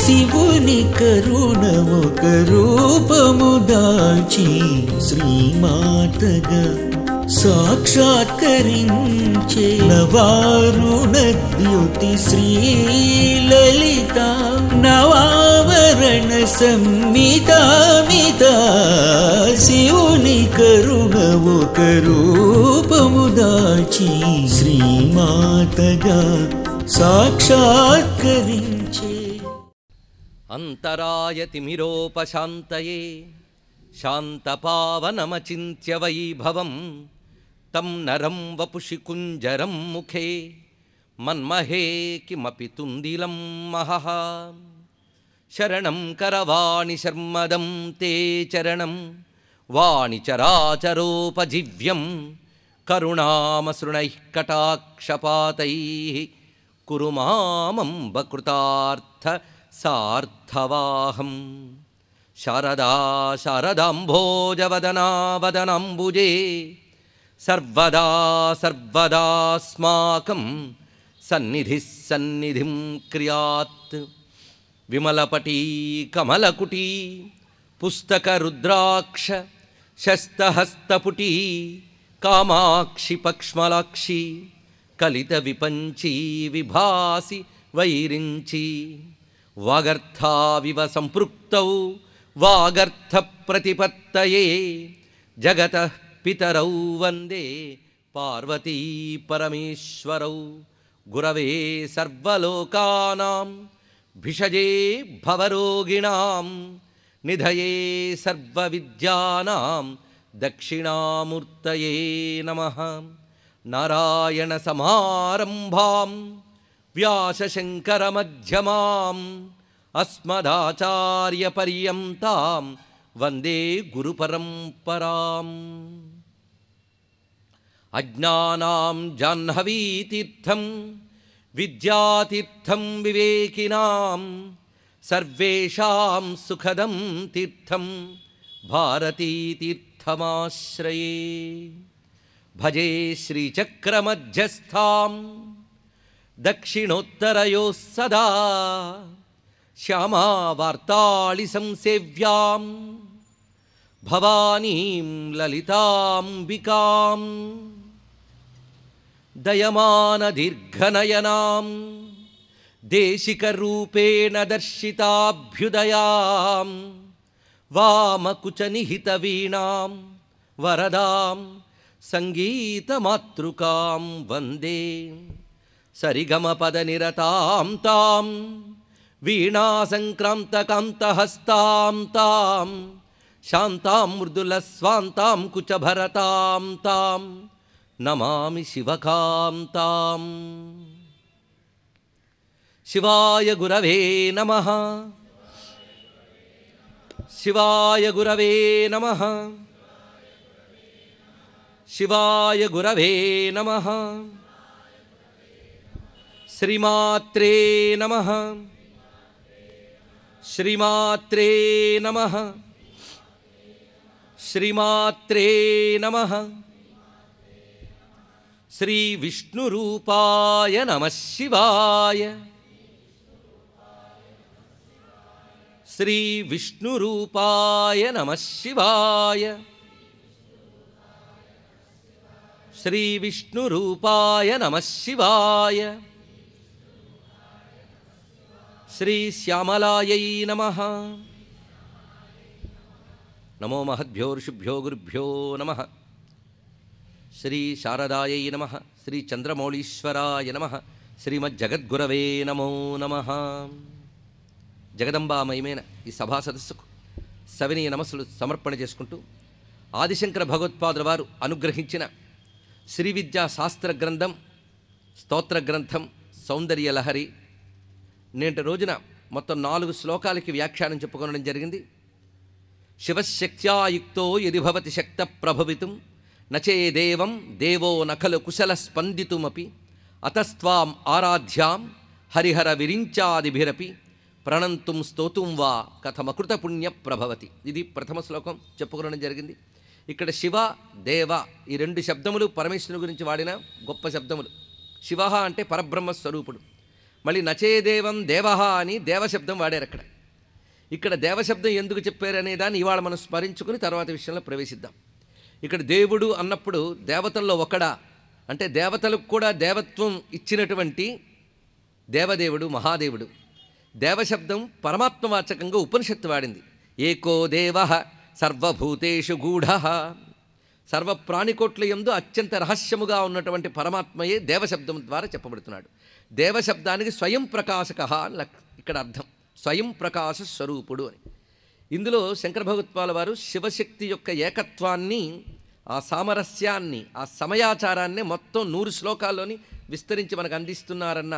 శివుని కరుణము मूपमुदाी దాచి ग साक्षात् चे न वारुण युतिश्री ललितां नवारण संमितामिता शिवोनिकरुण मोकरूपदाी अन्तरायतिमिरोपशान्तये वैभवं तं नरं वपुषि कुञ्जरं मुखे मन्महे किमपि तुन्दिलं महः शरणं करवाणि शर्मदं ते चरणं वाणि चराचरोपजीव्यं करुणामसृणैः कटाक्षपातैः कुरु मामम्बकृतार्थ सार्थवाहं शारदा शरदम्भोजवदनावदनम् भुजे, सर्वदा सर्वदास्माकं सन्निधिस्सन्निधिं क्रियात् विमलपटी कमलकुटी पुस्तकरुद्राक्षशस्तहस्तपुटी कामाक्षि पक्ष्मलाक्षी कलितविपञ्ची विभासि वैरिञ्चि वागर्थाविव सम्पृक्तौ वागर्थप्रतिपत्तये जगतः पितरौ वन्दे पार्वती परमेश्वरौ गुरवे सर्वलोकानां भिषजे भवरोगिणां निधये सर्वविद्यानां दक्षिणामूर्तये नमः नारायणसमारम्भाम् व्यासशङ्करमध्यमाम् अस्मदाचार्यपर्यन्तां वन्दे गुरुपरम्पराम् अज्ञानां जाह्नवीतीर्थं विद्यातीर्थं विवेकिनां सर्वेषां सुखदं तीर्थं भारतीतीर्थमाश्रये भजे श्रीचक्रमध्यस्थाम् दक्षिणोत्तरयोः सदा श्यामावार्तालिसंसेव्यां भवानीं ललिताम्बिकां दयमानदीर्घनयनां देशिकरूपेण दर्शिताभ्युदयां वामकुचनिहितवीणां वरदां सङ्गीतमातृकां वन्दे सरिगमपदनिरतां तां वीणासङ्क्रान्तकान्तहस्तां तां शान्तां मृदुलस्वान्तां कुचभरतां तां नमामि शिवकां ताम् शिवाय गुरवे नमः शिवाय गुरवे नमः शिवाय गुरवे नमः श्रीमात्रे नमः श्रीमात्रे नमः श्रीमात्रे नमः श्रीविष्णुरूपाय नमः शिवाय श्रीविष्णुरूपाय नमः शिवाय श्रीविष्णुरूपाय नमः शिवाय श्री శ్రీ శ్యామలాయై నమ నమో మహద్భ్యో ఋషుభ్యో గురుభ్యో నమ శ్రీ శారదాయై నమ శ్రీ చంద్రమౌళీశ్వరాయ నమ శ్రీమజ్జగద్గురవే నమో నమ జగదంబామయమైన ఈ సభా సదస్సుకు సవినీయ నమస్సులు సమర్పణ చేసుకుంటూ ఆదిశంకర భగవత్పాదుల వారు అనుగ్రహించిన శ్రీ విద్యా శాస్త్ర గ్రంథం స్తోత్ర గ్రంథం సౌందర్యలహరి నేటి రోజున మొత్తం నాలుగు శ్లోకాలకి వ్యాఖ్యానం చెప్పుకోవడం జరిగింది శివశక్త్యాయుక్తో యది భవతి శక్త ప్రభవితం నచే దేవం దేవో నఖలు కుశల స్పందితుమపి అతస్వాం ఆరాధ్యాం హరిహర విరించాదిభిరపి ప్రణంతుం స్తోతుం వా కథమకృత పుణ్య ప్రభవతి ఇది ప్రథమ శ్లోకం చెప్పుకోవడం జరిగింది ఇక్కడ శివ దేవ ఈ రెండు శబ్దములు పరమేశ్వరుని గురించి వాడిన గొప్ప శబ్దములు శివ అంటే పరబ్రహ్మ స్వరూపుడు మళ్ళీ నచేదేవం దేవహ అని దేవశబ్దం వాడారు అక్కడ ఇక్కడ దేవశబ్దం ఎందుకు చెప్పారు దాన్ని ఇవాళ మనం స్మరించుకుని తర్వాత విషయంలో ప్రవేశిద్దాం ఇక్కడ దేవుడు అన్నప్పుడు దేవతల్లో ఒకడా అంటే దేవతలకు కూడా దేవత్వం ఇచ్చినటువంటి దేవదేవుడు మహాదేవుడు దేవశబ్దం పరమాత్మవాచకంగా ఉపనిషత్తు వాడింది ఏకో దేవ సర్వభూతేషు గూఢ సర్వ ప్రాణికోట్ల ఎందు అత్యంత రహస్యముగా ఉన్నటువంటి పరమాత్మయే దేవశబ్దం ద్వారా చెప్పబడుతున్నాడు దేవశబ్దానికి స్వయం ప్రకాశక అని ఇక్కడ అర్థం స్వయం ప్రకాశ స్వరూపుడు అని ఇందులో శంకర భగవత్పాల వారు శివశక్తి యొక్క ఏకత్వాన్ని ఆ సామరస్యాన్ని ఆ సమయాచారాన్ని మొత్తం నూరు శ్లోకాల్లోని విస్తరించి మనకు అందిస్తున్నారన్న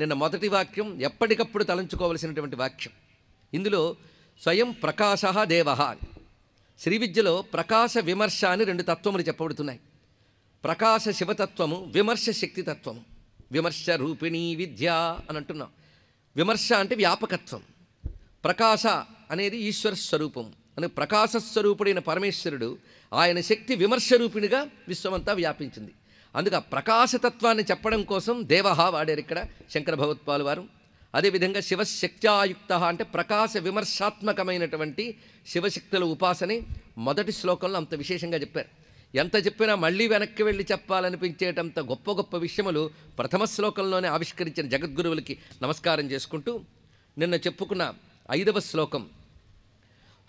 నిన్న మొదటి వాక్యం ఎప్పటికప్పుడు తలంచుకోవలసినటువంటి వాక్యం ఇందులో స్వయం ప్రకాశ దేవ అని శ్రీ విద్యలో ప్రకాశ విమర్శ అని రెండు తత్వములు చెప్పబడుతున్నాయి ప్రకాశ శివతత్వము విమర్శ శక్తి తత్వము విమర్శ రూపిణీ విద్య అని అంటున్నాం విమర్శ అంటే వ్యాపకత్వం ప్రకాశ అనేది ఈశ్వర స్వరూపం అని ప్రకాశస్వరూపుడైన పరమేశ్వరుడు ఆయన శక్తి విమర్శ రూపిణిగా విశ్వమంతా వ్యాపించింది అందుకే ఆ ప్రకాశతత్వాన్ని చెప్పడం కోసం దేవహ వాడారు ఇక్కడ శంకర భగవత్పాలు వారు అదేవిధంగా శివశక్త్యాయుక్త అంటే ప్రకాశ విమర్శాత్మకమైనటువంటి శివశక్తుల ఉపాసనే మొదటి శ్లోకంలో అంత విశేషంగా చెప్పారు ఎంత చెప్పినా మళ్ళీ వెనక్కి వెళ్ళి చెప్పాలనిపించేటంత గొప్ప గొప్ప విషయములు ప్రథమ శ్లోకంలోనే ఆవిష్కరించిన జగద్గురువులకి నమస్కారం చేసుకుంటూ నిన్న చెప్పుకున్న ఐదవ శ్లోకం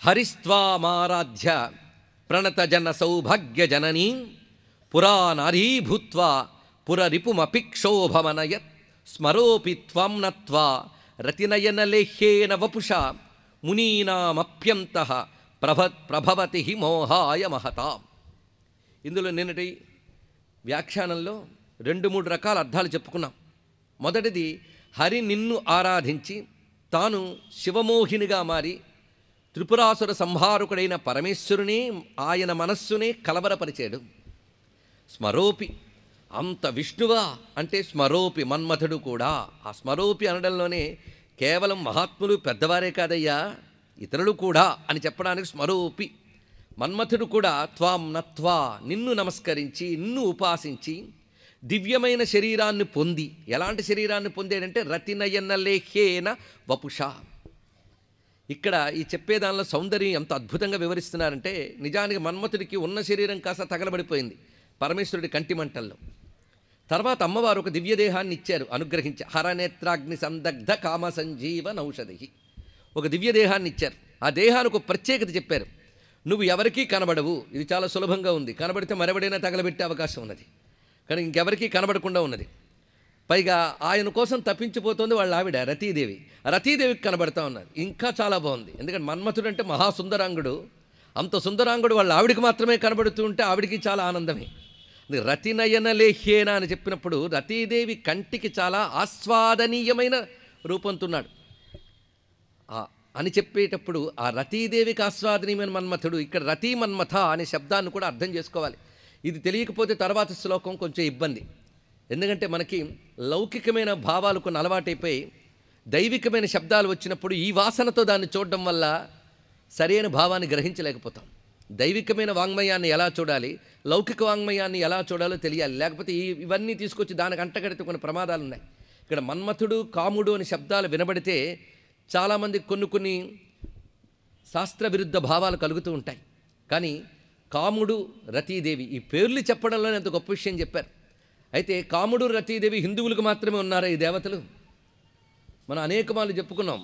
హరిస్వామారాధ్య ప్రణతజన సౌభాగ్య జననీ పురానారీభూత్వా పురరిపుమపిక్షోభమనయ స్మరోపి త్వం నత్వా రతినయనలేహ్యేన వపుష మునీనామప్యంత ప్రభ ప్రభవతి మోహాయ మహతాం ఇందులో నిన్నటి వ్యాఖ్యానంలో రెండు మూడు రకాల అర్థాలు చెప్పుకున్నాం మొదటిది హరి నిన్ను ఆరాధించి తాను శివమోహినిగా మారి త్రిపురాసుర సంహారకుడైన పరమేశ్వరుని ఆయన మనస్సునే కలవరపరిచాడు స్మరోపి అంత విష్ణువా అంటే స్మరోపి మన్మథుడు కూడా ఆ స్మరోపి అనడంలోనే కేవలం మహాత్ములు పెద్దవారే కాదయ్యా ఇతరులు కూడా అని చెప్పడానికి స్మరోపి మన్మథుడు కూడా త్వాం నత్వా నిన్ను నమస్కరించి నిన్ను ఉపాసించి దివ్యమైన శరీరాన్ని పొంది ఎలాంటి శరీరాన్ని పొందాడంటే రతినయనలేహేన వపుష ఇక్కడ ఈ చెప్పే దానిలో సౌందర్యం ఎంత అద్భుతంగా వివరిస్తున్నారంటే నిజానికి మన్మథుడికి ఉన్న శరీరం కాస్త తగలబడిపోయింది పరమేశ్వరుడి కంటి మంటల్లో తర్వాత అమ్మవారు ఒక దివ్యదేహాన్ని ఇచ్చారు అనుగ్రహించి హరనేత్రాగ్ని సందగ్ధ కామ నౌషధి ఒక దివ్యదేహాన్ని ఇచ్చారు ఆ దేహానికి ఒక ప్రత్యేకత చెప్పారు నువ్వు ఎవరికీ కనబడవు ఇది చాలా సులభంగా ఉంది కనబడితే మరెవడైనా తగలబెట్టే అవకాశం ఉన్నది కానీ ఇంకెవరికీ కనబడకుండా ఉన్నది పైగా ఆయన కోసం తప్పించిపోతుంది వాళ్ళ ఆవిడ రతీదేవి రతీదేవికి కనబడతా ఉన్నారు ఇంకా చాలా బాగుంది ఎందుకంటే మన్మథుడు అంటే మహాసుందరాంగుడు అంత సుందరాంగుడు వాళ్ళ ఆవిడికి మాత్రమే కనబడుతూ ఉంటే ఆవిడికి చాలా ఆనందమే లేహ్యేన అని చెప్పినప్పుడు రతీదేవి కంటికి చాలా ఆస్వాదనీయమైన రూపంతున్నాడు అని చెప్పేటప్పుడు ఆ రతీదేవికి ఆస్వాదనీయమైన మన్మథుడు ఇక్కడ రతీ మన్మథ అనే శబ్దాన్ని కూడా అర్థం చేసుకోవాలి ఇది తెలియకపోతే తర్వాత శ్లోకం కొంచెం ఇబ్బంది ఎందుకంటే మనకి లౌకికమైన భావాలు కొన్ని అలవాటైపోయి దైవికమైన శబ్దాలు వచ్చినప్పుడు ఈ వాసనతో దాన్ని చూడడం వల్ల సరైన భావాన్ని గ్రహించలేకపోతాం దైవికమైన వాంగ్మయాన్ని ఎలా చూడాలి లౌకిక వాంగ్మయాన్ని ఎలా చూడాలో తెలియాలి లేకపోతే ఈ ఇవన్నీ తీసుకొచ్చి దానికి అంటగడితే కొన్ని ప్రమాదాలు ఉన్నాయి ఇక్కడ మన్మథుడు కాముడు అనే శబ్దాలు వినబడితే చాలామంది కొన్ని కొన్ని శాస్త్రవిరుద్ధ భావాలు కలుగుతూ ఉంటాయి కానీ కాముడు రతీదేవి ఈ పేర్లు చెప్పడంలోనే ఎంత గొప్ప విషయం చెప్పారు అయితే కాముడు రతీదేవి హిందువులకు మాత్రమే ఉన్నారా ఈ దేవతలు మనం అనేక మార్లు చెప్పుకున్నాం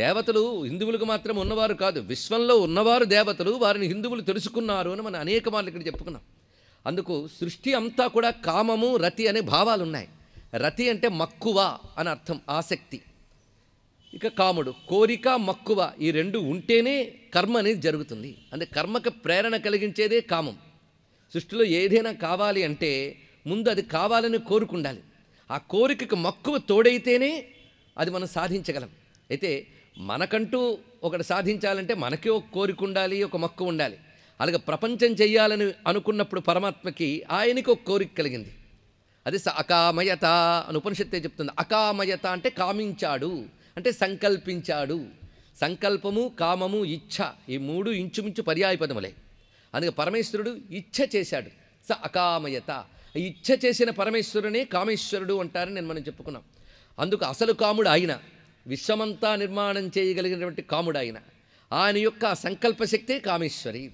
దేవతలు హిందువులకు మాత్రం ఉన్నవారు కాదు విశ్వంలో ఉన్నవారు దేవతలు వారిని హిందువులు తెలుసుకున్నారు అని మనం అనేక మార్లు ఇక్కడ చెప్పుకున్నాం అందుకు సృష్టి అంతా కూడా కామము రతి అనే భావాలు ఉన్నాయి రతి అంటే మక్కువ అని అర్థం ఆసక్తి ఇక కాముడు కోరిక మక్కువ ఈ రెండు ఉంటేనే కర్మ అనేది జరుగుతుంది అంటే కర్మకు ప్రేరణ కలిగించేదే కామం సృష్టిలో ఏదైనా కావాలి అంటే ముందు అది కావాలని కోరుకుండాలి ఆ కోరికకు మక్కువ తోడైతేనే అది మనం సాధించగలం అయితే మనకంటూ ఒకటి సాధించాలంటే మనకే ఒక కోరిక ఉండాలి ఒక మక్కువ ఉండాలి అలాగే ప్రపంచం చెయ్యాలని అనుకున్నప్పుడు పరమాత్మకి ఆయనకి ఒక కోరిక కలిగింది అది అకామయత అని ఉపనిషత్తే చెప్తుంది అకామయత అంటే కామించాడు అంటే సంకల్పించాడు సంకల్పము కామము ఇచ్ఛ ఈ మూడు ఇంచుమించు పర్యాయపదములే అందుకే పరమేశ్వరుడు ఇచ్ఛ చేశాడు స అకామయత ఇచ్ఛ చేసిన పరమేశ్వరునే కామేశ్వరుడు అంటారని నేను మనం చెప్పుకున్నాం అందుకు అసలు కాముడు ఆయన విశ్వమంతా నిర్మాణం చేయగలిగినటువంటి కాముడు ఆయన ఆయన యొక్క సంకల్పశక్తే కామేశ్వరి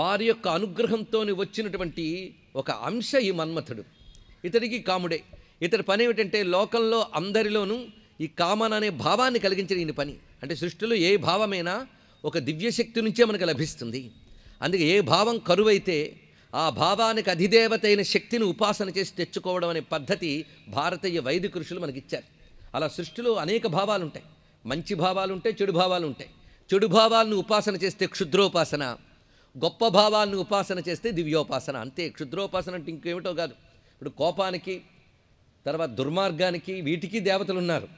వారి యొక్క అనుగ్రహంతో వచ్చినటువంటి ఒక అంశ ఈ మన్మథుడు ఇతడికి కాముడే ఇతడి పని ఏమిటంటే లోకంలో అందరిలోనూ ఈ కామన్ అనే భావాన్ని కలిగించిన ఈయన పని అంటే సృష్టిలో ఏ భావమైనా ఒక దివ్యశక్తి నుంచే మనకు లభిస్తుంది అందుకే ఏ భావం కరువైతే ఆ భావానికి అధిదేవత అయిన శక్తిని ఉపాసన చేసి తెచ్చుకోవడం అనే పద్ధతి భారతీయ వైదిక ఋషులు మనకిచ్చారు అలా సృష్టిలో అనేక భావాలు ఉంటాయి మంచి భావాలు ఉంటాయి చెడు భావాలు ఉంటాయి చెడు భావాలను ఉపాసన చేస్తే క్షుద్రోపాసన గొప్ప భావాలను ఉపాసన చేస్తే దివ్యోపాసన అంతే క్షుద్రోపాసన అంటే ఇంకేమిటో కాదు ఇప్పుడు కోపానికి తర్వాత దుర్మార్గానికి వీటికి దేవతలు ఉన్నారు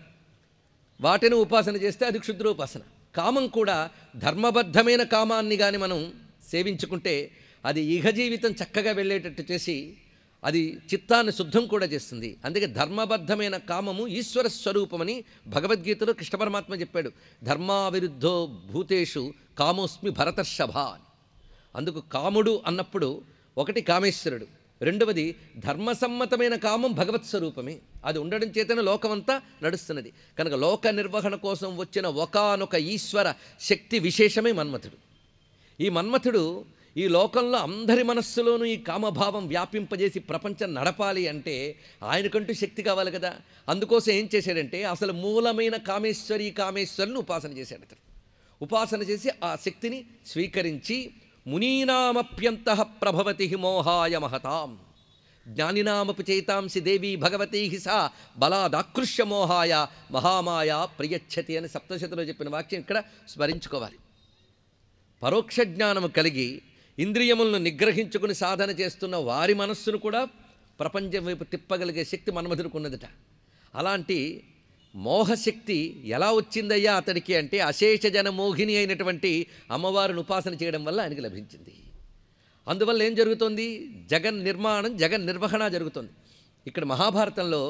వాటిని ఉపాసన చేస్తే అది క్షుద్రోపాసన కామం కూడా ధర్మబద్ధమైన కామాన్ని కానీ మనం సేవించుకుంటే అది ఇహ జీవితం చక్కగా వెళ్ళేటట్టు చేసి అది చిత్తాన్ని శుద్ధం కూడా చేస్తుంది అందుకే ధర్మబద్ధమైన కామము ఈశ్వర స్వరూపమని భగవద్గీతలో కృష్ణ పరమాత్మ చెప్పాడు ధర్మావిరుద్ధో భూతేషు కామోస్మి భరతర్షభ అందుకు కాముడు అన్నప్పుడు ఒకటి కామేశ్వరుడు రెండవది ధర్మసమ్మతమైన కామం భగవత్ స్వరూపమే అది ఉండడం చేతనే లోకమంతా నడుస్తున్నది కనుక లోక నిర్వహణ కోసం వచ్చిన ఒకనొక ఈశ్వర శక్తి విశేషమే మన్మథుడు ఈ మన్మథుడు ఈ లోకంలో అందరి మనస్సులోనూ ఈ కామభావం వ్యాపింపజేసి ప్రపంచం నడపాలి అంటే ఆయనకంటూ శక్తి కావాలి కదా అందుకోసం ఏం చేశాడంటే అసలు మూలమైన కామేశ్వరి కామేశ్వరుని ఉపాసన చేశాడు అతను ఉపాసన చేసి ఆ శక్తిని స్వీకరించి మునీనామప్యంత ప్రభవతి మోహాయ మహతాం జ్ఞానినామపు చైతాంశి దేవి భగవతీ సా బలాదాకృష్య మోహాయ మహామాయ ప్రియచ్చతి అని సప్తశతిలో చెప్పిన వాక్యం ఇక్కడ స్మరించుకోవాలి పరోక్ష జ్ఞానము కలిగి ఇంద్రియములను నిగ్రహించుకుని సాధన చేస్తున్న వారి మనస్సును కూడా ప్రపంచం వైపు తిప్పగలిగే శక్తి మన్మధుడుకున్నదట అలాంటి మోహశక్తి ఎలా వచ్చిందయ్యా అతడికి అంటే అశేష మోహిని అయినటువంటి అమ్మవారిని ఉపాసన చేయడం వల్ల ఆయనకి లభించింది అందువల్ల ఏం జరుగుతోంది జగన్ నిర్మాణం జగన్ నిర్వహణ జరుగుతుంది ఇక్కడ మహాభారతంలో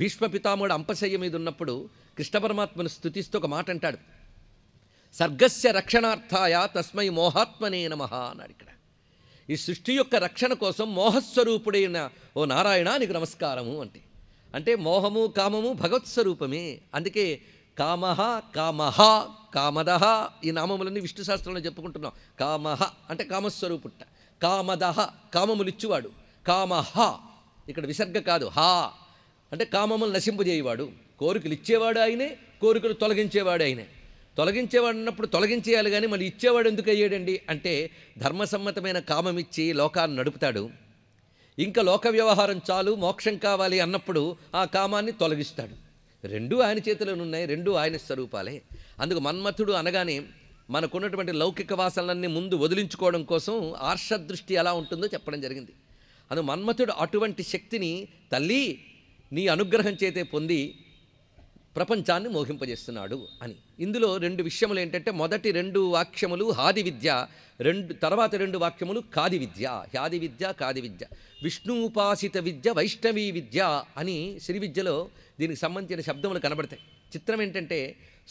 భీష్మ పితాముడు అంపశయ్య మీద ఉన్నప్పుడు కృష్ణ పరమాత్మను స్థుతిస్తూ ఒక మాట అంటాడు సర్గస్య రక్షణార్థాయ తస్మై మోహాత్మనే నమ అన్నాడు ఇక్కడ ఈ సృష్టి యొక్క రక్షణ కోసం మోహస్వరూపుడైన ఓ నారాయణ నీకు నమస్కారము అంటే అంటే మోహము కామము భగవత్ స్వరూపమే అందుకే కామహ కామహ కామదహ ఈ నామములన్నీ విష్ణు శాస్త్రంలో చెప్పుకుంటున్నాం కామహ అంటే కామస్వరూపుట్ట కామదహ కామములిచ్చువాడు కామహ ఇక్కడ విసర్గ కాదు హా అంటే కామములు నశింపజేయవాడు కోరికలు ఇచ్చేవాడు ఆయనే కోరికలు తొలగించేవాడు ఆయనే తొలగించేవాడు అన్నప్పుడు తొలగించేయాలి కానీ మళ్ళీ ఇచ్చేవాడు ఎందుకు అయ్యాడండి అంటే ధర్మసమ్మతమైన కామం ఇచ్చి లోకాన్ని నడుపుతాడు ఇంకా లోక వ్యవహారం చాలు మోక్షం కావాలి అన్నప్పుడు ఆ కామాన్ని తొలగిస్తాడు రెండూ ఆయన చేతిలోనున్నాయి రెండూ ఆయన స్వరూపాలే అందుకు మన్మథుడు అనగానే మనకున్నటువంటి లౌకిక వాసనలన్నీ ముందు వదిలించుకోవడం కోసం ఆర్షదృష్టి ఎలా ఉంటుందో చెప్పడం జరిగింది అను మన్మథుడు అటువంటి శక్తిని తల్లి నీ అనుగ్రహం చేతే పొంది ప్రపంచాన్ని మోహింపజేస్తున్నాడు అని ఇందులో రెండు విషయములు ఏంటంటే మొదటి రెండు వాక్యములు హాది విద్య రెండు తర్వాత రెండు వాక్యములు కాది విద్య హ్యాది విద్య కాది విద్య విష్ణుపాసిత విద్య వైష్ణవీ విద్య అని శ్రీ విద్యలో దీనికి సంబంధించిన శబ్దములు కనబడతాయి చిత్రం ఏంటంటే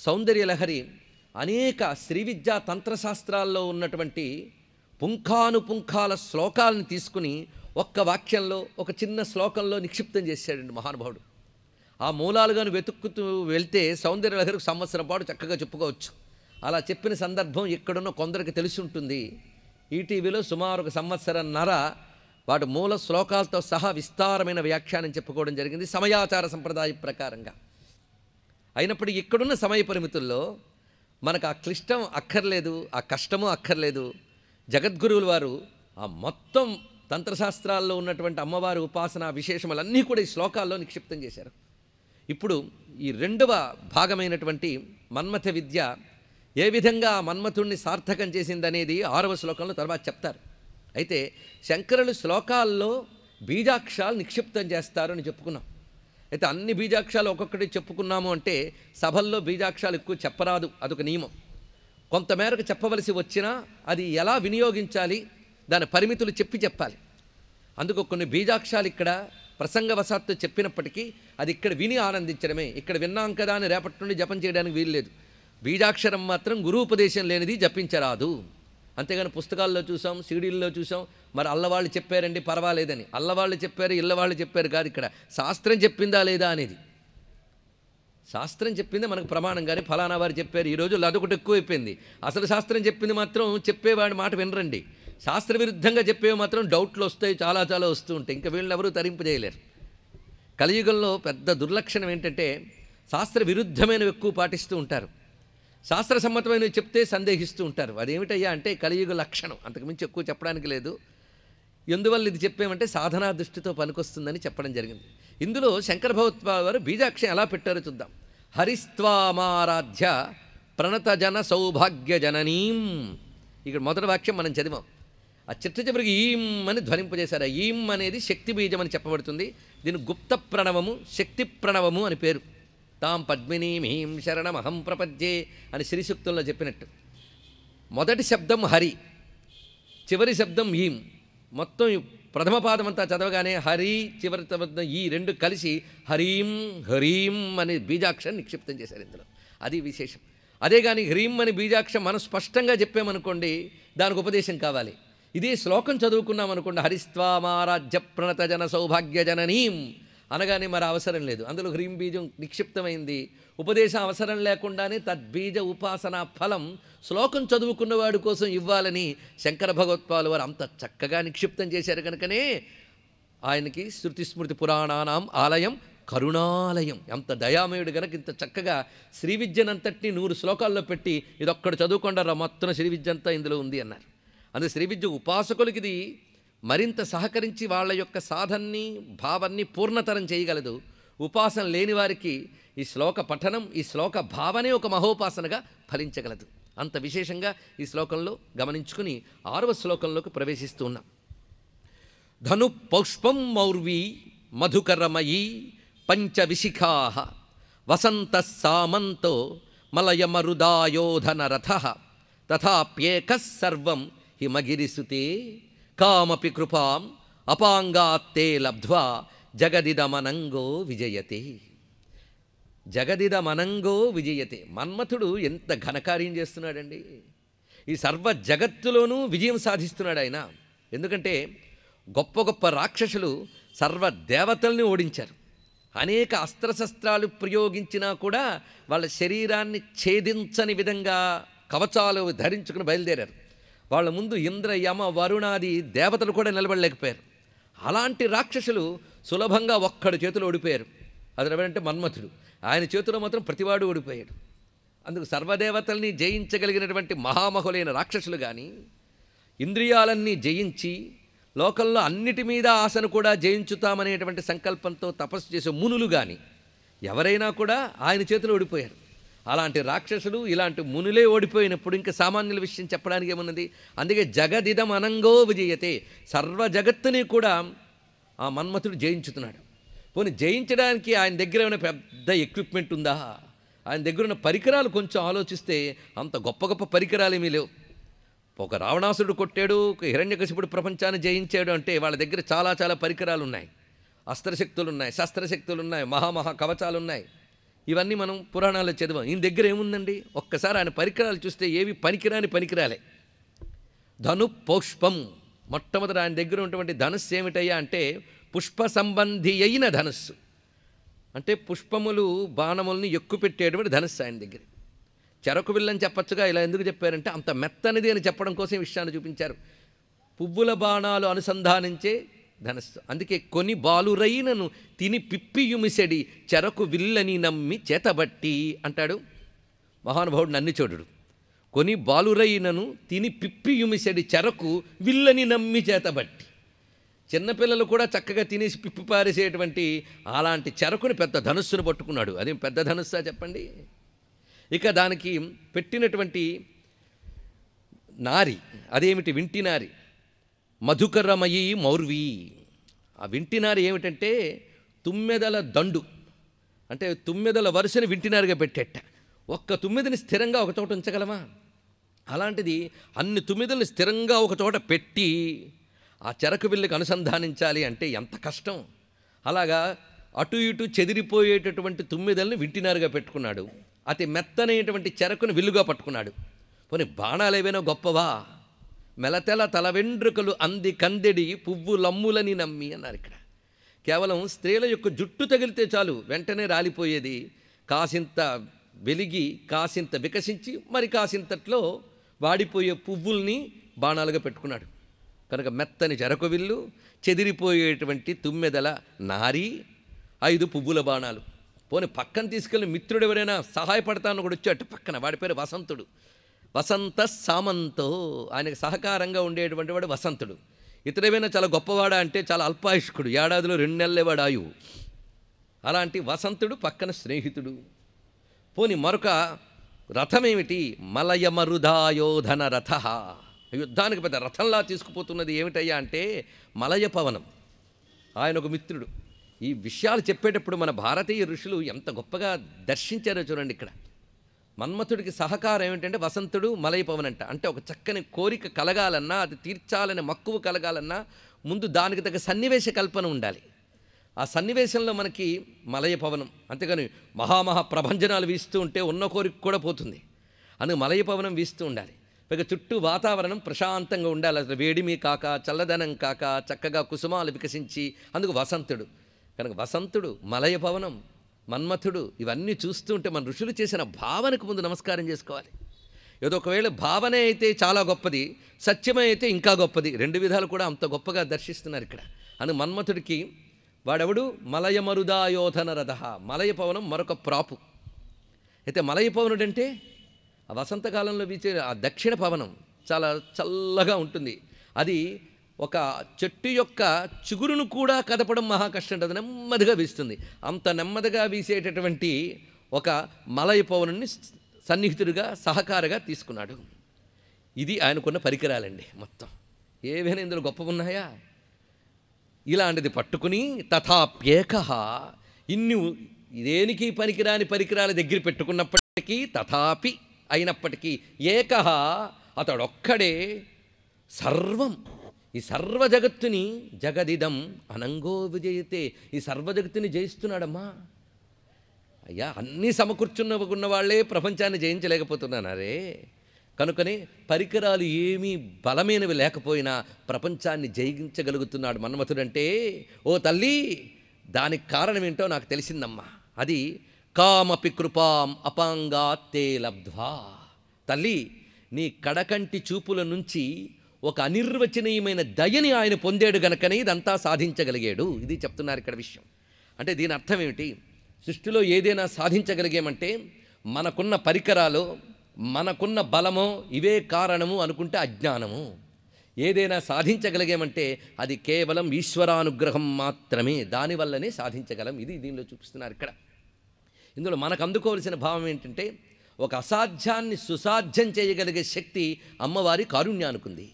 సౌందర్యలహరి అనేక శ్రీ విద్యా తంత్రశాస్త్రాల్లో ఉన్నటువంటి పుంఖానుపుంఖాల శ్లోకాలను తీసుకుని ఒక్క వాక్యంలో ఒక చిన్న శ్లోకంలో నిక్షిప్తం చేశాడండి మహానుభావుడు ఆ మూలాలుగాను వెతుక్కుతూ వెళ్తే సౌందర్య లహరికి సంవత్సరం పాటు చక్కగా చెప్పుకోవచ్చు అలా చెప్పిన సందర్భం ఇక్కడున్న కొందరికి తెలిసి ఉంటుంది ఈటీవీలో సుమారు ఒక సంవత్సరన్నర వాటి మూల శ్లోకాలతో సహా విస్తారమైన వ్యాఖ్యానం చెప్పుకోవడం జరిగింది సమయాచార సంప్రదాయ ప్రకారంగా అయినప్పటికీ ఇక్కడున్న సమయ పరిమితుల్లో మనకు ఆ క్లిష్టం అక్కర్లేదు ఆ కష్టము అక్కర్లేదు జగద్గురువుల వారు ఆ మొత్తం తంత్రశాస్త్రాల్లో ఉన్నటువంటి అమ్మవారి ఉపాసన విశేషములన్నీ కూడా ఈ శ్లోకాల్లో నిక్షిప్తం చేశారు ఇప్పుడు ఈ రెండవ భాగమైనటువంటి మన్మథ విద్య ఏ విధంగా మన్మథుణ్ణి సార్థకం చేసిందనేది ఆరవ శ్లోకంలో తర్వాత చెప్తారు అయితే శంకరులు శ్లోకాల్లో బీజాక్షాలు నిక్షిప్తం చేస్తారు అని చెప్పుకున్నాం అయితే అన్ని బీజాక్షరాలు ఒక్కొక్కటి చెప్పుకున్నాము అంటే సభల్లో బీజాక్షరాలు ఎక్కువ చెప్పరాదు అదొక నియమం కొంతమేరకు చెప్పవలసి వచ్చినా అది ఎలా వినియోగించాలి దాని పరిమితులు చెప్పి చెప్పాలి అందుకు కొన్ని బీజాక్షాలు ఇక్కడ ప్రసంగవశాత్తు చెప్పినప్పటికీ అది ఇక్కడ విని ఆనందించడమే ఇక్కడ విన్నాం కదా అని రేపటి నుండి జపం చేయడానికి వీలు లేదు బీజాక్షరం మాత్రం గురువుపదేశం లేనిది జపించరాదు అంతేగాని పుస్తకాల్లో చూసాం సీడీల్లో చూసాం మరి అల్లవాళ్ళు చెప్పారండి పర్వాలేదని అల్లవాళ్ళు చెప్పారు ఇళ్ళవాళ్ళు చెప్పారు కాదు ఇక్కడ శాస్త్రం చెప్పిందా లేదా అనేది శాస్త్రం చెప్పింది మనకు ప్రమాణం కానీ ఫలానా వారు చెప్పారు ఈరోజు అదొకటి ఎక్కువైపోయింది అసలు శాస్త్రం చెప్పింది మాత్రం చెప్పేవాడి మాట వినరండి శాస్త్ర విరుద్ధంగా చెప్పేవి మాత్రం డౌట్లు వస్తాయి చాలా చాలా వస్తూ ఉంటాయి ఇంకా వీళ్ళని ఎవరూ తరింపజేయలేరు చేయలేరు కలియుగంలో పెద్ద దుర్లక్షణం ఏంటంటే శాస్త్ర విరుద్ధమైనవి ఎక్కువ పాటిస్తూ ఉంటారు శాస్త్రసమ్మతమైనవి చెప్తే సందేహిస్తూ ఉంటారు అదేమిటయ్యా అంటే కలియుగ లక్షణం అంతకుమించి ఎక్కువ చెప్పడానికి లేదు ఎందువల్ల ఇది చెప్పామంటే సాధనా దృష్టితో పనికొస్తుందని చెప్పడం జరిగింది ఇందులో శంకర భగవత్వ వారు బీజాక్షం ఎలా పెట్టారో చూద్దాం హరిస్వామారాధ్య ప్రణతజన సౌభాగ్య జననీం ఇక్కడ మొదటి వాక్యం మనం చదివాం ఆ చిత్ర చివరికి ఈం అని ధ్వనింపజేశారు ఈం అనేది శక్తి బీజం అని చెప్పబడుతుంది దీని గుప్త ప్రణవము శక్తి ప్రణవము అని పేరు తాం పద్మినీమీం శరణమహం ప్రపద్యే అని శ్రీసూక్తంలో చెప్పినట్టు మొదటి శబ్దం హరి చివరి శబ్దం ఈం మొత్తం ప్రథమ పాదం అంతా చదవగానే హరి చివరి శబ్దం ఈ రెండు కలిసి హరీం హరీం అనే బీజాక్షం నిక్షిప్తం చేశారు ఇందులో అది విశేషం అదే కానీ హ్రీం అని బీజాక్షం మనం స్పష్టంగా చెప్పామనుకోండి దానికి ఉపదేశం కావాలి ఇదే శ్లోకం చదువుకున్నాం అనుకోండి హరిస్వామారాజ్య ప్రణత జన సౌభాగ్య జననీం అనగానే మరి అవసరం లేదు అందులో హ్రీం బీజం నిక్షిప్తమైంది ఉపదేశం అవసరం లేకుండానే తద్బీజ ఉపాసన ఫలం శ్లోకం చదువుకున్నవాడి కోసం ఇవ్వాలని శంకర భగవత్పాలు వారు అంత చక్కగా నిక్షిప్తం చేశారు కనుకనే ఆయనకి శృతి స్మృతి పురాణానాం ఆలయం కరుణాలయం ఎంత దయామయుడు గనక ఇంత చక్కగా శ్రీ విద్యనంతటిని నూరు శ్లోకాల్లో పెట్టి ఒక్కడ చదువుకుండా మొత్తం శ్రీ విద్య అంతా ఇందులో ఉంది అన్నారు అందుకే శ్రీ విద్య ఉపాసకులకి ఇది మరింత సహకరించి వాళ్ళ యొక్క సాధన్ని భావాన్ని పూర్ణతరం చేయగలదు ఉపాసన లేని వారికి ఈ శ్లోక పఠనం ఈ శ్లోక భావనే ఒక మహోపాసనగా ఫలించగలదు అంత విశేషంగా ఈ శ్లోకంలో గమనించుకుని ఆరవ శ్లోకంలోకి ప్రవేశిస్తూ ఉన్నాం ధను పౌష్పం మౌర్వీ మధుకరమయీ పంచవిశిఖా వసంత సామంతో రథ తథాప్యేకస్సర్వం హిమగిరిసుతే కామపి కృపాం అపాంగాత్తే లబ్ధ్వా జగదిదమనంగో విజయతే జగదిదమనంగో విజయతే మన్మథుడు ఎంత ఘనకార్యం చేస్తున్నాడండి ఈ సర్వ జగత్తులోనూ విజయం సాధిస్తున్నాడు ఆయన ఎందుకంటే గొప్ప గొప్ప రాక్షసులు సర్వ దేవతల్ని ఓడించారు అనేక అస్త్రశస్త్రాలు ప్రయోగించినా కూడా వాళ్ళ శరీరాన్ని ఛేదించని విధంగా కవచాలు ధరించుకుని బయలుదేరారు వాళ్ళ ముందు ఇంద్ర యమ వరుణాది దేవతలు కూడా నిలబడలేకపోయారు అలాంటి రాక్షసులు సులభంగా ఒక్కడి చేతులు ఓడిపోయారు అతను ఎవరంటే మన్మథుడు ఆయన చేతిలో మాత్రం ప్రతివాడు ఓడిపోయాడు అందుకు సర్వదేవతల్ని జయించగలిగినటువంటి మహామహులైన రాక్షసులు కానీ ఇంద్రియాలన్నీ జయించి లోకల్లో అన్నిటి మీద ఆశను కూడా జయించుతామనేటువంటి సంకల్పంతో తపస్సు చేసే మునులు కానీ ఎవరైనా కూడా ఆయన చేతిలో ఓడిపోయారు అలాంటి రాక్షసులు ఇలాంటి మునులే ఓడిపోయినప్పుడు ఇంకా సామాన్యుల విషయం చెప్పడానికి ఏమున్నది అందుకే జగదిదం అనంగో విజయతే సర్వ జగత్తుని కూడా ఆ మన్మథుడు జయించుతున్నాడు పోనీ జయించడానికి ఆయన దగ్గర ఏమైనా పెద్ద ఎక్విప్మెంట్ ఉందా ఆయన దగ్గర ఉన్న పరికరాలు కొంచెం ఆలోచిస్తే అంత గొప్ప గొప్ప పరికరాలు ఏమీ లేవు ఒక రావణాసుడు కొట్టాడు ఒక హిరణ్యకశిపుడు ప్రపంచాన్ని జయించాడు అంటే వాళ్ళ దగ్గర చాలా చాలా పరికరాలు ఉన్నాయి అస్త్రశక్తులు ఉన్నాయి శస్త్రశక్తులు ఉన్నాయి మహామహా కవచాలు ఉన్నాయి ఇవన్నీ మనం పురాణాల్లో చదివాం ఈయన దగ్గర ఏముందండి ఒక్కసారి ఆయన పరికరాలు చూస్తే ఏవి పనికిరాని పనికిరాలే ధను పుష్పం మొట్టమొదటి ఆయన దగ్గర ఉన్నటువంటి ధనుస్సు ఏమిటయ్యా అంటే పుష్ప సంబంధి అయిన ధనుస్సు అంటే పుష్పములు ఎక్కువ ఎక్కుపెట్టేటువంటి ధనుస్సు ఆయన దగ్గర చెరకు విల్లని చెప్పచ్చుగా ఇలా ఎందుకు చెప్పారంటే అంత మెత్తనిది అని చెప్పడం కోసం విషయాన్ని చూపించారు పువ్వుల బాణాలు అనుసంధానించే ధనస్సు అందుకే కొని బాలురైనను తిని పిప్పియుమిసెడి చెరకు విల్లని నమ్మి చేతబట్టి అంటాడు మహానుభావుడు నన్ను చూడు కొని బాలురైనను తిని పిప్పియుమిసెడి చెరకు విల్లని నమ్మి చేతబట్టి చిన్నపిల్లలు కూడా చక్కగా తినేసి పిప్పి పారేసేటువంటి అలాంటి చెరకుని పెద్ద ధనుస్సును పట్టుకున్నాడు అది పెద్ద ధనుస్సా చెప్పండి ఇక దానికి పెట్టినటువంటి నారి అదేమిటి వింటి నారి మధుకరమయీ మౌర్వి ఆ వింటినారు ఏమిటంటే తుమ్మెదల దండు అంటే తుమ్మెదల వరుసని వింటినారుగా పెట్టేట ఒక్క తుమ్మిదని స్థిరంగా ఒక చోట ఉంచగలమా అలాంటిది అన్ని తుమ్మిదల్ని స్థిరంగా ఒక చోట పెట్టి ఆ చెరకు బిల్లుకు అనుసంధానించాలి అంటే ఎంత కష్టం అలాగా అటు ఇటు చెదిరిపోయేటటువంటి తుమ్మిదల్ని వింటినారుగా పెట్టుకున్నాడు అతి మెత్తనైనటువంటి చెరకును విల్లుగా పట్టుకున్నాడు పోనీ బాణాలు ఏవైనా గొప్పవా మెలతెల తల వెండ్రుకలు అంది కందెడి పువ్వు లమ్ములని నమ్మి అన్నారు ఇక్కడ కేవలం స్త్రీల యొక్క జుట్టు తగిలితే చాలు వెంటనే రాలిపోయేది కాసింత వెలిగి కాసింత వికసించి మరి కాసింతట్లో వాడిపోయే పువ్వుల్ని బాణాలుగా పెట్టుకున్నాడు కనుక మెత్తని జరకవిల్లు చెదిరిపోయేటువంటి తుమ్మెదల నారి ఐదు పువ్వుల బాణాలు పోనీ పక్కన తీసుకెళ్ళి మిత్రుడు ఎవరైనా సహాయపడతానని కూడా వచ్చాడు పక్కన వాడి పేరు వసంతుడు వసంత సామంతో ఆయనకు సహకారంగా ఉండేటువంటి వాడు వసంతుడు ఇతరేమైనా చాలా గొప్పవాడా అంటే చాలా అల్పాయుష్కుడు ఏడాదిలో రెండు నెలలేవాడు ఆయువు అలాంటి వసంతుడు పక్కన స్నేహితుడు పోని మరొక రథమేమిటి మలయమరుదాయోధన రథ యుద్ధానికి పెద్ద రథంలా తీసుకుపోతున్నది ఏమిటయ్యా అంటే మలయ పవనం ఆయన ఒక మిత్రుడు ఈ విషయాలు చెప్పేటప్పుడు మన భారతీయ ఋషులు ఎంత గొప్పగా దర్శించారో చూడండి ఇక్కడ మన్మథుడికి సహకారం ఏమిటంటే వసంతుడు మలై అంట అంటే ఒక చక్కని కోరిక కలగాలన్నా అది తీర్చాలని మక్కువ కలగాలన్నా ముందు దానికి తగ్గ సన్నివేశ కల్పన ఉండాలి ఆ సన్నివేశంలో మనకి మలయ పవనం అంతేగాని మహామహా ప్రభంజనాలు వీస్తూ ఉంటే ఉన్న కోరిక కూడా పోతుంది అందుకు మలయ పవనం వీస్తూ ఉండాలి పైగా చుట్టూ వాతావరణం ప్రశాంతంగా ఉండాలి అసలు వేడిమి కాక చల్లదనం కాక చక్కగా కుసుమాలు వికసించి అందుకు వసంతుడు కనుక వసంతుడు మలయ భవనం మన్మథుడు ఇవన్నీ చూస్తుంటే మన ఋషులు చేసిన భావనకు ముందు నమస్కారం చేసుకోవాలి ఏదో ఒకవేళ భావనే అయితే చాలా గొప్పది సత్యమే అయితే ఇంకా గొప్పది రెండు విధాలు కూడా అంత గొప్పగా దర్శిస్తున్నారు ఇక్కడ అని మన్మథుడికి వాడెవడు మలయమరుదాయోధన రథ మలయ పవనం మరొక ప్రాపు అయితే మలయ అంటే ఆ వసంతకాలంలో వీచే ఆ దక్షిణ పవనం చాలా చల్లగా ఉంటుంది అది ఒక చెట్టు యొక్క చిగురును కూడా కదపడం మహా కష్టం అది నెమ్మదిగా వీస్తుంది అంత నెమ్మదిగా వీసేటటువంటి ఒక మలయ పవనుని సన్నిహితుడిగా సహకారగా తీసుకున్నాడు ఇది ఆయనకున్న పరికరాలండి మొత్తం ఏవైనా ఇందులో గొప్ప ఉన్నాయా ఇలాంటిది పట్టుకుని తథాప్యేక ఇన్ని దేనికి పనికిరాని పరికరాల దగ్గర పెట్టుకున్నప్పటికీ తథాపి అయినప్పటికీ ఏక అతడొక్కడే సర్వం ఈ సర్వ జగత్తుని జగదిదం అనంగో విజయతే ఈ సర్వ జగత్తుని జయిస్తున్నాడమ్మా అయ్యా అన్నీ సమకూర్చున్న వాళ్ళే ప్రపంచాన్ని జయించలేకపోతున్నాను అరే కనుకనే పరికరాలు ఏమీ బలమైనవి లేకపోయినా ప్రపంచాన్ని జయించగలుగుతున్నాడు మన్మథుడంటే ఓ తల్లి దానికి కారణం ఏంటో నాకు తెలిసిందమ్మా అది కామపి కృపాం అపాంగా తే లబ్ధ్వా తల్లి నీ కడకంటి చూపుల నుంచి ఒక అనిర్వచనీయమైన దయని ఆయన పొందాడు గనకనే ఇదంతా సాధించగలిగాడు ఇది చెప్తున్నారు ఇక్కడ విషయం అంటే దీని అర్థం ఏమిటి సృష్టిలో ఏదైనా సాధించగలిగామంటే మనకున్న పరికరాలు మనకున్న బలమో ఇవే కారణము అనుకుంటే అజ్ఞానము ఏదైనా సాధించగలిగామంటే అది కేవలం ఈశ్వరానుగ్రహం మాత్రమే దానివల్లనే సాధించగలం ఇది దీనిలో చూపిస్తున్నారు ఇక్కడ ఇందులో మనకు అందుకోవలసిన భావం ఏంటంటే ఒక అసాధ్యాన్ని సుసాధ్యం చేయగలిగే శక్తి అమ్మవారి కారుణ్యానుకుంది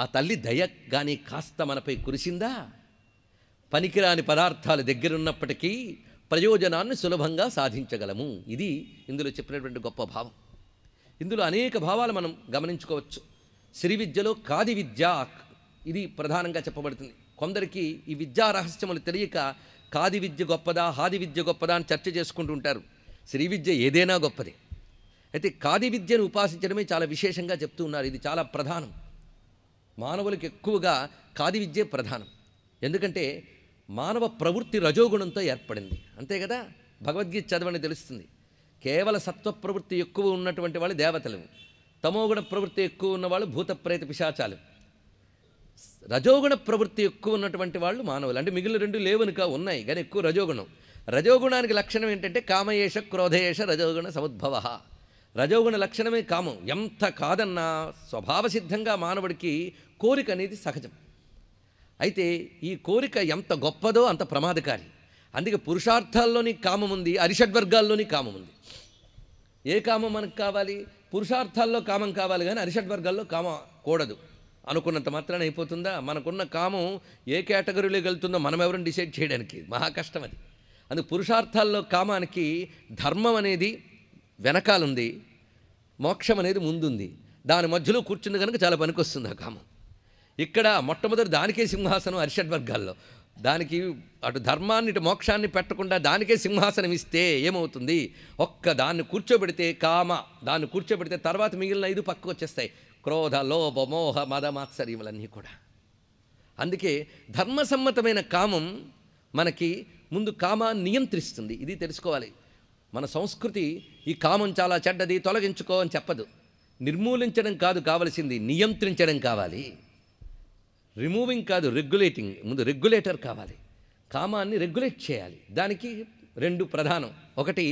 ఆ తల్లి దయ కానీ కాస్త మనపై కురిసిందా పనికిరాని పదార్థాలు దగ్గరున్నప్పటికీ ప్రయోజనాన్ని సులభంగా సాధించగలము ఇది ఇందులో చెప్పినటువంటి గొప్ప భావం ఇందులో అనేక భావాలు మనం గమనించుకోవచ్చు సిరి విద్యలో కాది విద్య ఇది ప్రధానంగా చెప్పబడుతుంది కొందరికి ఈ విద్యా రహస్యములు తెలియక కాది విద్య గొప్పదా హాది విద్య గొప్పదా అని చర్చ చేసుకుంటూ ఉంటారు శ్రీ విద్య ఏదైనా గొప్పదే అయితే కాది విద్యను ఉపాసించడమే చాలా విశేషంగా చెప్తూ ఉన్నారు ఇది చాలా ప్రధానం మానవులకు ఎక్కువగా ఖాది విద్య ప్రధానం ఎందుకంటే మానవ ప్రవృత్తి రజోగుణంతో ఏర్పడింది అంతే కదా భగవద్గీత చదవని తెలుస్తుంది కేవల సత్వ ప్రవృత్తి ఎక్కువ ఉన్నటువంటి వాళ్ళు దేవతలు తమోగుణ ప్రవృత్తి ఎక్కువ ఉన్నవాళ్ళు భూతప్రేత పిశాచాలు రజోగుణ ప్రవృత్తి ఎక్కువ ఉన్నటువంటి వాళ్ళు మానవులు అంటే మిగిలిన రెండు లేవనుక ఉన్నాయి కానీ ఎక్కువ రజోగుణం రజోగుణానికి లక్షణం ఏంటంటే కామయేష క్రోధయేష రజోగుణ సముద్భవ రజోగుణ లక్షణమే కామం ఎంత కాదన్నా స్వభావసిద్ధంగా మానవుడికి కోరిక అనేది సహజం అయితే ఈ కోరిక ఎంత గొప్పదో అంత ప్రమాదకారి అందుకే పురుషార్థాల్లోని కామం ఉంది అరిషడ్వర్గాల్లోని కామం ఉంది ఏ కామం మనకు కావాలి పురుషార్థాల్లో కామం కావాలి కానీ అరిషడ్వర్గాల్లో కామం కూడదు అనుకున్నంత మాత్రాన అయిపోతుందా మనకున్న కామం ఏ కేటగిరీలోకి వెళ్తుందో మనం ఎవరిని డిసైడ్ చేయడానికి మహా కష్టం అది అందుకు పురుషార్థాల్లో కామానికి ధర్మం అనేది వెనకాలుంది మోక్షం అనేది ముందుంది దాని మధ్యలో కూర్చుంది కనుక చాలా పనికి వస్తుంది ఆ కామం ఇక్కడ మొట్టమొదటి దానికే సింహాసనం అరిషడ్ వర్గాల్లో దానికి అటు ధర్మాన్ని ఇటు మోక్షాన్ని పెట్టకుండా దానికే సింహాసనం ఇస్తే ఏమవుతుంది ఒక్క దాన్ని కూర్చోబెడితే కామ దాన్ని కూర్చోబెడితే తర్వాత మిగిలిన ఐదు పక్క వచ్చేస్తాయి క్రోధ లోభ మోహ మద మాత్సర్యములన్నీ కూడా అందుకే ధర్మసమ్మతమైన కామం మనకి ముందు కామాన్ని నియంత్రిస్తుంది ఇది తెలుసుకోవాలి మన సంస్కృతి ఈ కామం చాలా చెడ్డది తొలగించుకో అని చెప్పదు నిర్మూలించడం కాదు కావలసింది నియంత్రించడం కావాలి రిమూవింగ్ కాదు రెగ్యులేటింగ్ ముందు రెగ్యులేటర్ కావాలి కామాన్ని రెగ్యులేట్ చేయాలి దానికి రెండు ప్రధానం ఒకటి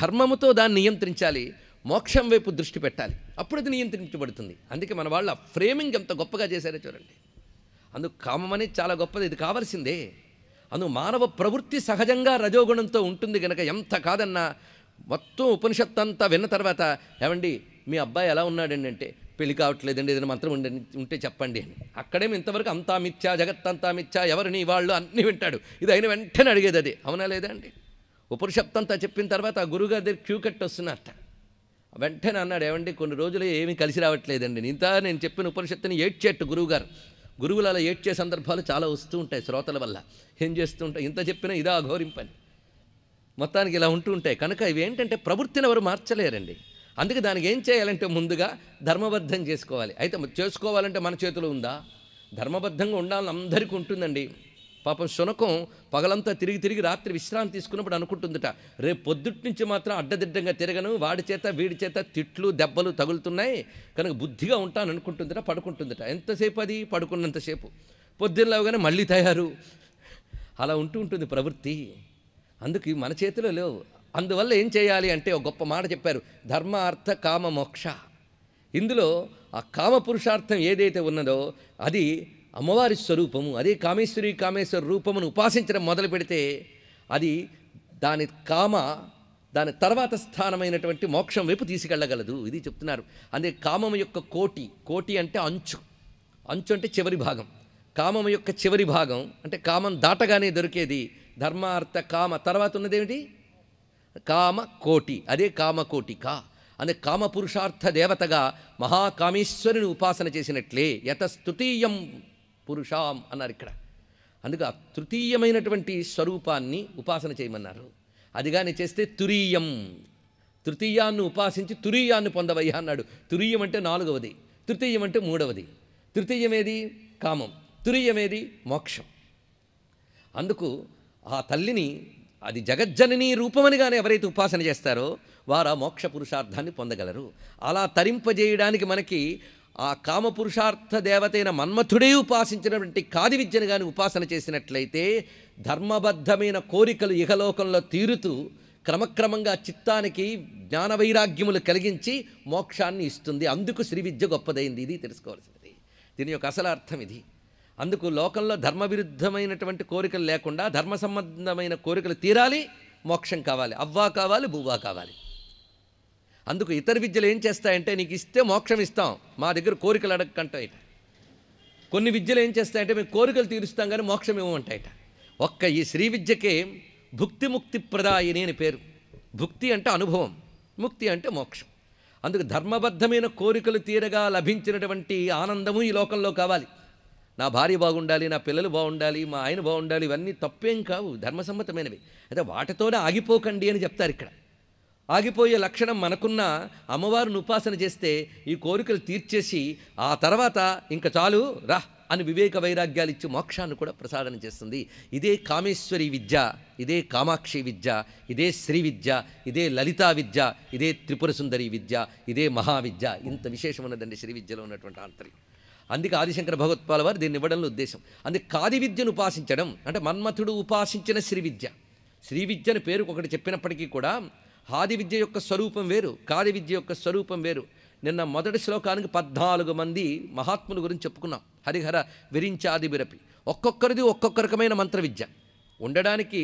ధర్మముతో దాన్ని నియంత్రించాలి మోక్షం వైపు దృష్టి పెట్టాలి అప్పుడు అది నియంత్రించబడుతుంది అందుకే మన వాళ్ళ ఫ్రేమింగ్ ఎంత గొప్పగా చేశారో చూడండి అందుకు కామం అనేది చాలా గొప్పది ఇది కావాల్సిందే అందు మానవ ప్రవృత్తి సహజంగా రజోగుణంతో ఉంటుంది కనుక ఎంత కాదన్నా మొత్తం ఉపనిషత్తు అంతా విన్న తర్వాత ఏమండి మీ అబ్బాయి ఎలా ఉన్నాడండి అంటే పెళ్లి కావట్లేదండి ఏదైనా మంత్రం ఉండే ఉంటే చెప్పండి అని అక్కడేమి ఇంతవరకు అంతా మిథ్యా జగత్తంతా మిథ్యా ఎవరిని వాళ్ళు అన్నీ వింటాడు ఇది అయిన వెంటనే అడిగేది అది అవునా లేదండి ఉపనిషత్తంతా చెప్పిన తర్వాత ఆ గురుగారి దగ్గర క్యూ కట్ వస్తున్నారట వెంటనే అన్నాడు ఏమండి కొన్ని రోజులు ఏమీ కలిసి రావట్లేదండి ఇంత నేను చెప్పిన ఉపనిషత్తుని ఏడ్చేట్టు గురువుగారు గురువులు అలా ఏడ్చే సందర్భాలు చాలా వస్తూ ఉంటాయి శ్రోతల వల్ల ఏం చేస్తూ ఉంటాయి ఇంత చెప్పినా ఇదా అఘోరింపని మొత్తానికి ఇలా ఉంటూ ఉంటాయి కనుక ఇవి ఏంటంటే ప్రవృత్తిని ఎవరు మార్చలేరండి అందుకే దానికి ఏం చేయాలంటే ముందుగా ధర్మబద్ధం చేసుకోవాలి అయితే చేసుకోవాలంటే మన చేతిలో ఉందా ధర్మబద్ధంగా ఉండాలని అందరికీ ఉంటుందండి పాపం శునకం పగలంతా తిరిగి తిరిగి రాత్రి విశ్రాంతి తీసుకున్నప్పుడు అనుకుంటుందట రేపు పొద్దుటి నుంచి మాత్రం అడ్డదిడ్డంగా తిరగను వాడి చేత వీడి చేత తిట్లు దెబ్బలు తగులుతున్నాయి కనుక బుద్ధిగా ఉంటాను అనుకుంటుందట పడుకుంటుందట ఎంతసేపు అది పడుకున్నంతసేపు పొద్దున్నలాగానే మళ్ళీ తయారు అలా ఉంటూ ఉంటుంది ప్రవృత్తి అందుకు మన చేతిలో లేవు అందువల్ల ఏం చేయాలి అంటే ఒక గొప్ప మాట చెప్పారు ధర్మ అర్థ కామ మోక్ష ఇందులో ఆ కామ పురుషార్థం ఏదైతే ఉన్నదో అది అమ్మవారి స్వరూపము అదే కామేశ్వరి కామేశ్వర రూపమును ఉపాసించడం మొదలు పెడితే అది దాని కామ దాని తర్వాత స్థానమైనటువంటి మోక్షం వైపు తీసుకెళ్ళగలదు ఇది చెప్తున్నారు అదే కామం యొక్క కోటి కోటి అంటే అంచు అంచు అంటే చివరి భాగం కామం యొక్క చివరి భాగం అంటే కామం దాటగానే దొరికేది ధర్మ అర్థ కామ తర్వాత ఉన్నదేమిటి కామ కోటి అదే కామకోటి కా అనే కామ పురుషార్థ దేవతగా మహాకామేశ్వరుని ఉపాసన చేసినట్లే యతస్తృతీయం పురుషాం అన్నారు ఇక్కడ అందుకు ఆ తృతీయమైనటువంటి స్వరూపాన్ని ఉపాసన చేయమన్నారు అదిగాని చేస్తే తురీయం తృతీయాన్ని ఉపాసించి తురీయాన్ని పొందవయ్యా అన్నాడు తురీయం అంటే నాలుగవది తృతీయం అంటే మూడవది తృతీయమేది కామం తురీయమేది మోక్షం అందుకు ఆ తల్లిని అది జగజ్జనని రూపమని కానీ ఎవరైతే ఉపాసన చేస్తారో వారు ఆ మోక్ష పురుషార్థాన్ని పొందగలరు అలా తరింపజేయడానికి మనకి ఆ కామ పురుషార్థ దేవతైన మన్మథుడే ఉపాసించినటువంటి కాది విద్యను కానీ ఉపాసన చేసినట్లయితే ధర్మబద్ధమైన కోరికలు ఇహలోకంలో తీరుతూ క్రమక్రమంగా చిత్తానికి జ్ఞానవైరాగ్యములు కలిగించి మోక్షాన్ని ఇస్తుంది అందుకు శ్రీ విద్య గొప్పదైంది ఇది తెలుసుకోవాల్సింది దీని యొక్క అసలు అర్థం ఇది అందుకు లోకంలో ధర్మవిరుద్ధమైనటువంటి కోరికలు లేకుండా ధర్మ సంబంధమైన కోరికలు తీరాలి మోక్షం కావాలి అవ్వా కావాలి బువ్వా కావాలి అందుకు ఇతర విద్యలు ఏం చేస్తాయంటే నీకు ఇస్తే మోక్షం ఇస్తాం మా దగ్గర కోరికలు అడగకంటాయిట కొన్ని విద్యలు ఏం చేస్తాయంటే మేము కోరికలు తీరుస్తాం కానీ మోక్షం ఇవ్వమంటాయిట ఒక్క ఈ శ్రీ విద్యకే భుక్తి ముక్తి ప్రదాయిని అని పేరు భుక్తి అంటే అనుభవం ముక్తి అంటే మోక్షం అందుకు ధర్మబద్ధమైన కోరికలు తీరగా లభించినటువంటి ఆనందము ఈ లోకంలో కావాలి నా భార్య బాగుండాలి నా పిల్లలు బాగుండాలి మా ఆయన బాగుండాలి ఇవన్నీ తప్పేం కావు ధర్మసమ్మతమైనవి అయితే వాటితోనే ఆగిపోకండి అని చెప్తారు ఇక్కడ ఆగిపోయే లక్షణం మనకున్న అమ్మవారిని ఉపాసన చేస్తే ఈ కోరికలు తీర్చేసి ఆ తర్వాత ఇంకా చాలు రా అని వివేక వైరాగ్యాలు ఇచ్చి మోక్షాన్ని కూడా ప్రసాదం చేస్తుంది ఇదే కామేశ్వరి విద్య ఇదే కామాక్షి విద్య ఇదే శ్రీ విద్య ఇదే లలితా విద్య ఇదే త్రిపుర సుందరి విద్య ఇదే మహావిద్య ఇంత విశేషం ఉన్నదండి శ్రీ విద్యలో ఉన్నటువంటి ఆంతర్యం అందుకే ఆదిశంకర భగవత్పాల వారు దీన్ని ఇవ్వడంలో ఉద్దేశం అందుకే కాది విద్యను ఉపాసించడం అంటే మన్మథుడు ఉపాసించిన శ్రీ విద్య శ్రీ విద్య విద్యను పేరుకొకటి చెప్పినప్పటికీ కూడా ఆది విద్య యొక్క స్వరూపం వేరు కాది విద్య యొక్క స్వరూపం వేరు నిన్న మొదటి శ్లోకానికి పద్నాలుగు మంది మహాత్ముల గురించి చెప్పుకున్నాం హరిహర విరించాది విరపి ఒక్కొక్కరిది ఒక్కొక్క రకమైన మంత్ర విద్య ఉండడానికి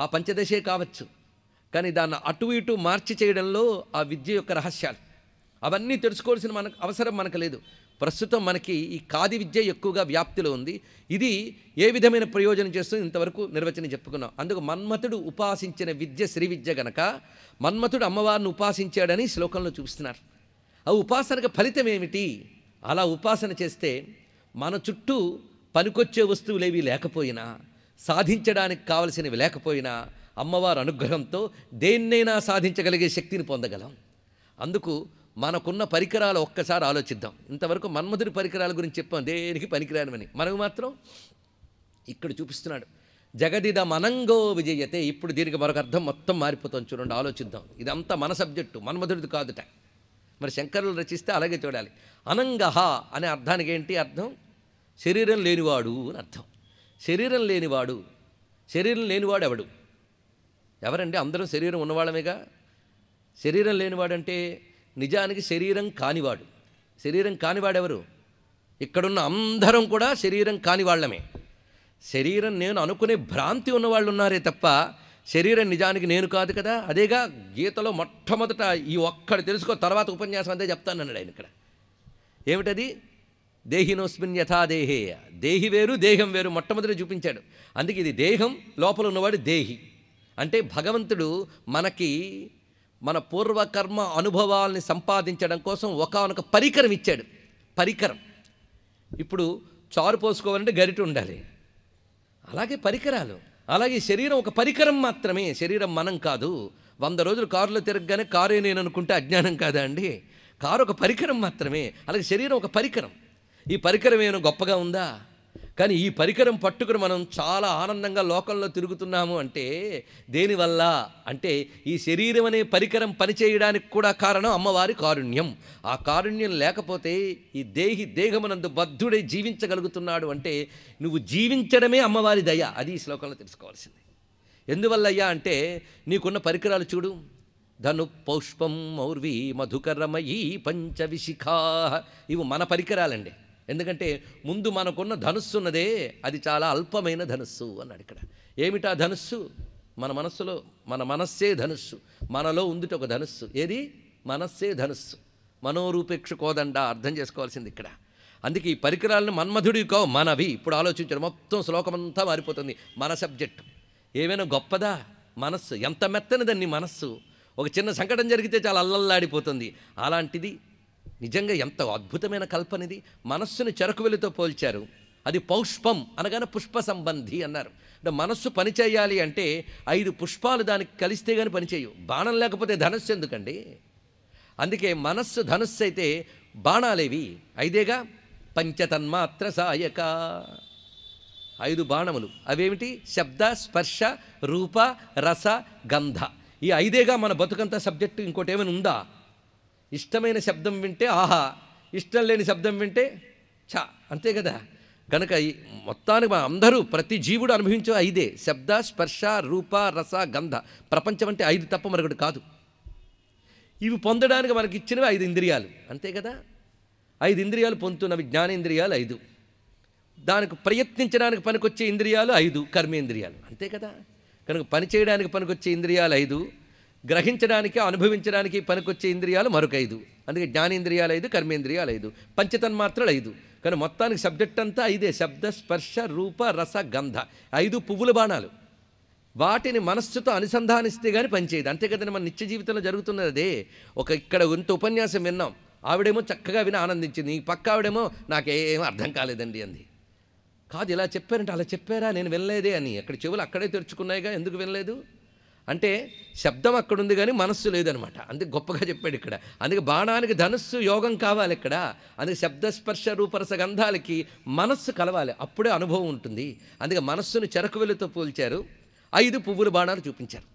ఆ పంచదశే కావచ్చు కానీ దాన్ని అటు ఇటు మార్చి చేయడంలో ఆ విద్య యొక్క రహస్యాలు అవన్నీ తెలుసుకోవాల్సిన మనకు అవసరం మనకు లేదు ప్రస్తుతం మనకి ఈ కాది విద్య ఎక్కువగా వ్యాప్తిలో ఉంది ఇది ఏ విధమైన ప్రయోజనం చేస్తుంది ఇంతవరకు నిర్వచనం చెప్పుకున్నాం అందుకు మన్మథుడు ఉపాసించిన విద్య శ్రీ విద్య గనక మన్మథుడు అమ్మవారిని ఉపాసించాడని శ్లోకంలో చూపిస్తున్నారు ఆ ఉపాసనకు ఫలితం ఏమిటి అలా ఉపాసన చేస్తే మన చుట్టూ పనికొచ్చే వస్తువులేవి లేకపోయినా సాధించడానికి కావలసినవి లేకపోయినా అమ్మవారి అనుగ్రహంతో దేన్నైనా సాధించగలిగే శక్తిని పొందగలం అందుకు మనకున్న పరికరాలు ఒక్కసారి ఆలోచిద్దాం ఇంతవరకు మన్మధుడి పరికరాల గురించి చెప్పాం దేనికి పనికిరానివని మనకు మాత్రం ఇక్కడ చూపిస్తున్నాడు జగదిద మనంగో విజయతే ఇప్పుడు దీనికి మరొక అర్థం మొత్తం మారిపోతాం చూడండి ఆలోచిద్దాం ఇదంతా మన సబ్జెక్టు మన్మధుడిది కాదుట మరి శంకరులు రచిస్తే అలాగే చూడాలి అనంగహ అనే అర్థానికి ఏంటి అర్థం శరీరం లేనివాడు అని అర్థం శరీరం లేనివాడు శరీరం లేనివాడు ఎవడు ఎవరండి అందరం శరీరం ఉన్నవాళ్ళమేగా శరీరం లేనివాడంటే నిజానికి శరీరం కానివాడు శరీరం కానివాడెవరు ఇక్కడున్న అందరం కూడా శరీరం కానివాళ్లమే శరీరం నేను అనుకునే భ్రాంతి ఉన్నవాళ్ళు ఉన్నారే తప్ప శరీరం నిజానికి నేను కాదు కదా అదేగా గీతలో మొట్టమొదట ఈ ఒక్కడు తెలుసుకో తర్వాత ఉపన్యాసం అంతే చెప్తానన్నాడు ఆయన ఇక్కడ ఏమిటది దేహినోస్మిన్ యథా దేహి వేరు దేహం వేరు మొట్టమొదటి చూపించాడు అందుకే ఇది దేహం లోపల ఉన్నవాడు దేహి అంటే భగవంతుడు మనకి మన పూర్వకర్మ అనుభవాల్ని సంపాదించడం కోసం ఒకనొక పరికరం ఇచ్చాడు పరికరం ఇప్పుడు చారు పోసుకోవాలంటే గరిటె ఉండాలి అలాగే పరికరాలు అలాగే శరీరం ఒక పరికరం మాత్రమే శరీరం మనం కాదు వంద రోజులు కారులో తిరగగానే కారే నేను అనుకుంటే అజ్ఞానం కాదా అండి కారు ఒక పరికరం మాత్రమే అలాగే శరీరం ఒక పరికరం ఈ పరికరం ఏమైనా గొప్పగా ఉందా కానీ ఈ పరికరం పట్టుకుని మనం చాలా ఆనందంగా లోకంలో తిరుగుతున్నాము అంటే దేనివల్ల అంటే ఈ శరీరం అనే పరికరం పనిచేయడానికి కూడా కారణం అమ్మవారి కారుణ్యం ఆ కారుణ్యం లేకపోతే ఈ దేహి దేహమునందు బద్ధుడై జీవించగలుగుతున్నాడు అంటే నువ్వు జీవించడమే అమ్మవారి దయ అది ఈ శ్లోకంలో తెలుసుకోవాల్సింది ఎందువల్లయ్యా అంటే నీకున్న పరికరాలు చూడు ధను పౌష్పం మౌర్వి మధుకరమయీ పంచవిశిఖా ఇవి మన పరికరాలండి ఎందుకంటే ముందు మనకున్న ధనుస్సు ఉన్నదే అది చాలా అల్పమైన ధనుస్సు అన్నాడు ఇక్కడ ఏమిటా ధనుస్సు మన మనస్సులో మన మనస్సే ధనుస్సు మనలో ఉందిట ఒక ధనుస్సు ఏది మనస్సే ధనుస్సు మనోరూపేక్ష కోదండ అర్థం చేసుకోవాల్సింది ఇక్కడ అందుకే ఈ పరికరాలను మన్మధుడి మనవి ఇప్పుడు ఆలోచించారు మొత్తం శ్లోకమంతా మారిపోతుంది మన సబ్జెక్టు ఏమైనా గొప్పదా మనస్సు ఎంత మెత్తనిదండి మనస్సు ఒక చిన్న సంకటం జరిగితే చాలా అల్లల్లాడిపోతుంది అలాంటిది నిజంగా ఎంత అద్భుతమైన కల్పన ఇది మనస్సును చెరకు పోల్చారు అది పౌష్పం అనగానే పుష్ప సంబంధి అన్నారు అంటే మనస్సు పనిచేయాలి అంటే ఐదు పుష్పాలు దానికి కలిస్తే కానీ పనిచేయు బాణం లేకపోతే ధనస్సు ఎందుకండి అందుకే మనస్సు ధనుస్సు అయితే బాణాలేవి ఐదేగా పంచతన్మాత్ర సాయక ఐదు బాణములు అవేమిటి శబ్ద స్పర్శ రూప రస గంధ ఈ ఐదేగా మన బతుకంతా సబ్జెక్టు ఇంకోటి ఏమైనా ఉందా ఇష్టమైన శబ్దం వింటే ఆహా ఇష్టం లేని శబ్దం వింటే ఛా అంతే కదా కనుక మొత్తానికి అందరూ ప్రతి జీవుడు అనుభవించే ఐదే శబ్ద స్పర్శ రూప రస గంధ ప్రపంచం అంటే ఐదు తప్ప మరొకటి కాదు ఇవి పొందడానికి మనకి ఇచ్చినవి ఐదు ఇంద్రియాలు అంతే కదా ఐదు ఇంద్రియాలు పొందుతున్నవి జ్ఞానేంద్రియాలు ఐదు దానికి ప్రయత్నించడానికి పనికొచ్చే ఇంద్రియాలు ఐదు కర్మేంద్రియాలు అంతే కదా కనుక పని చేయడానికి పనికొచ్చే ఇంద్రియాలు ఐదు గ్రహించడానికి అనుభవించడానికి పనికొచ్చే ఇంద్రియాలు మరొక ఐదు అందుకే జ్ఞానేంద్రియాలు ఐదు కర్మేంద్రియాలు ఐదు పంచతన్మాత్రలు ఐదు కానీ మొత్తానికి సబ్జెక్ట్ అంతా ఐదే శబ్ద స్పర్శ రూప రస గంధ ఐదు పువ్వుల బాణాలు వాటిని మనస్సుతో అనుసంధానిస్తే కానీ పనిచేయదు అంతే కదండి మన నిత్య జీవితంలో జరుగుతున్నది అదే ఒక ఇక్కడ ఇంత ఉపన్యాసం విన్నాం ఆవిడేమో చక్కగా విని ఆనందించింది ఈ పక్క ఆవిడేమో నాకేం అర్థం కాలేదండి అంది కాదు ఇలా చెప్పారంటే అలా చెప్పారా నేను వినలేదే అని అక్కడ చెవులు అక్కడే తెరుచుకున్నాయిగా ఎందుకు వినలేదు అంటే శబ్దం అక్కడుంది కానీ మనస్సు లేదనమాట అందుకే గొప్పగా చెప్పాడు ఇక్కడ అందుకే బాణానికి ధనస్సు యోగం కావాలి ఇక్కడ అందుకే శబ్దస్పర్శ రూపరస గంధాలకి మనస్సు కలవాలి అప్పుడే అనుభవం ఉంటుంది అందుకే మనస్సును చెరకు వెలుతో పోల్చారు ఐదు పువ్వుల బాణాలు చూపించారు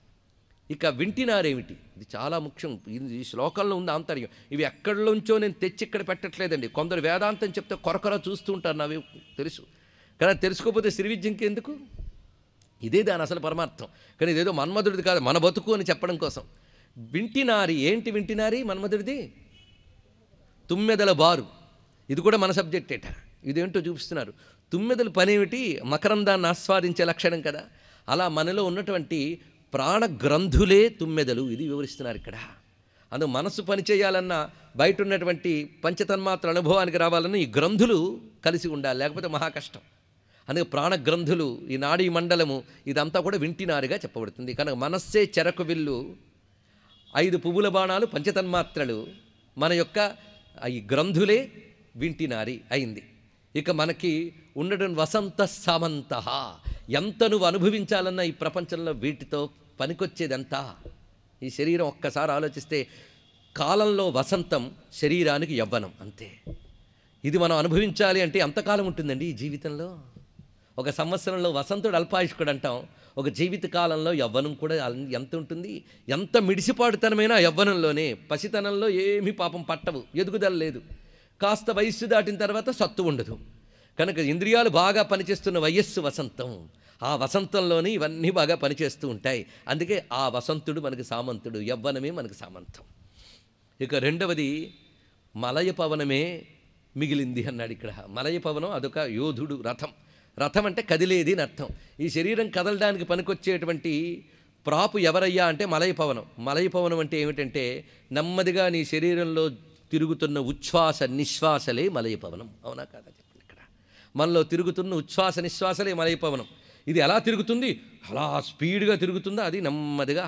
ఇక వింటినారేమిటి ఇది చాలా ముఖ్యం ఈ శ్లోకంలో ఉంది ఆంతర్యం ఇవి ఎక్కడిలోంచో నేను తెచ్చి ఇక్కడ పెట్టట్లేదండి కొందరు వేదాంతం చెప్తే కొరకొర చూస్తూ ఉంటారు నావి తెలుసు కానీ తెలుసుకోకపోతే శ్రీ ఎందుకు ఇదే దాని అసలు పరమార్థం కానీ ఇదేదో మన్మధుడిది కాదు మన బతుకు అని చెప్పడం కోసం వింటినారి ఏంటి వింటినారి మన్మధుడిది తుమ్మెదల బారు ఇది కూడా మన సబ్జెక్టేట ఇదేంటో చూపిస్తున్నారు తుమ్మెదల పనేమిటి మకరందాన్ని ఆస్వాదించే లక్షణం కదా అలా మనలో ఉన్నటువంటి ప్రాణగ్రంథులే తుమ్మెదలు ఇది వివరిస్తున్నారు ఇక్కడ అందు మనస్సు పనిచేయాలన్నా బయట ఉన్నటువంటి పంచతన్మాత్ర అనుభవానికి రావాలన్నా ఈ గ్రంథులు కలిసి ఉండాలి లేకపోతే మహాకష్టం అందుకే ప్రాణగ్రంథులు ఈ నాడీ మండలము ఇదంతా కూడా వింటినారుగా చెప్పబడుతుంది కనుక మనస్సే చెరకు విల్లు ఐదు పువ్వుల బాణాలు పంచతన్మాత్రలు మన యొక్క ఈ గ్రంథులే వింటినారి అయింది ఇక మనకి ఉండడం వసంత సమంత ఎంత నువ్వు అనుభవించాలన్న ఈ ప్రపంచంలో వీటితో పనికొచ్చేదంతా ఈ శరీరం ఒక్కసారి ఆలోచిస్తే కాలంలో వసంతం శరీరానికి యవ్వనం అంతే ఇది మనం అనుభవించాలి అంటే ఎంతకాలం ఉంటుందండి ఈ జీవితంలో ఒక సంవత్సరంలో వసంతుడు అల్పాయుష్కుడు అంటాం ఒక జీవిత కాలంలో యవ్వనం కూడా ఎంత ఉంటుంది ఎంత మిడిసిపాడుతనమైన యవ్వనంలోనే పసితనంలో ఏమీ పాపం పట్టవు ఎదుగుదల లేదు కాస్త వయస్సు దాటిన తర్వాత సత్తు ఉండదు కనుక ఇంద్రియాలు బాగా పనిచేస్తున్న వయస్సు వసంతం ఆ వసంతంలోనే ఇవన్నీ బాగా పనిచేస్తూ ఉంటాయి అందుకే ఆ వసంతుడు మనకు సామంతుడు యవ్వనమే మనకు సామంతం ఇక రెండవది మలయ పవనమే మిగిలింది అన్నాడు ఇక్కడ మలయ పవనం అదొక యోధుడు రథం రథం అంటే కదిలేది అని అర్థం ఈ శరీరం కదలడానికి పనికొచ్చేటువంటి ప్రాపు ఎవరయ్యా అంటే మలయ పవనం మలయ పవనం అంటే ఏమిటంటే నెమ్మదిగా నీ శరీరంలో తిరుగుతున్న ఉచ్ఛ్వాస నిశ్వాసలే మలయ పవనం అవునా కాదా చెప్పండి ఇక్కడ మనలో తిరుగుతున్న ఉచ్ఛ్వాస నిశ్వాసలే మలయ పవనం ఇది ఎలా తిరుగుతుంది అలా స్పీడ్గా తిరుగుతుందో అది నెమ్మదిగా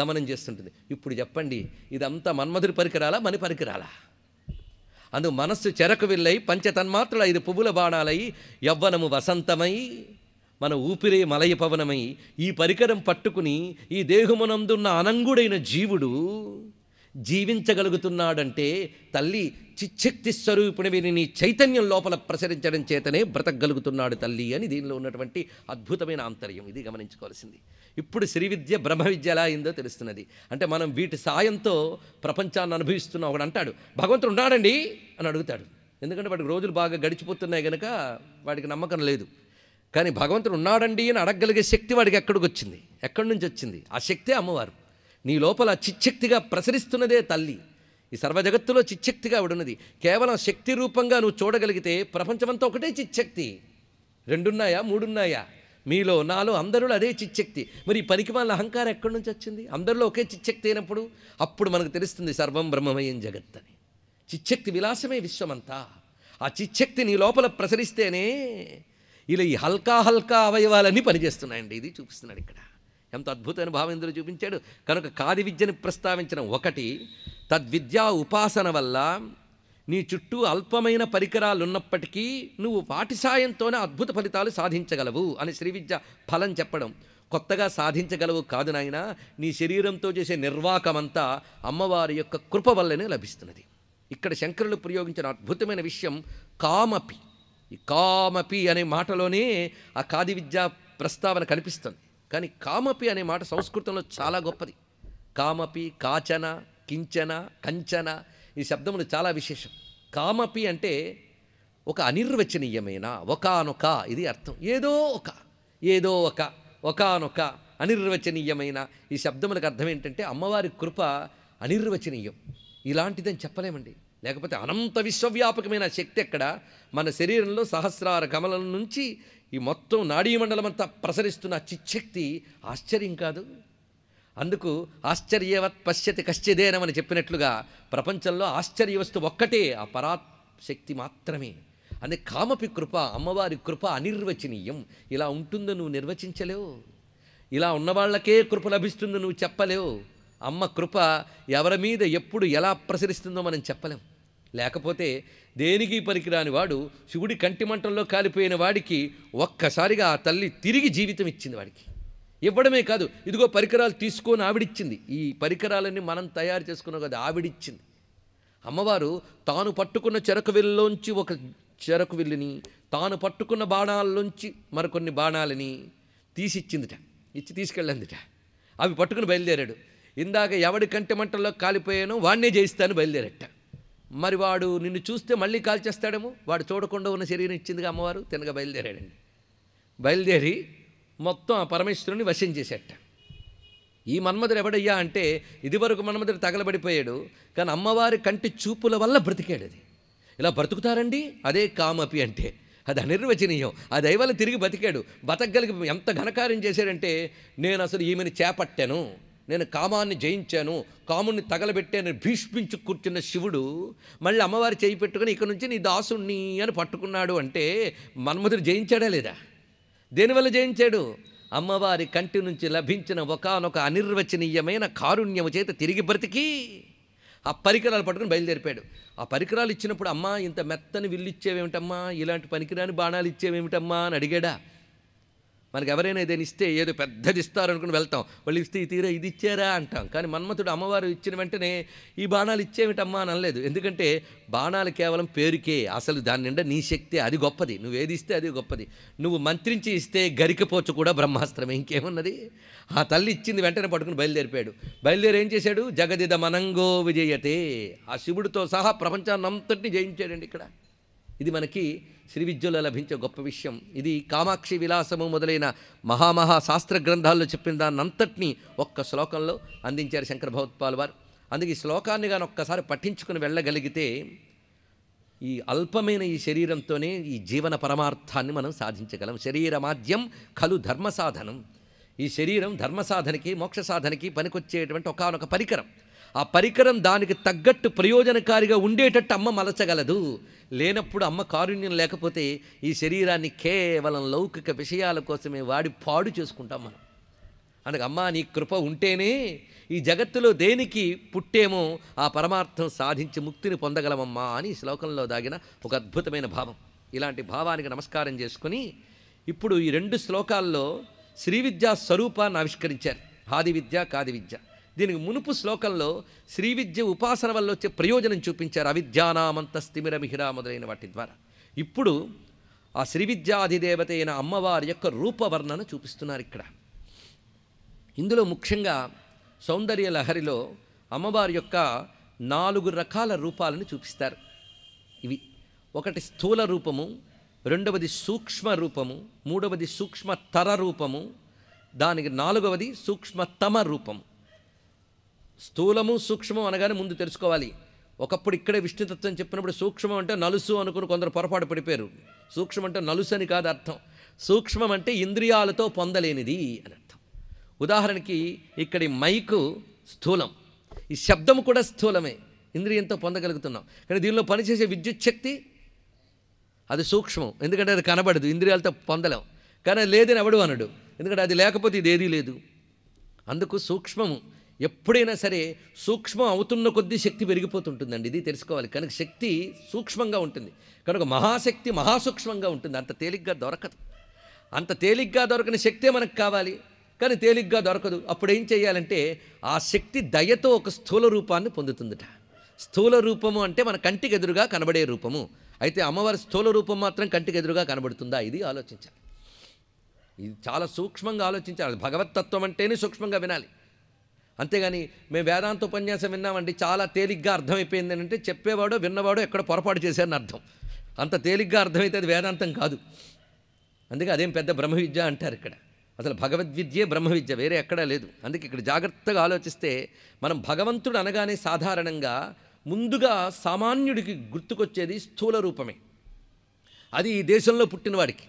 గమనం చేస్తుంటుంది ఇప్పుడు చెప్పండి ఇదంతా మన్మధుడి పరికరాలా మన పరికరాలా అందు మనస్సు చెరకు విల్లై పంచతన్మాత్రలు ఐదు పువ్వుల బాణాలై యవ్వనము వసంతమై మన ఊపిరే మలయ పవనమై ఈ పరికరం పట్టుకుని ఈ దేహమునందున్న అనంగుడైన జీవుడు జీవించగలుగుతున్నాడంటే తల్లి చిచ్చక్తి స్వరూపుణివిని నీ చైతన్యం లోపల ప్రసరించడం చేతనే బ్రతకగలుగుతున్నాడు తల్లి అని దీనిలో ఉన్నటువంటి అద్భుతమైన ఆంతర్యం ఇది గమనించుకోవాల్సింది ఇప్పుడు విద్య బ్రహ్మ విద్య ఎలా అయిందో తెలుస్తున్నది అంటే మనం వీటి సాయంతో ప్రపంచాన్ని అనుభవిస్తున్నాం ఒకడు అంటాడు భగవంతుడు ఉన్నాడండి అని అడుగుతాడు ఎందుకంటే వాడికి రోజులు బాగా గడిచిపోతున్నాయి కనుక వాడికి నమ్మకం లేదు కానీ భగవంతుడు ఉన్నాడండి అని అడగగలిగే శక్తి వాడికి ఎక్కడికి వచ్చింది ఎక్కడి నుంచి వచ్చింది ఆ శక్తే అమ్మవారు నీ లోపల చిచ్చక్తిగా ప్రసరిస్తున్నదే తల్లి ఈ సర్వ జగత్తులో చిచ్చక్తిగా ఉన్నది కేవలం శక్తి రూపంగా నువ్వు చూడగలిగితే ప్రపంచమంతా ఒకటే చిచ్చక్తి రెండున్నాయా మూడున్నాయా మీలో నాలో అందరిలో అదే చిచ్చక్తి మరి ఈ పనికి వాళ్ళ అహంకారం ఎక్కడి నుంచి వచ్చింది అందరిలో ఒకే చిచ్చక్తి అయినప్పుడు అప్పుడు మనకు తెలుస్తుంది సర్వం బ్రహ్మమయం జగత్ అని చిచ్చక్తి విలాసమే విశ్వమంతా ఆ చిచ్చక్తి నీ లోపల ప్రసరిస్తేనే ఇలా ఈ హల్కా హల్కా అవయవాలన్నీ పనిచేస్తున్నాయండి ఇది చూపిస్తున్నాడు ఇక్కడ ఎంత అద్భుతమైన భావం ఇందులో చూపించాడు కనుక కాది విద్యను ప్రస్తావించిన ఒకటి తద్విద్యా ఉపాసన వల్ల నీ చుట్టూ అల్పమైన పరికరాలు ఉన్నప్పటికీ నువ్వు వాటి సాయంతోనే అద్భుత ఫలితాలు సాధించగలవు అని శ్రీవిద్య ఫలం చెప్పడం కొత్తగా సాధించగలవు కాదు నాయన నీ శరీరంతో చేసే నిర్వాకమంతా అమ్మవారి యొక్క కృప వల్లనే లభిస్తున్నది ఇక్కడ శంకరులు ప్రయోగించిన అద్భుతమైన విషయం కామపి ఈ కామపి అనే మాటలోనే ఆ కాది విద్య ప్రస్తావన కనిపిస్తుంది కానీ కామపి అనే మాట సంస్కృతంలో చాలా గొప్పది కామపి కాచన కించన కంచన ఈ శబ్దములు చాలా విశేషం కామపి అంటే ఒక అనిర్వచనీయమైన ఒకనొక ఇది అర్థం ఏదో ఒక ఏదో ఒక ఒకనొక అనిర్వచనీయమైన ఈ శబ్దములకు అర్థం ఏంటంటే అమ్మవారి కృప అనిర్వచనీయం ఇలాంటిదని చెప్పలేమండి లేకపోతే అనంత విశ్వవ్యాపకమైన శక్తి ఎక్కడ మన శరీరంలో సహస్రార గమలం నుంచి ఈ మొత్తం నాడీ మండలం అంతా ప్రసరిస్తున్న చిచ్చక్తి ఆశ్చర్యం కాదు అందుకు ఆశ్చర్యవత్ పశ్యతి కశ్చిదేనమని చెప్పినట్లుగా ప్రపంచంలో ఆశ్చర్య వస్తువు ఒక్కటే ఆ పరాశక్తి మాత్రమే అనే కామపి కృప అమ్మవారి కృప అనిర్వచనీయం ఇలా ఉంటుందో నువ్వు నిర్వచించలేవు ఇలా ఉన్నవాళ్లకే కృప లభిస్తుందో నువ్వు చెప్పలేవు అమ్మ కృప ఎవరి మీద ఎప్పుడు ఎలా ప్రసరిస్తుందో మనం చెప్పలేం లేకపోతే దేనికి పనికిరాని వాడు శివుడి కంటి మంటల్లో కాలిపోయిన వాడికి ఒక్కసారిగా ఆ తల్లి తిరిగి జీవితం ఇచ్చింది వాడికి ఇవ్వడమే కాదు ఇదిగో పరికరాలు తీసుకొని ఆవిడిచ్చింది ఈ పరికరాలన్నీ మనం తయారు చేసుకున్నాం కదా ఆవిడిచ్చింది అమ్మవారు తాను పట్టుకున్న చెరకు విల్లోంచి ఒక చెరకు విల్లుని తాను పట్టుకున్న బాణాల్లోంచి మరికొన్ని బాణాలని తీసిచ్చిందిట ఇచ్చి తీసుకెళ్ళిందిట అవి పట్టుకుని బయలుదేరాడు ఇందాక ఎవడి కంటి మంటల్లో కాలిపోయానో వాడినే జయిస్తాను బయలుదేరట మరి వాడు నిన్ను చూస్తే మళ్ళీ కాల్చేస్తాడేమో వాడు చూడకుండా ఉన్న శరీరం ఇచ్చిందిగా అమ్మవారు తినగా బయలుదేరాడండి బయలుదేరి మొత్తం ఆ పరమేశ్వరుని వశం చేసేట ఈ మన్మధుడు ఎవడయ్యా అంటే ఇదివరకు మన్మధుడు తగలబడిపోయాడు కానీ అమ్మవారి కంటి చూపుల వల్ల బ్రతికాడు అది ఇలా బ్రతుకుతారండి అదే కామపి అంటే అది అనిర్వచనీయం ఆ దైవాలు తిరిగి బతికాడు బతకగలిగి ఎంత ఘనకార్యం చేశాడంటే నేను అసలు ఈమెను చేపట్టాను నేను కామాన్ని జయించాను కాముని తగలబెట్టాను భీష్మించు కూర్చున్న శివుడు మళ్ళీ అమ్మవారి చేయి పెట్టుకుని ఇక్కడ నుంచి నీ దాసుణ్ణి అని పట్టుకున్నాడు అంటే మన్మధుడు జయించాడా లేదా దేనివల్ల జయించాడు అమ్మవారి కంటి నుంచి లభించిన ఒకనొక అనిర్వచనీయమైన కారుణ్యము చేత తిరిగి బ్రతికి ఆ పరికరాలు పట్టుకుని బయలుదేరిపాడు ఆ పరికరాలు ఇచ్చినప్పుడు అమ్మా ఇంత మెత్తని విల్లు ఇచ్చేవేమిటమ్మా ఇలాంటి పనికిరాని బాణాలు ఇచ్చేవేమిటమ్మా అని అడిగాడా మనకి ఎవరైనా ఏదైనా ఇస్తే ఏదో పెద్దది ఇస్తారనుకుని వెళ్తాం వాళ్ళు ఇస్తే ఈ తీరా ఇది ఇచ్చారా అంటాం కానీ మన్మతుడు అమ్మవారు ఇచ్చిన వెంటనే ఈ బాణాలు ఇచ్చేమిటమ్మా అని అనలేదు ఎందుకంటే బాణాలు కేవలం పేరుకే అసలు దాని నిండా నీ శక్తి అది గొప్పది నువ్వు ఏది ఇస్తే అది గొప్పది నువ్వు మంత్రించి ఇస్తే గరికపోచు కూడా బ్రహ్మాస్త్రమే ఇంకేమున్నది ఆ తల్లి ఇచ్చింది వెంటనే పట్టుకుని బయలుదేరిపోయాడు బయలుదేరి ఏం చేశాడు జగదిద మనంగో విజయతే ఆ శివుడితో సహా ప్రపంచాన్నంతటిని జయించాడండి ఇక్కడ ఇది మనకి శ్రీ విద్యలో లభించే గొప్ప విషయం ఇది కామాక్షి విలాసము మొదలైన మహామహా శాస్త్ర గ్రంథాల్లో చెప్పిన దాన్నంతటినీ ఒక్క శ్లోకంలో అందించారు శంకర భగవత్పాల్ వారు అందుకే ఈ శ్లోకాన్ని కానీ ఒక్కసారి పఠించుకుని వెళ్ళగలిగితే ఈ అల్పమైన ఈ శరీరంతోనే ఈ జీవన పరమార్థాన్ని మనం సాధించగలం శరీరమాద్యం కలు ధర్మ సాధనం ఈ శరీరం ధర్మ సాధనకి మోక్ష సాధనకి పనికొచ్చేటువంటి ఒకనొక పరికరం ఆ పరికరం దానికి తగ్గట్టు ప్రయోజనకారిగా ఉండేటట్టు అమ్మ మలచగలదు లేనప్పుడు అమ్మ కారుణ్యం లేకపోతే ఈ శరీరాన్ని కేవలం లౌకిక విషయాల కోసమే వాడి పాడు చేసుకుంటాం మనం అందుకు అమ్మ నీ కృప ఉంటేనే ఈ జగత్తులో దేనికి పుట్టేమో ఆ పరమార్థం సాధించి ముక్తిని పొందగలమమ్మా అని శ్లోకంలో దాగిన ఒక అద్భుతమైన భావం ఇలాంటి భావానికి నమస్కారం చేసుకుని ఇప్పుడు ఈ రెండు శ్లోకాల్లో శ్రీ విద్యా స్వరూపాన్ని ఆవిష్కరించారు ఆది విద్య కాది విద్య దీనికి మునుపు శ్లోకంలో శ్రీ విద్య ఉపాసన వల్ల వచ్చే ప్రయోజనం చూపించారు అవిద్యానామంత స్థిమిర మిహిర మొదలైన వాటి ద్వారా ఇప్పుడు ఆ శ్రీ విద్యాధిదేవత అయిన అమ్మవారి యొక్క రూపవర్ణన చూపిస్తున్నారు ఇక్కడ ఇందులో ముఖ్యంగా సౌందర్య లహరిలో అమ్మవారి యొక్క నాలుగు రకాల రూపాలను చూపిస్తారు ఇవి ఒకటి స్థూల రూపము రెండవది సూక్ష్మ రూపము మూడవది సూక్ష్మతర రూపము దానికి నాలుగవది సూక్ష్మతమ రూపము స్థూలము సూక్ష్మం అనగానే ముందు తెలుసుకోవాలి ఒకప్పుడు ఇక్కడే విష్ణుతత్వం చెప్పినప్పుడు సూక్ష్మం అంటే నలుసు అనుకుని కొందరు పొరపాటు పడిపోయారు సూక్ష్మం అంటే నలుసు అని కాదు అర్థం సూక్ష్మం అంటే ఇంద్రియాలతో పొందలేనిది అని అర్థం ఉదాహరణకి ఇక్కడి మైకు స్థూలం ఈ శబ్దం కూడా స్థూలమే ఇంద్రియంతో పొందగలుగుతున్నాం కానీ దీనిలో పనిచేసే విద్యుత్ శక్తి అది సూక్ష్మం ఎందుకంటే అది కనబడదు ఇంద్రియాలతో పొందలేం కానీ అది లేదని ఎవడు అనడు ఎందుకంటే అది లేకపోతే ఇది ఏదీ లేదు అందుకు సూక్ష్మము ఎప్పుడైనా సరే సూక్ష్మం అవుతున్న కొద్దీ శక్తి పెరిగిపోతుంటుందండి ఇది తెలుసుకోవాలి కనుక శక్తి సూక్ష్మంగా ఉంటుంది కనుక మహాశక్తి మహాసూక్ష్మంగా ఉంటుంది అంత తేలిగ్గా దొరకదు అంత తేలిగ్గా దొరకని శక్తే మనకు కావాలి కానీ తేలిగ్గా దొరకదు అప్పుడు ఏం చేయాలంటే ఆ శక్తి దయతో ఒక స్థూల రూపాన్ని పొందుతుందట స్థూల రూపము అంటే మన కంటికి ఎదురుగా కనబడే రూపము అయితే అమ్మవారి స్థూల రూపం మాత్రం కంటికి ఎదురుగా కనబడుతుందా ఇది ఆలోచించాలి ఇది చాలా సూక్ష్మంగా ఆలోచించాలి భగవతత్వం అంటేనే సూక్ష్మంగా వినాలి అంతేగాని మేము వేదాంత ఉపన్యాసం విన్నామండి చాలా తేలిగ్గా అర్థమైపోయింది అంటే చెప్పేవాడో విన్నవాడో ఎక్కడ పొరపాటు చేశారని అర్థం అంత తేలిగ్గా అర్థమైతే అది వేదాంతం కాదు అందుకే అదేం పెద్ద బ్రహ్మ విద్య అంటారు ఇక్కడ అసలు భగవద్విద్యే బ్రహ్మ విద్య వేరే ఎక్కడా లేదు అందుకే ఇక్కడ జాగ్రత్తగా ఆలోచిస్తే మనం భగవంతుడు అనగానే సాధారణంగా ముందుగా సామాన్యుడికి గుర్తుకొచ్చేది స్థూల రూపమే అది ఈ దేశంలో పుట్టినవాడికి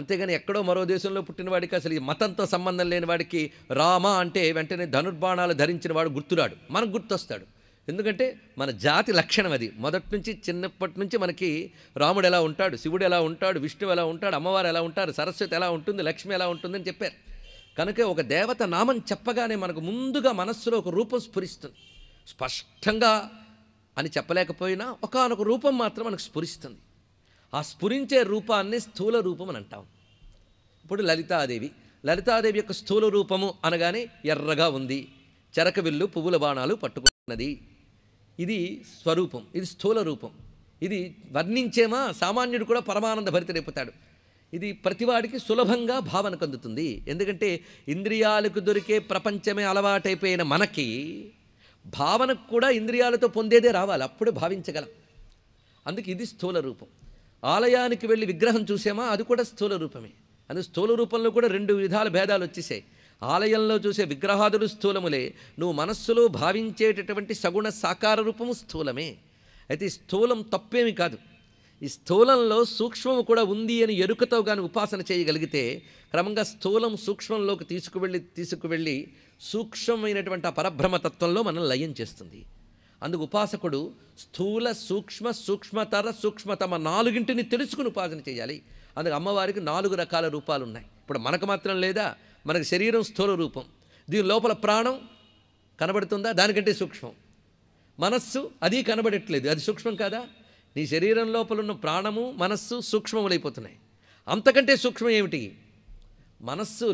అంతేగాని ఎక్కడో మరో దేశంలో పుట్టినవాడికి అసలు ఈ మతంతో సంబంధం లేని వాడికి రామ అంటే వెంటనే ధనుర్బాణాలు ధరించిన వాడు గుర్తురాడు మనకు గుర్తొస్తాడు ఎందుకంటే మన జాతి లక్షణం అది మొదటి నుంచి చిన్నప్పటి నుంచి మనకి రాముడు ఎలా ఉంటాడు శివుడు ఎలా ఉంటాడు విష్ణువు ఎలా ఉంటాడు అమ్మవారు ఎలా ఉంటారు సరస్వతి ఎలా ఉంటుంది లక్ష్మి ఎలా ఉంటుందని చెప్పారు కనుక ఒక దేవత నామం చెప్పగానే మనకు ముందుగా మనస్సులో ఒక రూపం స్ఫురిస్తుంది స్పష్టంగా అని చెప్పలేకపోయినా ఒకనొక రూపం మాత్రం మనకు స్ఫురిస్తుంది ఆ స్ఫురించే రూపాన్ని స్థూల రూపం అని అంటాం ఇప్పుడు లలితాదేవి లలితాదేవి యొక్క స్థూల రూపము అనగానే ఎర్రగా ఉంది చెరక విల్లు పువ్వుల బాణాలు పట్టుకున్నది ఇది స్వరూపం ఇది స్థూల రూపం ఇది వర్ణించేమా సామాన్యుడు కూడా పరమానంద రేపుతాడు ఇది ప్రతివాడికి సులభంగా భావనకు అందుతుంది ఎందుకంటే ఇంద్రియాలకు దొరికే ప్రపంచమే అలవాటైపోయిన మనకి భావనకు కూడా ఇంద్రియాలతో పొందేదే రావాలి అప్పుడు భావించగలం అందుకు ఇది స్థూల రూపం ఆలయానికి వెళ్ళి విగ్రహం చూసామా అది కూడా స్థూల రూపమే అని స్థూల రూపంలో కూడా రెండు విధాల భేదాలు వచ్చేసాయి ఆలయంలో చూసే విగ్రహాదులు స్థూలములే నువ్వు మనస్సులో భావించేటటువంటి సగుణ సాకార రూపము స్థూలమే అయితే స్థూలం తప్పేమి కాదు ఈ స్థూలంలో సూక్ష్మము కూడా ఉంది అని ఎరుకతో కానీ ఉపాసన చేయగలిగితే క్రమంగా స్థూలం సూక్ష్మంలోకి తీసుకువెళ్ళి తీసుకువెళ్ళి సూక్ష్మమైనటువంటి ఆ పరబ్రహ్మతత్వంలో మనం లయం చేస్తుంది అందుకు ఉపాసకుడు స్థూల సూక్ష్మ సూక్ష్మతర సూక్ష్మతమ నాలుగింటిని తెలుసుకుని ఉపాసన చేయాలి అందుకు అమ్మవారికి నాలుగు రకాల రూపాలు ఉన్నాయి ఇప్పుడు మనకు మాత్రం లేదా మనకు శరీరం స్థూల రూపం దీని లోపల ప్రాణం కనబడుతుందా దానికంటే సూక్ష్మం మనస్సు అది కనబడట్లేదు అది సూక్ష్మం కాదా నీ శరీరం లోపల ఉన్న ప్రాణము మనస్సు సూక్ష్మములైపోతున్నాయి అంతకంటే సూక్ష్మం ఏమిటి మనస్సు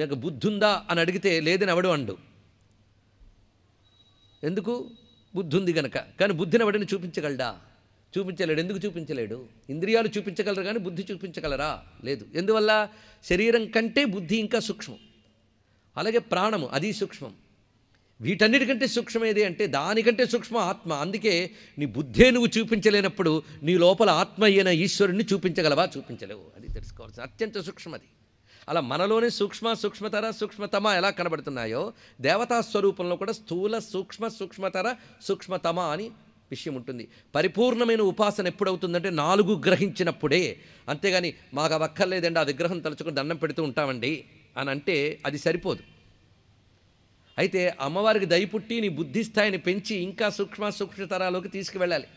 మీకు బుద్ధుందా అని అడిగితే లేదని ఎవడు అండు ఎందుకు బుద్ధి ఉంది గనక కానీ బుద్ధిని ఎవడని చూపించగలడా చూపించలేడు ఎందుకు చూపించలేడు ఇంద్రియాలు చూపించగలరు కానీ బుద్ధి చూపించగలరా లేదు ఎందువల్ల శరీరం కంటే బుద్ధి ఇంకా సూక్ష్మం అలాగే ప్రాణము అది సూక్ష్మం వీటన్నిటికంటే సూక్ష్మమేది అంటే దానికంటే సూక్ష్మ ఆత్మ అందుకే నీ బుద్ధే నువ్వు చూపించలేనప్పుడు నీ లోపల ఆత్మ అయిన ఈశ్వరుణ్ణి చూపించగలవా చూపించలేవు అది తెలుసుకోవాల్సింది అత్యంత సూక్ష్మది అలా మనలోని సూక్ష్మ సూక్ష్మతర సూక్ష్మతమ ఎలా కనబడుతున్నాయో దేవతా స్వరూపంలో కూడా స్థూల సూక్ష్మ సూక్ష్మతర సూక్ష్మతమ అని విషయం ఉంటుంది పరిపూర్ణమైన ఉపాసన ఎప్పుడవుతుందంటే నాలుగు గ్రహించినప్పుడే అంతేగాని మాకు అవక్కర్లేదండి ఆ విగ్రహం తలుచుకుని దండం పెడుతూ ఉంటామండి అని అంటే అది సరిపోదు అయితే అమ్మవారికి దయపుట్టి నీ బుద్ధి స్థాయిని పెంచి ఇంకా సూక్ష్మ సూక్ష్మతరాలోకి తీసుకువెళ్ళాలి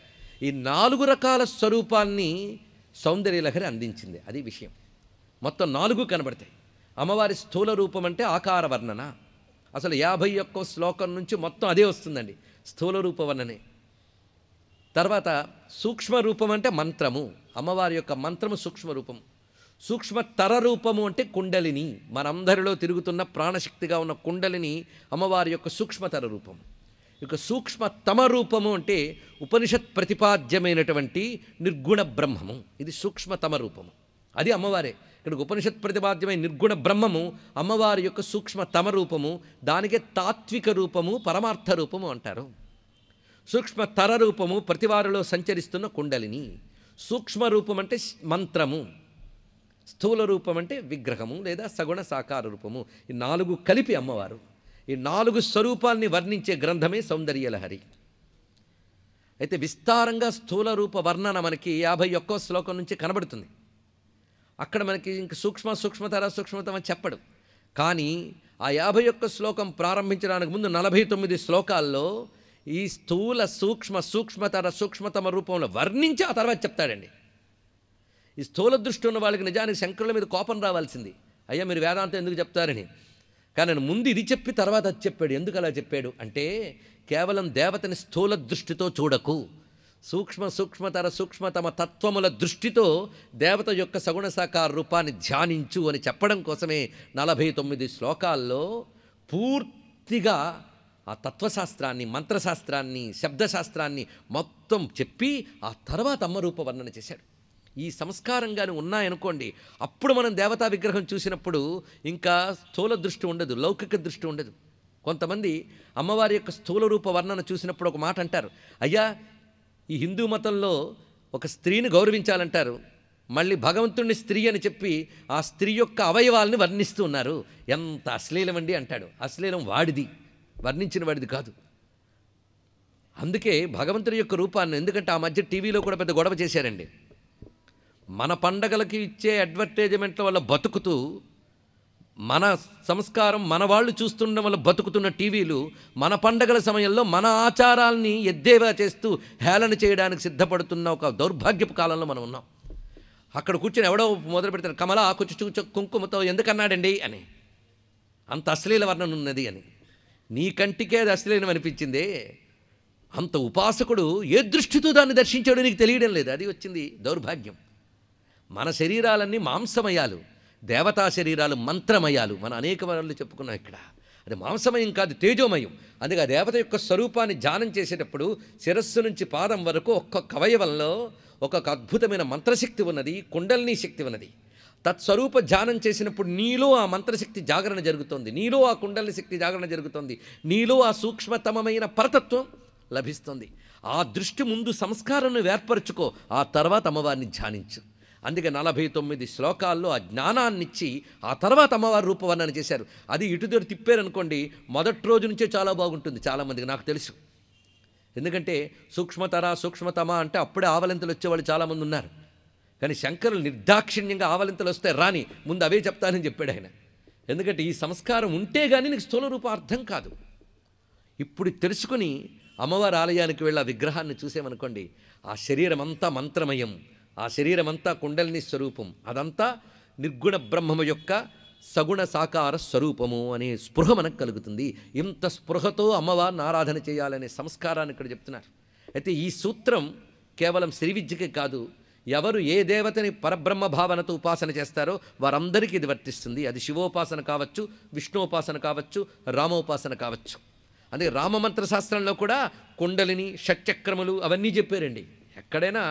ఈ నాలుగు రకాల స్వరూపాన్ని సౌందర్యలహరి అందించింది అది విషయం మొత్తం నాలుగు కనబడతాయి అమ్మవారి స్థూల రూపం అంటే ఆకార వర్ణన అసలు యాభై ఒక్క శ్లోకం నుంచి మొత్తం అదే వస్తుందండి స్థూల రూప వర్ణనే తర్వాత సూక్ష్మ రూపం అంటే మంత్రము అమ్మవారి యొక్క మంత్రము సూక్ష్మ రూపం సూక్ష్మతర రూపము అంటే కుండలిని మనందరిలో తిరుగుతున్న ప్రాణశక్తిగా ఉన్న కుండలిని అమ్మవారి యొక్క సూక్ష్మతర రూపం యొక్క సూక్ష్మతమ రూపము అంటే ఉపనిషత్ ప్రతిపాద్యమైనటువంటి నిర్గుణ బ్రహ్మము ఇది సూక్ష్మతమ రూపము అది అమ్మవారే ఇక్కడ ఉపనిషత్ ప్రతిపాద్యమైన నిర్గుణ బ్రహ్మము అమ్మవారి యొక్క సూక్ష్మ తమ రూపము దానికే తాత్విక రూపము పరమార్థ రూపము అంటారు సూక్ష్మ తర రూపము ప్రతివారిలో సంచరిస్తున్న కుండలిని సూక్ష్మ రూపం అంటే మంత్రము స్థూల రూపం అంటే విగ్రహము లేదా సగుణ సాకార రూపము ఈ నాలుగు కలిపి అమ్మవారు ఈ నాలుగు స్వరూపాల్ని వర్ణించే గ్రంథమే సౌందర్యలహరి అయితే విస్తారంగా స్థూల రూప వర్ణన మనకి యాభై ఒక్కో శ్లోకం నుంచి కనబడుతుంది అక్కడ మనకి ఇంక సూక్ష్మ సూక్ష్మతర సూక్ష్మతరం అని చెప్పడు కానీ ఆ యాభై ఒక్క శ్లోకం ప్రారంభించడానికి ముందు నలభై తొమ్మిది శ్లోకాల్లో ఈ స్థూల సూక్ష్మ సూక్ష్మతర సూక్ష్మతమ రూపంలో వర్ణించి ఆ తర్వాత చెప్తాడండి ఈ స్థూల దృష్టి ఉన్న వాళ్ళకి నిజానికి శంకరుల మీద కోపం రావాల్సింది అయ్యా మీరు వేదాంతం ఎందుకు చెప్తారని కానీ ముందు ఇది చెప్పి తర్వాత అది చెప్పాడు ఎందుకు అలా చెప్పాడు అంటే కేవలం దేవతని స్థూల దృష్టితో చూడకు సూక్ష్మ సూక్ష్మతర సూక్ష్మతమ తత్వముల దృష్టితో దేవత యొక్క సగుణ సాకార రూపాన్ని ధ్యానించు అని చెప్పడం కోసమే నలభై తొమ్మిది శ్లోకాల్లో పూర్తిగా ఆ తత్వశాస్త్రాన్ని మంత్రశాస్త్రాన్ని శబ్దశాస్త్రాన్ని మొత్తం చెప్పి ఆ తర్వాత అమ్మరూప వర్ణన చేశాడు ఈ సంస్కారం కానీ ఉన్నాయనుకోండి అప్పుడు మనం దేవతా విగ్రహం చూసినప్పుడు ఇంకా స్థూల దృష్టి ఉండదు లౌకిక దృష్టి ఉండదు కొంతమంది అమ్మవారి యొక్క స్థూల రూప వర్ణన చూసినప్పుడు ఒక మాట అంటారు అయ్యా ఈ హిందూ మతంలో ఒక స్త్రీని గౌరవించాలంటారు మళ్ళీ భగవంతుణ్ణి స్త్రీ అని చెప్పి ఆ స్త్రీ యొక్క అవయవాల్ని వర్ణిస్తూ ఉన్నారు ఎంత అశ్లీలం అండి అంటాడు అశ్లీలం వాడిది వర్ణించిన వాడిది కాదు అందుకే భగవంతుడి యొక్క రూపాన్ని ఎందుకంటే ఆ మధ్య టీవీలో కూడా పెద్ద గొడవ చేశారండి మన పండగలకి ఇచ్చే అడ్వర్టైజ్మెంట్ల వల్ల బతుకుతూ మన సంస్కారం మన వాళ్ళు చూస్తుండడం వల్ల బతుకుతున్న టీవీలు మన పండగల సమయంలో మన ఆచారాల్ని ఎద్దేవా చేస్తూ హేళన చేయడానికి సిద్ధపడుతున్న ఒక దౌర్భాగ్యపు కాలంలో మనం ఉన్నాం అక్కడ కూర్చొని ఎవడో మొదలు పెడతారు కమల కొంచెం చూచ కుంకుమతో ఎందుకన్నాడండి అని అంత అశ్లీల వర్ణన ఉన్నది అని నీ కంటికే అది అశ్లీలం అనిపించింది అంత ఉపాసకుడు ఏ దృష్టితో దాన్ని దర్శించాడో నీకు తెలియడం లేదు అది వచ్చింది దౌర్భాగ్యం మన శరీరాలన్నీ మాంసమయాలు దేవతా శరీరాలు మంత్రమయాలు మన అనేక వరాలు చెప్పుకున్నాం ఇక్కడ అది మాంసమయం కాదు తేజోమయం అందుకే ఆ దేవత యొక్క స్వరూపాన్ని ధ్యానం చేసేటప్పుడు శిరస్సు నుంచి పాదం వరకు ఒక్కొక్క అవయవంలో ఒక్కొక్క అద్భుతమైన మంత్రశక్తి ఉన్నది కుండలిని శక్తి ఉన్నది తత్స్వరూప ధ్యానం చేసినప్పుడు నీలో ఆ మంత్రశక్తి జాగరణ జరుగుతుంది నీలో ఆ కుండలిని శక్తి జాగరణ జరుగుతుంది నీలో ఆ సూక్ష్మతమమైన పరతత్వం లభిస్తుంది ఆ దృష్టి ముందు సంస్కారాన్ని ఏర్పరచుకో ఆ తర్వాత అమ్మవారిని ధ్యానించు అందుకే నలభై తొమ్మిది శ్లోకాల్లో ఆ జ్ఞానాన్నిచ్చి ఆ తర్వాత అమ్మవారి రూపవర్ణన చేశారు అది ఇటుదొరు తిప్పారనుకోండి మొదటి రోజు నుంచే చాలా బాగుంటుంది చాలామందికి నాకు తెలుసు ఎందుకంటే సూక్ష్మతర సూక్ష్మతమ అంటే అప్పుడే ఆవలింతలు వచ్చేవాళ్ళు చాలామంది ఉన్నారు కానీ శంకరులు నిర్దాక్షిణ్యంగా ఆవలింతలు వస్తే రాని ముందు అవే చెప్తానని చెప్పాడు ఆయన ఎందుకంటే ఈ సంస్కారం ఉంటే కానీ నీకు స్థూల రూపం అర్థం కాదు ఇప్పుడు తెలుసుకుని అమ్మవారి ఆలయానికి వెళ్ళి ఆ విగ్రహాన్ని చూసామనుకోండి ఆ శరీరం అంతా మంత్రమయం ఆ శరీరమంతా కుండలిని స్వరూపం అదంతా నిర్గుణ బ్రహ్మము యొక్క సగుణ సాకార స్వరూపము అనే స్పృహ మనకు కలుగుతుంది ఇంత స్పృహతో అమ్మవారిని ఆరాధన చేయాలనే సంస్కారాన్ని ఇక్కడ చెప్తున్నారు అయితే ఈ సూత్రం కేవలం శ్రీవిద్యకే కాదు ఎవరు ఏ దేవతని పరబ్రహ్మ భావనతో ఉపాసన చేస్తారో వారందరికీ ఇది వర్తిస్తుంది అది శివోపాసన కావచ్చు విష్ణోపాసన కావచ్చు రామోపాసన కావచ్చు అందుకే రామమంత్ర శాస్త్రంలో కూడా కుండలిని షట్చక్రములు అవన్నీ చెప్పారండి ఎక్కడైనా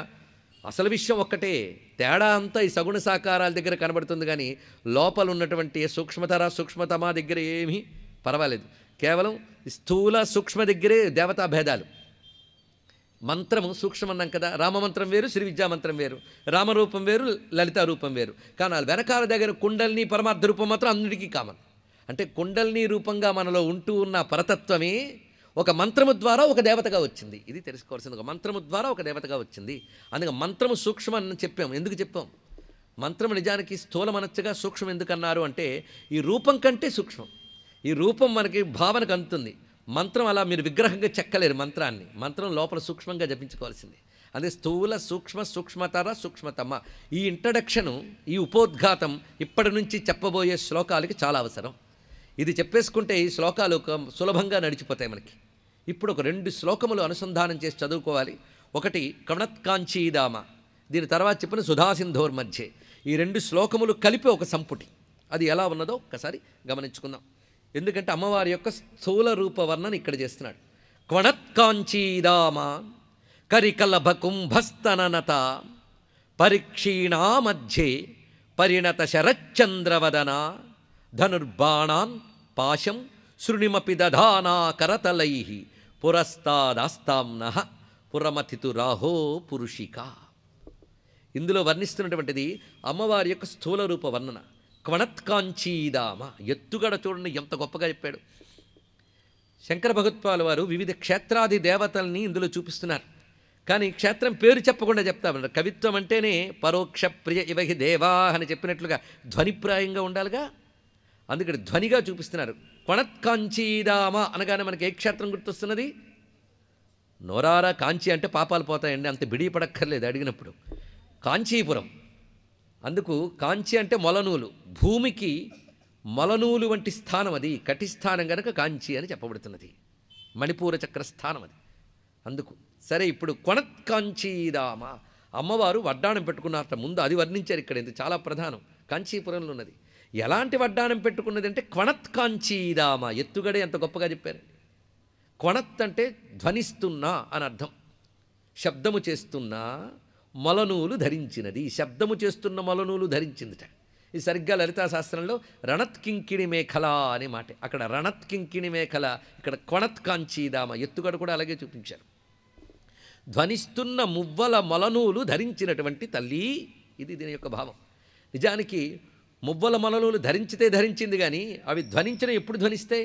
అసలు విషయం ఒక్కటే తేడా అంతా ఈ సగుణ సాకారాల దగ్గర కనబడుతుంది కానీ లోపల ఉన్నటువంటి సూక్ష్మతర సూక్ష్మతమా దగ్గర ఏమీ పర్వాలేదు కేవలం స్థూల సూక్ష్మ దగ్గరే దేవతా భేదాలు మంత్రము సూక్ష్మన్నాం కదా రామమంత్రం వేరు శ్రీ విద్యామంత్రం వేరు రామరూపం వేరు లలిత రూపం వేరు కానీ వెనకాల దగ్గర కుండల్ని పరమార్థ రూపం మాత్రం అందరికీ కామన్ అంటే కుండల్ని రూపంగా మనలో ఉంటూ ఉన్న పరతత్వమే ఒక మంత్రము ద్వారా ఒక దేవతగా వచ్చింది ఇది తెలుసుకోవాల్సింది ఒక మంత్రము ద్వారా ఒక దేవతగా వచ్చింది అందుకే మంత్రము సూక్ష్మ అని చెప్పాం ఎందుకు చెప్పాం మంత్రం నిజానికి స్థూలమనచ్చగా సూక్ష్మం ఎందుకన్నారు అంటే ఈ రూపం కంటే సూక్ష్మం ఈ రూపం మనకి భావనకు అందుతుంది మంత్రం అలా మీరు విగ్రహంగా చెక్కలేరు మంత్రాన్ని మంత్రం లోపల సూక్ష్మంగా జపించుకోవాల్సింది అదే స్థూల సూక్ష్మ సూక్ష్మతర సూక్ష్మతమ్మ ఈ ఇంట్రడక్షను ఈ ఉపోద్ఘాతం ఇప్పటి నుంచి చెప్పబోయే శ్లోకాలకి చాలా అవసరం ఇది చెప్పేసుకుంటే ఈ శ్లోకాలు సులభంగా నడిచిపోతాయి మనకి ఇప్పుడు ఒక రెండు శ్లోకములు అనుసంధానం చేసి చదువుకోవాలి ఒకటి కమణత్కాంచీదామ దీని తర్వాత చెప్పిన సుధాసింధోర్ మధ్య ఈ రెండు శ్లోకములు కలిపి ఒక సంపుటి అది ఎలా ఉన్నదో ఒకసారి గమనించుకుందాం ఎందుకంటే అమ్మవారి యొక్క స్థూల రూప వర్ణన ఇక్కడ చేస్తున్నాడు క్వణత్కాంచీదామ కరికలభ కుంభస్తనత పరిక్షీణా మధ్య పరిణత శరచంద్రవదన ధనుర్బాణాన్ పాశం శృణిమపి దధానా కరతలై పురస్తాదాస్తాంన పురమతితురాహో పురుషిక ఇందులో వర్ణిస్తున్నటువంటిది అమ్మవారి యొక్క స్థూల రూప వర్ణన క్వణత్కాంచీదామ ఎత్తుగడ చూడండి ఎంత గొప్పగా చెప్పాడు శంకర భగత్వాల వారు వివిధ క్షేత్రాది దేవతల్ని ఇందులో చూపిస్తున్నారు కానీ క్షేత్రం పేరు చెప్పకుండా చెప్తా ఉన్నారు కవిత్వం అంటేనే పరోక్ష ప్రియ ఇవహి దేవా అని చెప్పినట్లుగా ధ్వనిప్రాయంగా ఉండాలిగా అందుకని ధ్వనిగా చూపిస్తున్నారు కొణత్కాంచీరామ అనగానే మనకి ఏ క్షేత్రం గుర్తొస్తున్నది నోరారా కాంచీ అంటే పాపాలు పోతాయండి అంత బిడియపడక్కర్లేదు అడిగినప్పుడు కాంచీపురం అందుకు కాంచి అంటే మొలనూలు భూమికి మొలనూలు వంటి స్థానం అది కటిస్థానం గనక కాంచి అని చెప్పబడుతున్నది మణిపూర చక్ర స్థానం అది అందుకు సరే ఇప్పుడు కొణత్ అమ్మవారు వడ్డాణం పెట్టుకున్నారట ముందు అది వర్ణించారు ఇక్కడ ఇది చాలా ప్రధానం కాంచీపురంలో ఉన్నది ఎలాంటి వడ్డానం పెట్టుకున్నది అంటే క్వణత్ కాంచీదామ ఎత్తుగడే ఎంత గొప్పగా చెప్పారు క్వణత్ అంటే ధ్వనిస్తున్నా అని అర్థం శబ్దము చేస్తున్న మొలనూలు ధరించినది శబ్దము చేస్తున్న మొలనూలు ధరించిందిట ఇది సరిగ్గా లలితా శాస్త్రంలో రణత్ కింకిణి మేఖల అనే మాట అక్కడ రణత్ కింకిణి మేఖల ఇక్కడ క్వణత్ కాంచీదామ ఎత్తుగడ కూడా అలాగే చూపించారు ధ్వనిస్తున్న మువ్వల మొలనూలు ధరించినటువంటి తల్లి ఇది దీని యొక్క భావం నిజానికి మువ్వల మనలు ధరించితే ధరించింది కానీ అవి ధ్వనించిన ఎప్పుడు ధ్వనిస్తే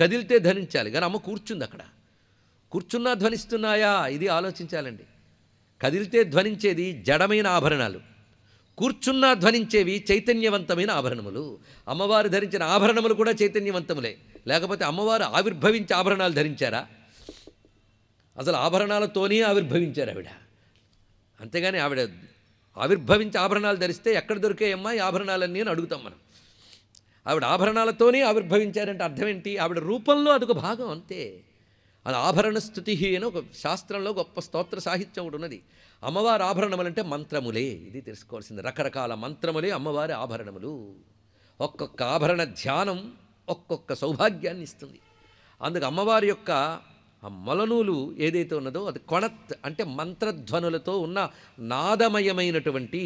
కదిలితే ధరించాలి కానీ అమ్మ కూర్చుంది అక్కడ కూర్చున్నా ధ్వనిస్తున్నాయా ఇది ఆలోచించాలండి కదిలితే ధ్వనించేది జడమైన ఆభరణాలు కూర్చున్నా ధ్వనించేవి చైతన్యవంతమైన ఆభరణములు అమ్మవారు ధరించిన ఆభరణములు కూడా చైతన్యవంతములే లేకపోతే అమ్మవారు ఆవిర్భవించే ఆభరణాలు ధరించారా అసలు ఆభరణాలతోనే ఆవిర్భవించారు ఆవిడ అంతేగాని ఆవిడ ఆవిర్భవించి ఆభరణాలు ధరిస్తే ఎక్కడ దొరికాయమ్మా ఈ ఆభరణాలన్నీ అని అడుగుతాం మనం ఆవిడ ఆభరణాలతోనే ఆవిర్భవించారంటే అర్థం ఏంటి ఆవిడ రూపంలో అదొక భాగం అంతే అది ఆభరణ స్థుతి అని ఒక శాస్త్రంలో గొప్ప స్తోత్ర సాహిత్యం ఒకటి ఉన్నది అమ్మవారి ఆభరణములంటే మంత్రములే ఇది తెలుసుకోవాల్సింది రకరకాల మంత్రములే అమ్మవారి ఆభరణములు ఒక్కొక్క ఆభరణ ధ్యానం ఒక్కొక్క సౌభాగ్యాన్ని ఇస్తుంది అందుకు అమ్మవారి యొక్క ఆ మొలనూలు ఏదైతే ఉన్నదో అది కొణత్ అంటే మంత్రధ్వనులతో ఉన్న నాదమయమైనటువంటి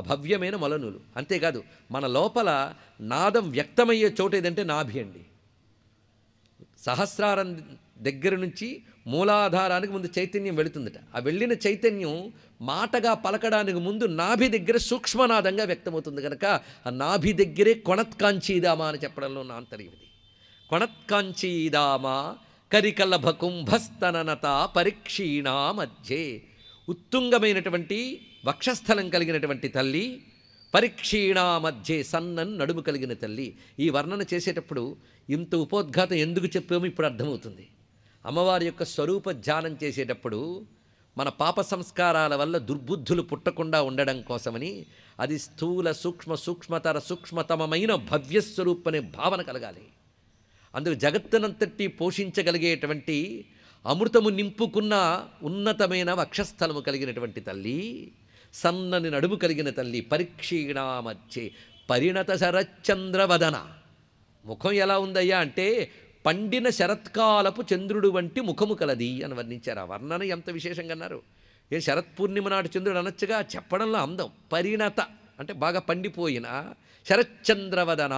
అభవ్యమైన మొలనూలు అంతేకాదు మన లోపల నాదం వ్యక్తమయ్యే చోటు ఏదంటే నాభి అండి సహస్రారం దగ్గర నుంచి మూలాధారానికి ముందు చైతన్యం వెళుతుందట ఆ వెళ్ళిన చైతన్యం మాటగా పలకడానికి ముందు నాభి దగ్గర సూక్ష్మనాదంగా వ్యక్తమవుతుంది కనుక ఆ నాభి దగ్గరే కొణత్కాంచీదామా అని చెప్పడంలో నా అంతర్యం ఇది కొణత్కాంచీదామా కరికలభ కుంభస్తనత పరీక్షీణా మధ్యే ఉత్తుంగమైనటువంటి వక్షస్థలం కలిగినటువంటి తల్లి పరీక్షీణా మధ్యే సన్నన్ నడుము కలిగిన తల్లి ఈ వర్ణన చేసేటప్పుడు ఇంత ఉపోద్ఘాతం ఎందుకు చెప్పామో ఇప్పుడు అర్థమవుతుంది అమ్మవారి యొక్క స్వరూప ధ్యానం చేసేటప్పుడు మన పాప సంస్కారాల వల్ల దుర్బుద్ధులు పుట్టకుండా ఉండడం కోసమని అది స్థూల సూక్ష్మ సూక్ష్మతర సూక్ష్మతమైన భవ్యస్వరూపనే భావన కలగాలి అందుకు జగత్తునంతటి పోషించగలిగేటువంటి అమృతము నింపుకున్న ఉన్నతమైన వక్షస్థలము కలిగినటువంటి తల్లి సన్నని నడుము కలిగిన తల్లి పరిక్షీణామర్చి పరిణత శరచంద్రవదన ముఖం ఎలా ఉందయ్యా అంటే పండిన శరత్కాలపు చంద్రుడు వంటి ముఖము కలది అని వర్ణించారు ఆ వర్ణన ఎంత విశేషంగా అన్నారు ఏ శరత్ పూర్ణిమ నాటి చంద్రుడు అనొచ్చుగా చెప్పడంలో అందం పరిణత అంటే బాగా పండిపోయిన శరచంద్రవదన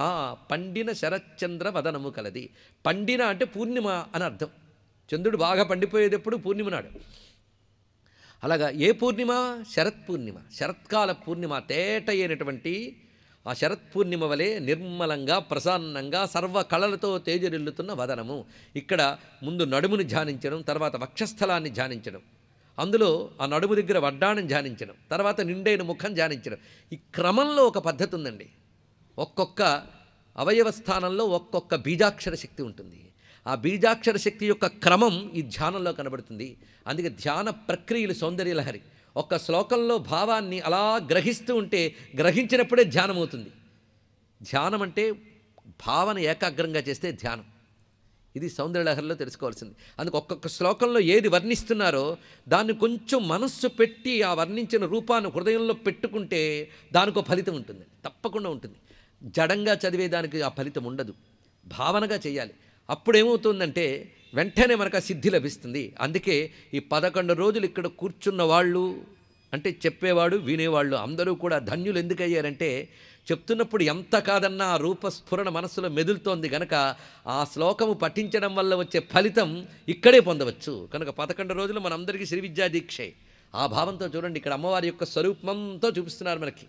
పండిన శరచంద్ర వదనము కలది పండిన అంటే పూర్ణిమ అని అర్థం చంద్రుడు బాగా పండిపోయేటప్పుడు పూర్ణిమ నాడు అలాగా ఏ పూర్ణిమ శరత్ పూర్ణిమ శరత్కాల పూర్ణిమ తేట అయినటువంటి ఆ శరత్ పూర్ణిమ వలె నిర్మలంగా ప్రసన్నంగా సర్వ కళలతో తేజరిల్లుతున్న వదనము ఇక్కడ ముందు నడుముని ధ్యానించడం తర్వాత వక్షస్థలాన్ని ధ్యానించడం అందులో ఆ నడుము దగ్గర వడ్డాణం ధ్యానించడం తర్వాత నిండైన ముఖం ధ్యానించడం ఈ క్రమంలో ఒక పద్ధతి ఉందండి ఒక్కొక్క అవయవ స్థానంలో ఒక్కొక్క బీజాక్షర శక్తి ఉంటుంది ఆ బీజాక్షర శక్తి యొక్క క్రమం ఈ ధ్యానంలో కనబడుతుంది అందుకే ధ్యాన ప్రక్రియలు సౌందర్యలహరి ఒక్క శ్లోకంలో భావాన్ని అలా గ్రహిస్తూ ఉంటే గ్రహించినప్పుడే ధ్యానం అవుతుంది ధ్యానం అంటే భావన ఏకాగ్రంగా చేస్తే ధ్యానం ఇది సౌందర్యలహరిలో తెలుసుకోవాల్సింది అందుకు ఒక్కొక్క శ్లోకంలో ఏది వర్ణిస్తున్నారో దాన్ని కొంచెం మనస్సు పెట్టి ఆ వర్ణించిన రూపాన్ని హృదయంలో పెట్టుకుంటే దానికో ఫలితం ఉంటుంది తప్పకుండా ఉంటుంది జడంగా చదివేదానికి ఆ ఫలితం ఉండదు భావనగా చేయాలి అప్పుడేమవుతుందంటే వెంటనే మనకు ఆ సిద్ధి లభిస్తుంది అందుకే ఈ పదకొండు రోజులు ఇక్కడ కూర్చున్న వాళ్ళు అంటే చెప్పేవాడు వినేవాళ్ళు అందరూ కూడా ధన్యులు ఎందుకయ్యారంటే చెప్తున్నప్పుడు ఎంత కాదన్నా ఆ రూపస్ఫురణ మనస్సులో మెదులుతోంది గనక ఆ శ్లోకము పఠించడం వల్ల వచ్చే ఫలితం ఇక్కడే పొందవచ్చు కనుక పదకొండు రోజులు మనందరికీ శ్రీ విద్యా దీక్షే ఆ భావంతో చూడండి ఇక్కడ అమ్మవారి యొక్క స్వరూపంతో చూపిస్తున్నారు మనకి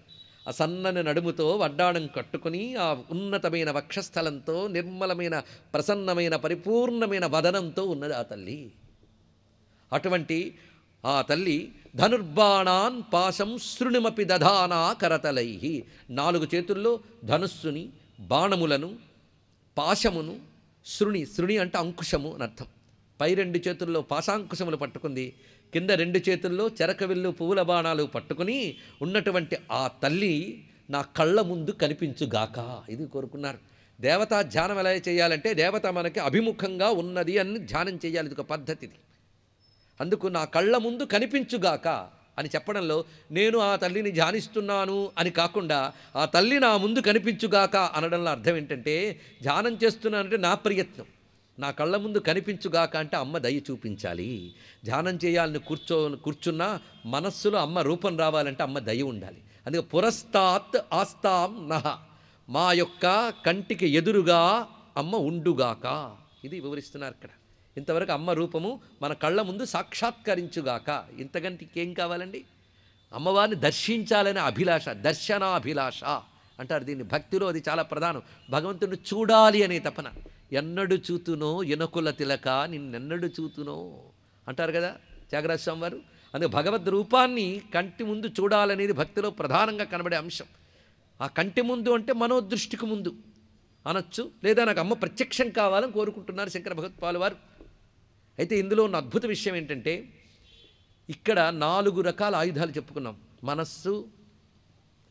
ఆ సన్నని నడుముతో వడ్డాణం కట్టుకుని ఆ ఉన్నతమైన వక్షస్థలంతో నిర్మలమైన ప్రసన్నమైన పరిపూర్ణమైన వదనంతో ఉన్నది ఆ తల్లి అటువంటి ఆ తల్లి ధనుర్బాణాన్ పాశం శృణిమపి దధానా కరతలై నాలుగు చేతుల్లో ధనుస్సుని బాణములను పాశమును శృణి శృణి అంటే అంకుశము అని అర్థం పై రెండు చేతుల్లో పాశాంకుశములు పట్టుకుంది కింద రెండు చేతుల్లో చెరకవిల్లు పువ్వుల బాణాలు పట్టుకుని ఉన్నటువంటి ఆ తల్లి నా కళ్ళ ముందు కనిపించుగాక ఇది కోరుకున్నారు దేవతా ధ్యానం ఎలా చేయాలంటే దేవత మనకి అభిముఖంగా ఉన్నది అని ధ్యానం చేయాలి ఇది ఒక పద్ధతిది అందుకు నా కళ్ళ ముందు కనిపించుగాక అని చెప్పడంలో నేను ఆ తల్లిని ధ్యానిస్తున్నాను అని కాకుండా ఆ తల్లి నా ముందు కనిపించుగాక అనడంలో అర్థం ఏంటంటే ధ్యానం చేస్తున్నానంటే నా ప్రయత్నం నా కళ్ళ ముందు కనిపించుగాక అంటే అమ్మ దయ చూపించాలి ధ్యానం చేయాలని కూర్చో కూర్చున్నా మనస్సులో అమ్మ రూపం రావాలంటే అమ్మ దయ ఉండాలి అందుకే పురస్తాత్ ఆస్తాం నహ మా యొక్క కంటికి ఎదురుగా అమ్మ ఉండుగాక ఇది వివరిస్తున్నారు ఇక్కడ ఇంతవరకు అమ్మ రూపము మన కళ్ళ ముందు సాక్షాత్కరించుగాక ఇంతకంటే ఇంకేం కావాలండి అమ్మవారిని దర్శించాలనే అభిలాష దర్శనాభిలాష అంటారు దీన్ని భక్తిలో అది చాలా ప్రధానం భగవంతుని చూడాలి అనే తపన ఎన్నడు చూతునో ఎనకుల తిలక నిన్నెన్నడు చూతునో అంటారు కదా త్యాగరాజ స్వామి వారు అందుకే భగవద్ రూపాన్ని కంటి ముందు చూడాలనేది భక్తిలో ప్రధానంగా కనబడే అంశం ఆ కంటి ముందు అంటే మనోదృష్టికి ముందు అనొచ్చు లేదా నాకు అమ్మ ప్రత్యక్షం కావాలని కోరుకుంటున్నారు శంకర భగత్పాల్ వారు అయితే ఇందులో ఉన్న అద్భుత విషయం ఏంటంటే ఇక్కడ నాలుగు రకాల ఆయుధాలు చెప్పుకున్నాం మనస్సు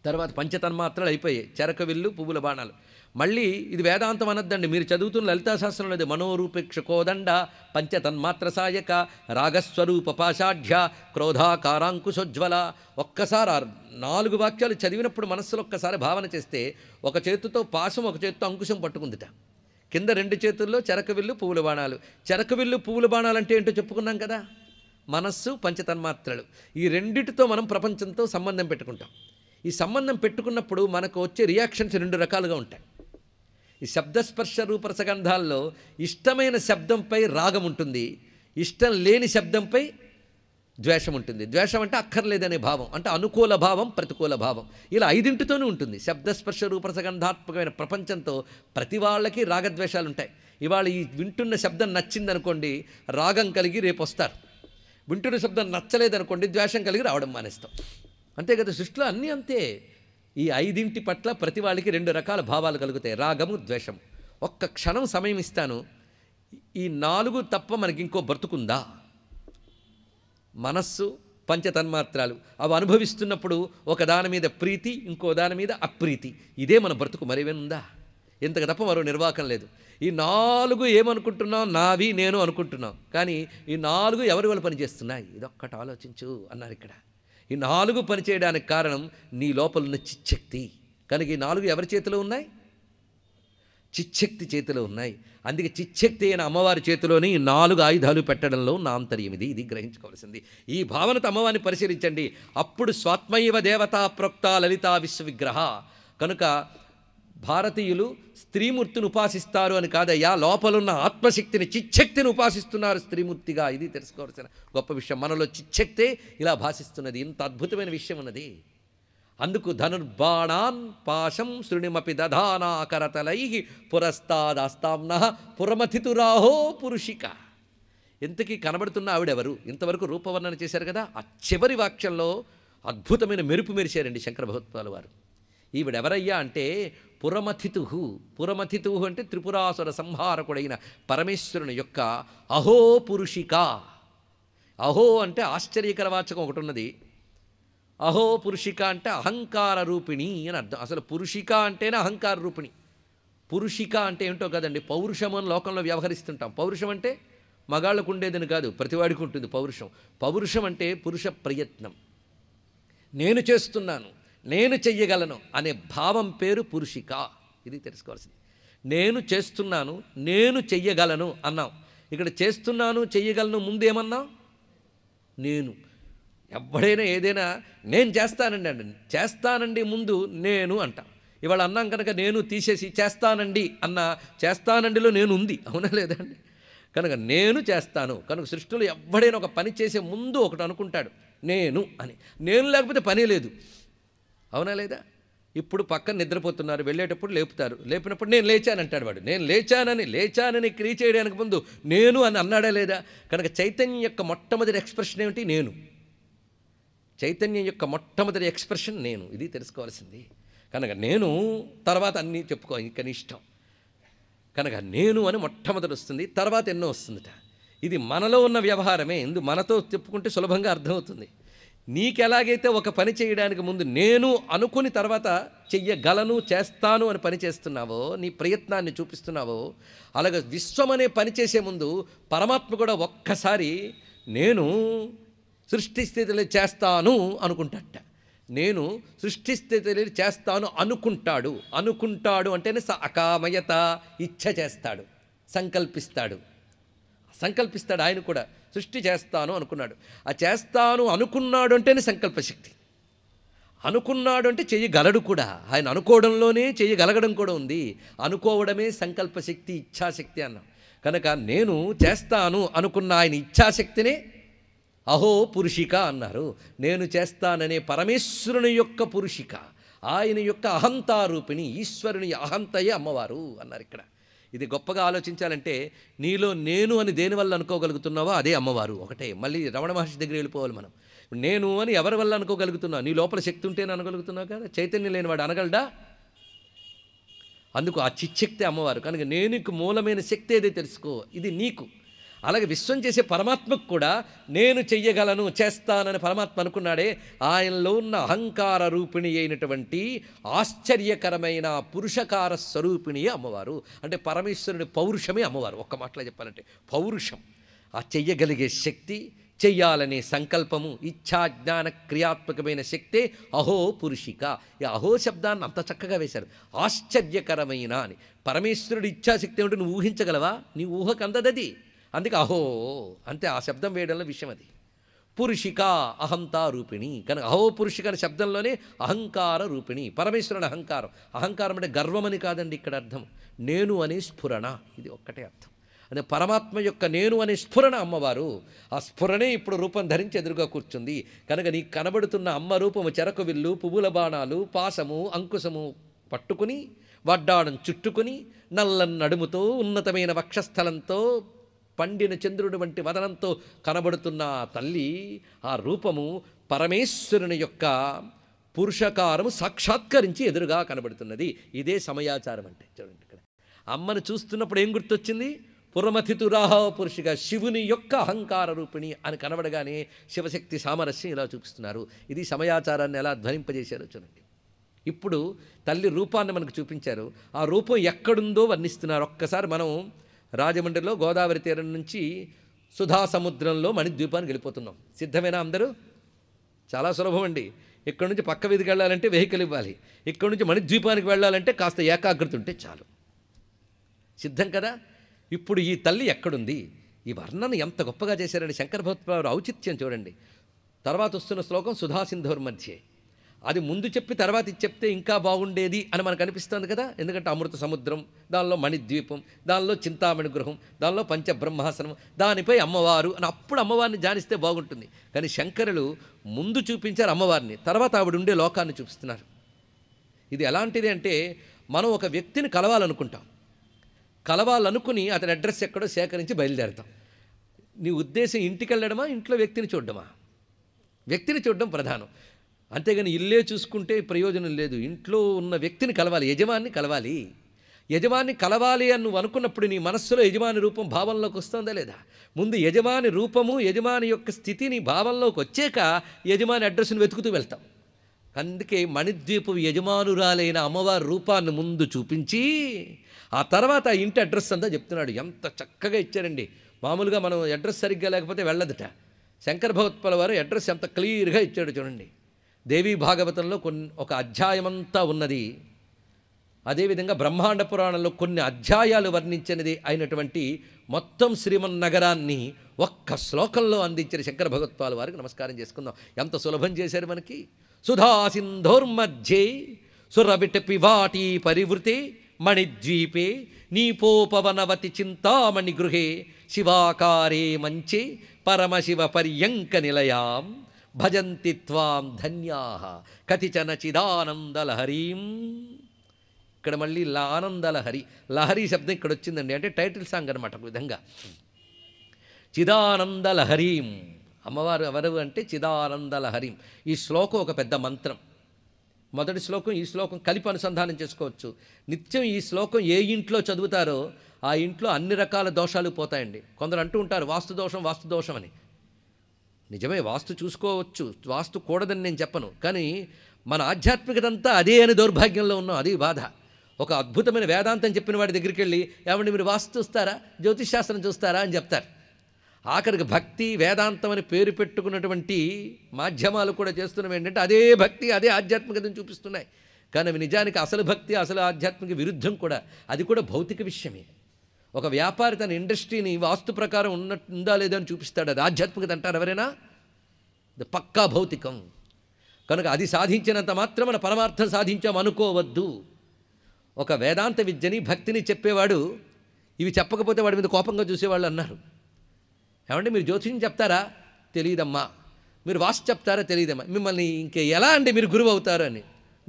తర్వాత పంచతన్మాత్రలు అయిపోయాయి చెరక విల్లు పువ్వుల బాణాలు మళ్ళీ ఇది వేదాంతం అనద్దండి మీరు చదువుతున్న లలితాశాస్త్రంలో ఇది మనోరూపేక్ష కోదండ పంచతన్మాత్ర సాయక రాగస్వరూప పాషాఢ్య క్రోధాకారాంకుశోజ్వల ఒక్కసారి నాలుగు వాక్యాలు చదివినప్పుడు మనస్సులో ఒక్కసారి భావన చేస్తే ఒక చేతితో పాశం ఒక చేతితో అంకుశం పట్టుకుందిట కింద రెండు చేతుల్లో చెరకు విల్లు పువ్వుల బాణాలు చెరకు విల్లు పువ్వుల బాణాలు అంటే ఏంటో చెప్పుకున్నాం కదా మనస్సు పంచతన్మాత్రలు ఈ రెండిటితో మనం ప్రపంచంతో సంబంధం పెట్టుకుంటాం ఈ సంబంధం పెట్టుకున్నప్పుడు మనకు వచ్చే రియాక్షన్స్ రెండు రకాలుగా ఉంటాయి ఈ శబ్దస్పర్శ రూపరసగంధాల్లో ఇష్టమైన శబ్దంపై రాగం ఉంటుంది ఇష్టం లేని శబ్దంపై ద్వేషం ఉంటుంది ద్వేషం అంటే అక్కర్లేదనే భావం అంటే అనుకూల భావం ప్రతికూల భావం ఇలా ఐదింటితోనే ఉంటుంది శబ్దస్పర్శ రూపసగంధాత్మకమైన ప్రపంచంతో ప్రతి వాళ్ళకి రాగద్వేషాలు ఉంటాయి ఇవాళ ఈ వింటున్న శబ్దం నచ్చింది అనుకోండి రాగం కలిగి రేపు వస్తారు వింటున్న శబ్దం నచ్చలేదనుకోండి ద్వేషం కలిగి రావడం మానేస్తాం అంతే కదా సృష్టిలో అన్నీ అంతే ఈ ఐదింటి పట్ల ప్రతి వాళ్ళకి రెండు రకాల భావాలు కలుగుతాయి రాగము ద్వేషము ఒక్క క్షణం సమయం ఇస్తాను ఈ నాలుగు తప్ప మనకి ఇంకో బ్రతుకుందా మనస్సు పంచతన్మాత్రాలు అవి అనుభవిస్తున్నప్పుడు ఒక దాని మీద ప్రీతి ఇంకో దాని మీద అప్రీతి ఇదే మన బ్రతుకు మరేవేనుందా ఇంతకు తప్ప మరో నిర్వాకం లేదు ఈ నాలుగు ఏమనుకుంటున్నాం నావి నేను అనుకుంటున్నాం కానీ ఈ నాలుగు ఎవరి వాళ్ళు పనిచేస్తున్నాయి ఇదొక్కటి ఆలోచించు అన్నారు ఇక్కడ ఈ నాలుగు పనిచేయడానికి కారణం నీ లోపలున్న చిచ్చక్తి కనుక ఈ నాలుగు ఎవరి చేతిలో ఉన్నాయి చిచ్చక్తి చేతిలో ఉన్నాయి అందుకే చిచ్చక్తి అయిన అమ్మవారి చేతిలోని నాలుగు ఆయుధాలు పెట్టడంలో నా ఇది ఇది గ్రహించుకోవాల్సింది ఈ భావనతో అమ్మవారిని పరిశీలించండి అప్పుడు స్వాత్మైవ దేవతా ప్రోక్త లలితా విశ్వవిగ్రహ కనుక భారతీయులు స్త్రీమూర్తిని ఉపాసిస్తారు అని కాదయ్యా లోపలున్న ఆత్మశక్తిని చిచ్చక్తిని ఉపాసిస్తున్నారు స్త్రీమూర్తిగా ఇది తెలుసుకోవాల్సిన గొప్ప విషయం మనలో చిచ్చక్తే ఇలా భాషిస్తున్నది ఇంత అద్భుతమైన విషయం ఉన్నది అందుకు ధనుర్బాణాన్ పాశం శృణిమపి దధానాకరతలై పురస్తాదాస్తాంన పురమథితురాహో పురుషిక ఇంతకీ కనబడుతున్న ఆవిడెవరు ఇంతవరకు రూపవర్ణన చేశారు కదా ఆ చివరి వాక్యంలో అద్భుతమైన మెరుపు మెరిశారండి శంకర భగవత్వాల వారు ఈవిడెవరయ్యా అంటే పురమథితు పురమథితు అంటే త్రిపురాసుర సంహారకుడైన పరమేశ్వరుని యొక్క అహో పురుషిక అహో అంటే వాచకం ఒకటి ఉన్నది అహో పురుషిక అంటే అహంకార రూపిణి అని అర్థం అసలు పురుషిక అంటేనే అహంకార రూపిణి పురుషిక అంటే ఏంటో కదండి పౌరుషం అని లోకంలో వ్యవహరిస్తుంటాం పౌరుషం అంటే మగాళ్ళకు ఉండేదని కాదు ప్రతివాడికి ఉంటుంది పౌరుషం పౌరుషం అంటే పురుష ప్రయత్నం నేను చేస్తున్నాను నేను చెయ్యగలను అనే భావం పేరు పురుషిక ఇది తెలుసుకోవాల్సింది నేను చేస్తున్నాను నేను చెయ్యగలను అన్నాం ఇక్కడ చేస్తున్నాను చెయ్యగలను ముందేమన్నా నేను ఎవడైనా ఏదైనా నేను చేస్తానండి అండి చేస్తానండి ముందు నేను అంట ఇవాళ అన్నాం కనుక నేను తీసేసి చేస్తానండి అన్న చేస్తానండిలో నేను ఉంది అవునా లేదండి కనుక నేను చేస్తాను కనుక సృష్టిలో ఎవడైనా ఒక పని చేసే ముందు ఒకటి అనుకుంటాడు నేను అని నేను లేకపోతే పని లేదు అవునా లేదా ఇప్పుడు పక్కన నిద్రపోతున్నారు వెళ్ళేటప్పుడు లేపుతారు లేపినప్పుడు నేను లేచానంటాడు వాడు నేను లేచానని లేచానని క్రీ చేయడానికి ముందు నేను అని అన్నాడా లేదా కనుక చైతన్యం యొక్క మొట్టమొదటి ఎక్స్ప్రెషన్ ఏమిటి నేను చైతన్యం యొక్క మొట్టమొదటి ఎక్స్ప్రెషన్ నేను ఇది తెలుసుకోవాల్సింది కనుక నేను తర్వాత అన్నీ చెప్పుకో ఇక ఇష్టం కనుక నేను అని మొట్టమొదటి వస్తుంది తర్వాత ఎన్నో వస్తుందిట ఇది మనలో ఉన్న వ్యవహారమే ఎందు మనతో చెప్పుకుంటే సులభంగా అర్థమవుతుంది నీకెలాగైతే ఒక పని చేయడానికి ముందు నేను అనుకుని తర్వాత చెయ్యగలను చేస్తాను అని పని చేస్తున్నావో నీ ప్రయత్నాన్ని చూపిస్తున్నావో అలాగే విశ్వం అనే పని చేసే ముందు పరమాత్మ కూడా ఒక్కసారి నేను సృష్టిస్థితులు చేస్తాను అనుకుంటాట నేను సృష్టి స్థితిలో చేస్తాను అనుకుంటాడు అనుకుంటాడు అంటేనే స అకామయత ఇచ్ఛ చేస్తాడు సంకల్పిస్తాడు సంకల్పిస్తాడు ఆయన కూడా సృష్టి చేస్తాను అనుకున్నాడు ఆ చేస్తాను అనుకున్నాడు అంటేనే సంకల్పశక్తి అనుకున్నాడు అంటే చేయగలడు కూడా ఆయన అనుకోవడంలోనే చేయగలగడం కూడా ఉంది అనుకోవడమే సంకల్పశక్తి ఇచ్ఛాశక్తి అన్నాం కనుక నేను చేస్తాను అనుకున్న ఆయన ఇచ్ఛాశక్తినే అహో పురుషిక అన్నారు నేను చేస్తాననే పరమేశ్వరుని యొక్క పురుషిక ఆయన యొక్క అహంతారూపిణి ఈశ్వరుని అహంతయే అమ్మవారు అన్నారు ఇక్కడ ఇది గొప్పగా ఆలోచించాలంటే నీలో నేను అని దేనివల్ల అనుకోగలుగుతున్నావో అదే అమ్మవారు ఒకటే మళ్ళీ రమణ మహర్షి దగ్గర వెళ్ళిపోవాలి మనం నేను అని ఎవరి వల్ల అనుకోగలుగుతున్నావు నీ లోపల శక్తి ఉంటేనే అనగలుగుతున్నావు కదా చైతన్యం లేనివాడు అనగలడా అందుకు ఆ చిచ్చక్తి అమ్మవారు కనుక నేను మూలమైన శక్తి ఏదో తెలుసుకో ఇది నీకు అలాగే విశ్వం చేసే పరమాత్మకు కూడా నేను చెయ్యగలను చేస్తానని పరమాత్మ అనుకున్నాడే ఆయనలో ఉన్న అహంకార రూపిణి అయినటువంటి ఆశ్చర్యకరమైన పురుషకార స్వరూపిణి అమ్మవారు అంటే పరమేశ్వరుని పౌరుషమే అమ్మవారు ఒక్క మాటలో చెప్పాలంటే పౌరుషం ఆ చెయ్యగలిగే శక్తి చెయ్యాలనే సంకల్పము ఇచ్ఛాజ్ఞాన జ్ఞాన క్రియాత్మకమైన శక్తే అహో పురుషిక ఈ అహో శబ్దాన్ని అంత చక్కగా వేశారు ఆశ్చర్యకరమైన అని పరమేశ్వరుడు ఇచ్ఛాశక్తి ఏమిటో నువ్వు ఊహించగలవా నీ ఊహకు అందదది అందుకే అహో అంతే ఆ శబ్దం వేయడంలో విషయం అది పురుషిక అహంతా రూపిణి కనుక అహో పురుషిక అనే శబ్దంలోనే అహంకార రూపిణి పరమేశ్వరుని అహంకారం అహంకారం అంటే గర్వమని కాదండి ఇక్కడ అర్థం నేను అనే స్ఫురణ ఇది ఒక్కటే అర్థం అదే పరమాత్మ యొక్క నేను అనే స్ఫురణ అమ్మవారు ఆ స్ఫురణే ఇప్పుడు రూపం ధరించి ఎదురుగా కూర్చుంది కనుక నీకు కనబడుతున్న అమ్మ రూపము చెరకు విల్లు పువ్వుల బాణాలు పాసము అంకుశము పట్టుకుని వడ్డాడం చుట్టుకుని నల్లన్నడుముతో నడుముతో ఉన్నతమైన వక్షస్థలంతో పండిన చంద్రుడు వంటి వదనంతో కనబడుతున్న తల్లి ఆ రూపము పరమేశ్వరుని యొక్క పురుషకారము సాక్షాత్కరించి ఎదురుగా కనబడుతున్నది ఇదే సమయాచారం అంటే చూడండి ఇక్కడ అమ్మను చూస్తున్నప్పుడు ఏం గుర్తొచ్చింది పురమతితురాహ పురుషిగా శివుని యొక్క అహంకార రూపిణి అని కనబడగానే శివశక్తి సామరస్యం ఇలా చూపిస్తున్నారు ఇది సమయాచారాన్ని ఎలా ధ్వనింపజేశారో చూడండి ఇప్పుడు తల్లి రూపాన్ని మనకు చూపించారు ఆ రూపం ఎక్కడుందో వర్ణిస్తున్నారు ఒక్కసారి మనం రాజమండ్రిలో గోదావరి తీరం నుంచి సుధా సముద్రంలో మణిద్వీపానికి వెళ్ళిపోతున్నాం సిద్ధమేనా అందరూ చాలా సులభం అండి ఇక్కడ నుంచి పక్క వీధికి వెళ్ళాలంటే వెహికల్ ఇవ్వాలి ఇక్కడ నుంచి మణిద్వీపానికి వెళ్ళాలంటే కాస్త ఏకాగ్రత ఉంటే చాలు సిద్ధం కదా ఇప్పుడు ఈ తల్లి ఎక్కడుంది ఈ వర్ణన ఎంత గొప్పగా చేశారండి శంకర భగవత్వారు ఔచిత్యం చూడండి తర్వాత వస్తున్న శ్లోకం సుధాసింధోర్ మధ్యే అది ముందు చెప్పి తర్వాత ఇది చెప్తే ఇంకా బాగుండేది అని మనకు అనిపిస్తుంది కదా ఎందుకంటే అమృత సముద్రం దానిలో మణిద్వీపం దానిలో చింతామణి గృహం దానిలో పంచబ్రహ్మాసనం దానిపై అమ్మవారు అని అప్పుడు అమ్మవారిని జానిస్తే బాగుంటుంది కానీ శంకరులు ముందు చూపించారు అమ్మవారిని తర్వాత ఆవిడ ఉండే లోకాన్ని చూపిస్తున్నారు ఇది ఎలాంటిది అంటే మనం ఒక వ్యక్తిని కలవాలనుకుంటాం కలవాలనుకుని అతని అడ్రస్ ఎక్కడో సేకరించి బయలుదేరతాం నీ ఉద్దేశం ఇంటికి వెళ్ళడమా ఇంట్లో వ్యక్తిని చూడడమా వ్యక్తిని చూడడం ప్రధానం అంతేగాని ఇల్లే చూసుకుంటే ప్రయోజనం లేదు ఇంట్లో ఉన్న వ్యక్తిని కలవాలి యజమాన్ని కలవాలి యజమాన్ని కలవాలి అని నువ్వు అనుకున్నప్పుడు నీ మనస్సులో యజమాని రూపం భావంలోకి వస్తుందా లేదా ముందు యజమాని రూపము యజమాని యొక్క స్థితి నీ భావంలోకి వచ్చాక యజమాని అడ్రస్ని వెతుకుతూ వెళ్తాం అందుకే మణిద్వీపు యజమానురాలైన అమ్మవారి రూపాన్ని ముందు చూపించి ఆ తర్వాత ఆ ఇంటి అడ్రస్ అంతా చెప్తున్నాడు ఎంత చక్కగా ఇచ్చారండి మామూలుగా మనం అడ్రస్ సరిగ్గా లేకపోతే వెళ్ళదుట శంకర భగవత్పాల వారు అడ్రస్ ఎంత క్లియర్గా ఇచ్చాడు చూడండి దేవీ భాగవతంలో కొన్ని ఒక అధ్యాయమంతా ఉన్నది అదేవిధంగా బ్రహ్మాండ పురాణంలో కొన్ని అధ్యాయాలు వర్ణించినది అయినటువంటి మొత్తం శ్రీమన్నగరాన్ని ఒక్క శ్లోకంలో అందించిన శంకర భగవత్వాల వారికి నమస్కారం చేసుకుందాం ఎంత సులభం చేశారు మనకి సుధా సింధోర్మధ్యే సురవిట పివాటి పరివృతే మణిద్వీపే నీపోపవనవతి చింతామణి గృహే శివాకారే మంచే పరమశివ పర్యంక నిలయాం భజంతి త్వాం ధన్యా కతిచన చిదానందలహరీం ఇక్కడ మళ్ళీ లానందలహరి లహరి శబ్దం ఇక్కడ వచ్చిందండి అంటే టైటిల్ సాంగ్ అనమాట ఒక విధంగా చిదానందలహరీం అమ్మవారు ఎవరు అంటే చిదానందలహరీం ఈ శ్లోకం ఒక పెద్ద మంత్రం మొదటి శ్లోకం ఈ శ్లోకం కలిపి అనుసంధానం చేసుకోవచ్చు నిత్యం ఈ శ్లోకం ఏ ఇంట్లో చదువుతారో ఆ ఇంట్లో అన్ని రకాల దోషాలు పోతాయండి కొందరు అంటూ ఉంటారు వాస్తు దోషం వాస్తు దోషం అని నిజమే వాస్తు చూసుకోవచ్చు వాస్తు కూడదని నేను చెప్పను కానీ మన ఆధ్యాత్మికతంతా అదే అని దౌర్భాగ్యంలో ఉన్నాం అది బాధ ఒక అద్భుతమైన వేదాంతం చెప్పిన వాడి దగ్గరికి వెళ్ళి ఏమండి మీరు వాస్తు చూస్తారా జ్యోతిష్ శాస్త్రం చూస్తారా అని చెప్తారు ఆఖరికి భక్తి వేదాంతం అని పేరు పెట్టుకున్నటువంటి మాధ్యమాలు కూడా చేస్తున్నవి ఏంటంటే అదే భక్తి అదే ఆధ్యాత్మికతను చూపిస్తున్నాయి కానీ నిజానికి అసలు భక్తి అసలు ఆధ్యాత్మిక విరుద్ధం కూడా అది కూడా భౌతిక విషయమే ఒక వ్యాపారి తన ఇండస్ట్రీని వాస్తు ప్రకారం ఉన్న ఉందా లేదా అని చూపిస్తాడు అది ఆధ్యాత్మికత అంటారు ఎవరైనా పక్కా భౌతికం కనుక అది సాధించినంత మాత్రం మన పరమార్థం సాధించాం అనుకోవద్దు ఒక వేదాంత విద్యని భక్తిని చెప్పేవాడు ఇవి చెప్పకపోతే వాడి మీద కోపంగా చూసేవాళ్ళు అన్నారు ఏమంటే మీరు జ్యోతిషం చెప్తారా తెలియదమ్మా మీరు వాసు చెప్తారా తెలియదమ్మా మిమ్మల్ని ఇంకే ఎలా అండి మీరు గురువు అవుతారని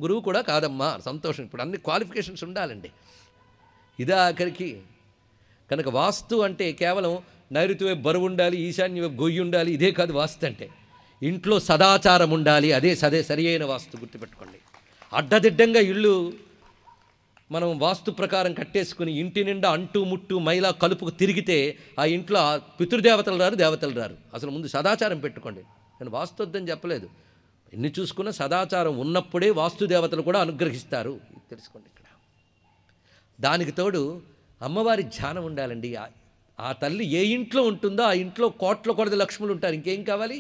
గురువు కూడా కాదమ్మా సంతోషం ఇప్పుడు అన్ని క్వాలిఫికేషన్స్ ఉండాలండి ఇదా ఆఖరికి కనుక వాస్తు అంటే కేవలం నైరుతి వైపు బరువు ఉండాలి ఈశాన్య వైపు గొయ్యి ఉండాలి ఇదే కాదు వాస్తు అంటే ఇంట్లో సదాచారం ఉండాలి అదే సదే సరి అయిన వాస్తు గుర్తుపెట్టుకోండి అడ్డదిడ్డంగా ఇల్లు మనం వాస్తు ప్రకారం కట్టేసుకుని ఇంటి నిండా అంటు ముట్టు మైలా కలుపుకు తిరిగితే ఆ ఇంట్లో పితృదేవతలు రారు దేవతలు రారు అసలు ముందు సదాచారం పెట్టుకోండి నేను వాస్తు వద్దని చెప్పలేదు ఎన్ని చూసుకున్నా సదాచారం ఉన్నప్పుడే వాస్తు దేవతలు కూడా అనుగ్రహిస్తారు తెలుసుకోండి ఇక్కడ దానికి తోడు అమ్మవారి ధ్యానం ఉండాలండి ఆ తల్లి ఏ ఇంట్లో ఉంటుందో ఆ ఇంట్లో కోట్ల కొరద లక్ష్ములు ఉంటారు ఇంకేం కావాలి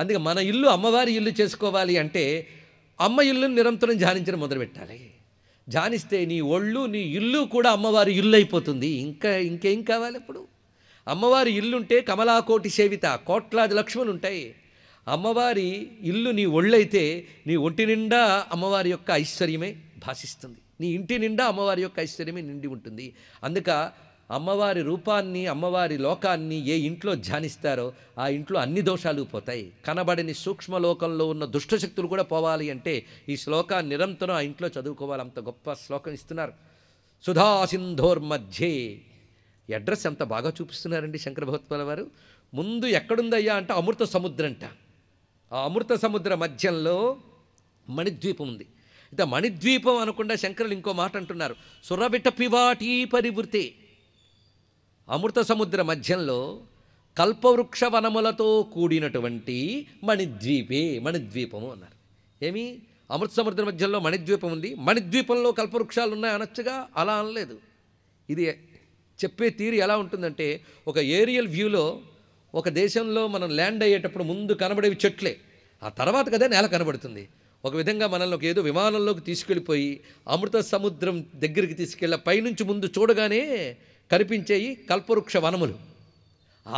అందుకే మన ఇల్లు అమ్మవారి ఇల్లు చేసుకోవాలి అంటే అమ్మ ఇల్లును నిరంతరం ధ్యానించడం మొదలుపెట్టాలి ధ్యానిస్తే నీ ఒళ్ళు నీ ఇల్లు కూడా అమ్మవారి ఇల్లు అయిపోతుంది ఇంకా ఇంకేం కావాలి ఇప్పుడు అమ్మవారి ఇల్లుంటే కమలాకోటి సేవిత కోట్లాది లక్ష్ములు ఉంటాయి అమ్మవారి ఇల్లు నీ ఒళ్ళైతే నీ ఒంటి నిండా అమ్మవారి యొక్క ఐశ్వర్యమే భాషిస్తుంది నీ ఇంటి నిండా అమ్మవారి యొక్క ఐశ్వర్యమే నిండి ఉంటుంది అందుక అమ్మవారి రూపాన్ని అమ్మవారి లోకాన్ని ఏ ఇంట్లో ధ్యానిస్తారో ఆ ఇంట్లో అన్ని దోషాలు పోతాయి కనబడని సూక్ష్మ లోకంలో ఉన్న దుష్టశక్తులు కూడా పోవాలి అంటే ఈ శ్లోకాన్ని నిరంతరం ఆ ఇంట్లో చదువుకోవాలి అంత గొప్ప శ్లోకం ఇస్తున్నారు సుధా మధ్యే అడ్రస్ ఎంత బాగా చూపిస్తున్నారండి శంకర భగవత్పాల వారు ముందు ఎక్కడుందయ్యా అంటే అమృత అంట ఆ అమృత సముద్ర మధ్యంలో మణిద్వీపం ఉంది ఇక మణిద్వీపం అనకుండా శంకరులు ఇంకో మాట అంటున్నారు సురవిట పివాటీ పరివృతి అమృత సముద్ర మధ్యంలో కల్పవృక్ష వనములతో కూడినటువంటి మణిద్వీపే మణిద్వీపము అన్నారు ఏమి అమృత సముద్ర మధ్యంలో మణిద్వీపం ఉంది మణిద్వీపంలో కల్పవృక్షాలు ఉన్నాయి అనొచ్చుగా అలా అనలేదు ఇది చెప్పే తీరు ఎలా ఉంటుందంటే ఒక ఏరియల్ వ్యూలో ఒక దేశంలో మనం ల్యాండ్ అయ్యేటప్పుడు ముందు కనబడేవి చెట్లే ఆ తర్వాత కదా నేల కనబడుతుంది ఒక విధంగా మనల్ని ఒక ఏదో విమానంలోకి తీసుకెళ్ళిపోయి అమృత సముద్రం దగ్గరికి తీసుకెళ్ళ పైనుంచి ముందు చూడగానే కనిపించేయి కల్పవృక్ష వనములు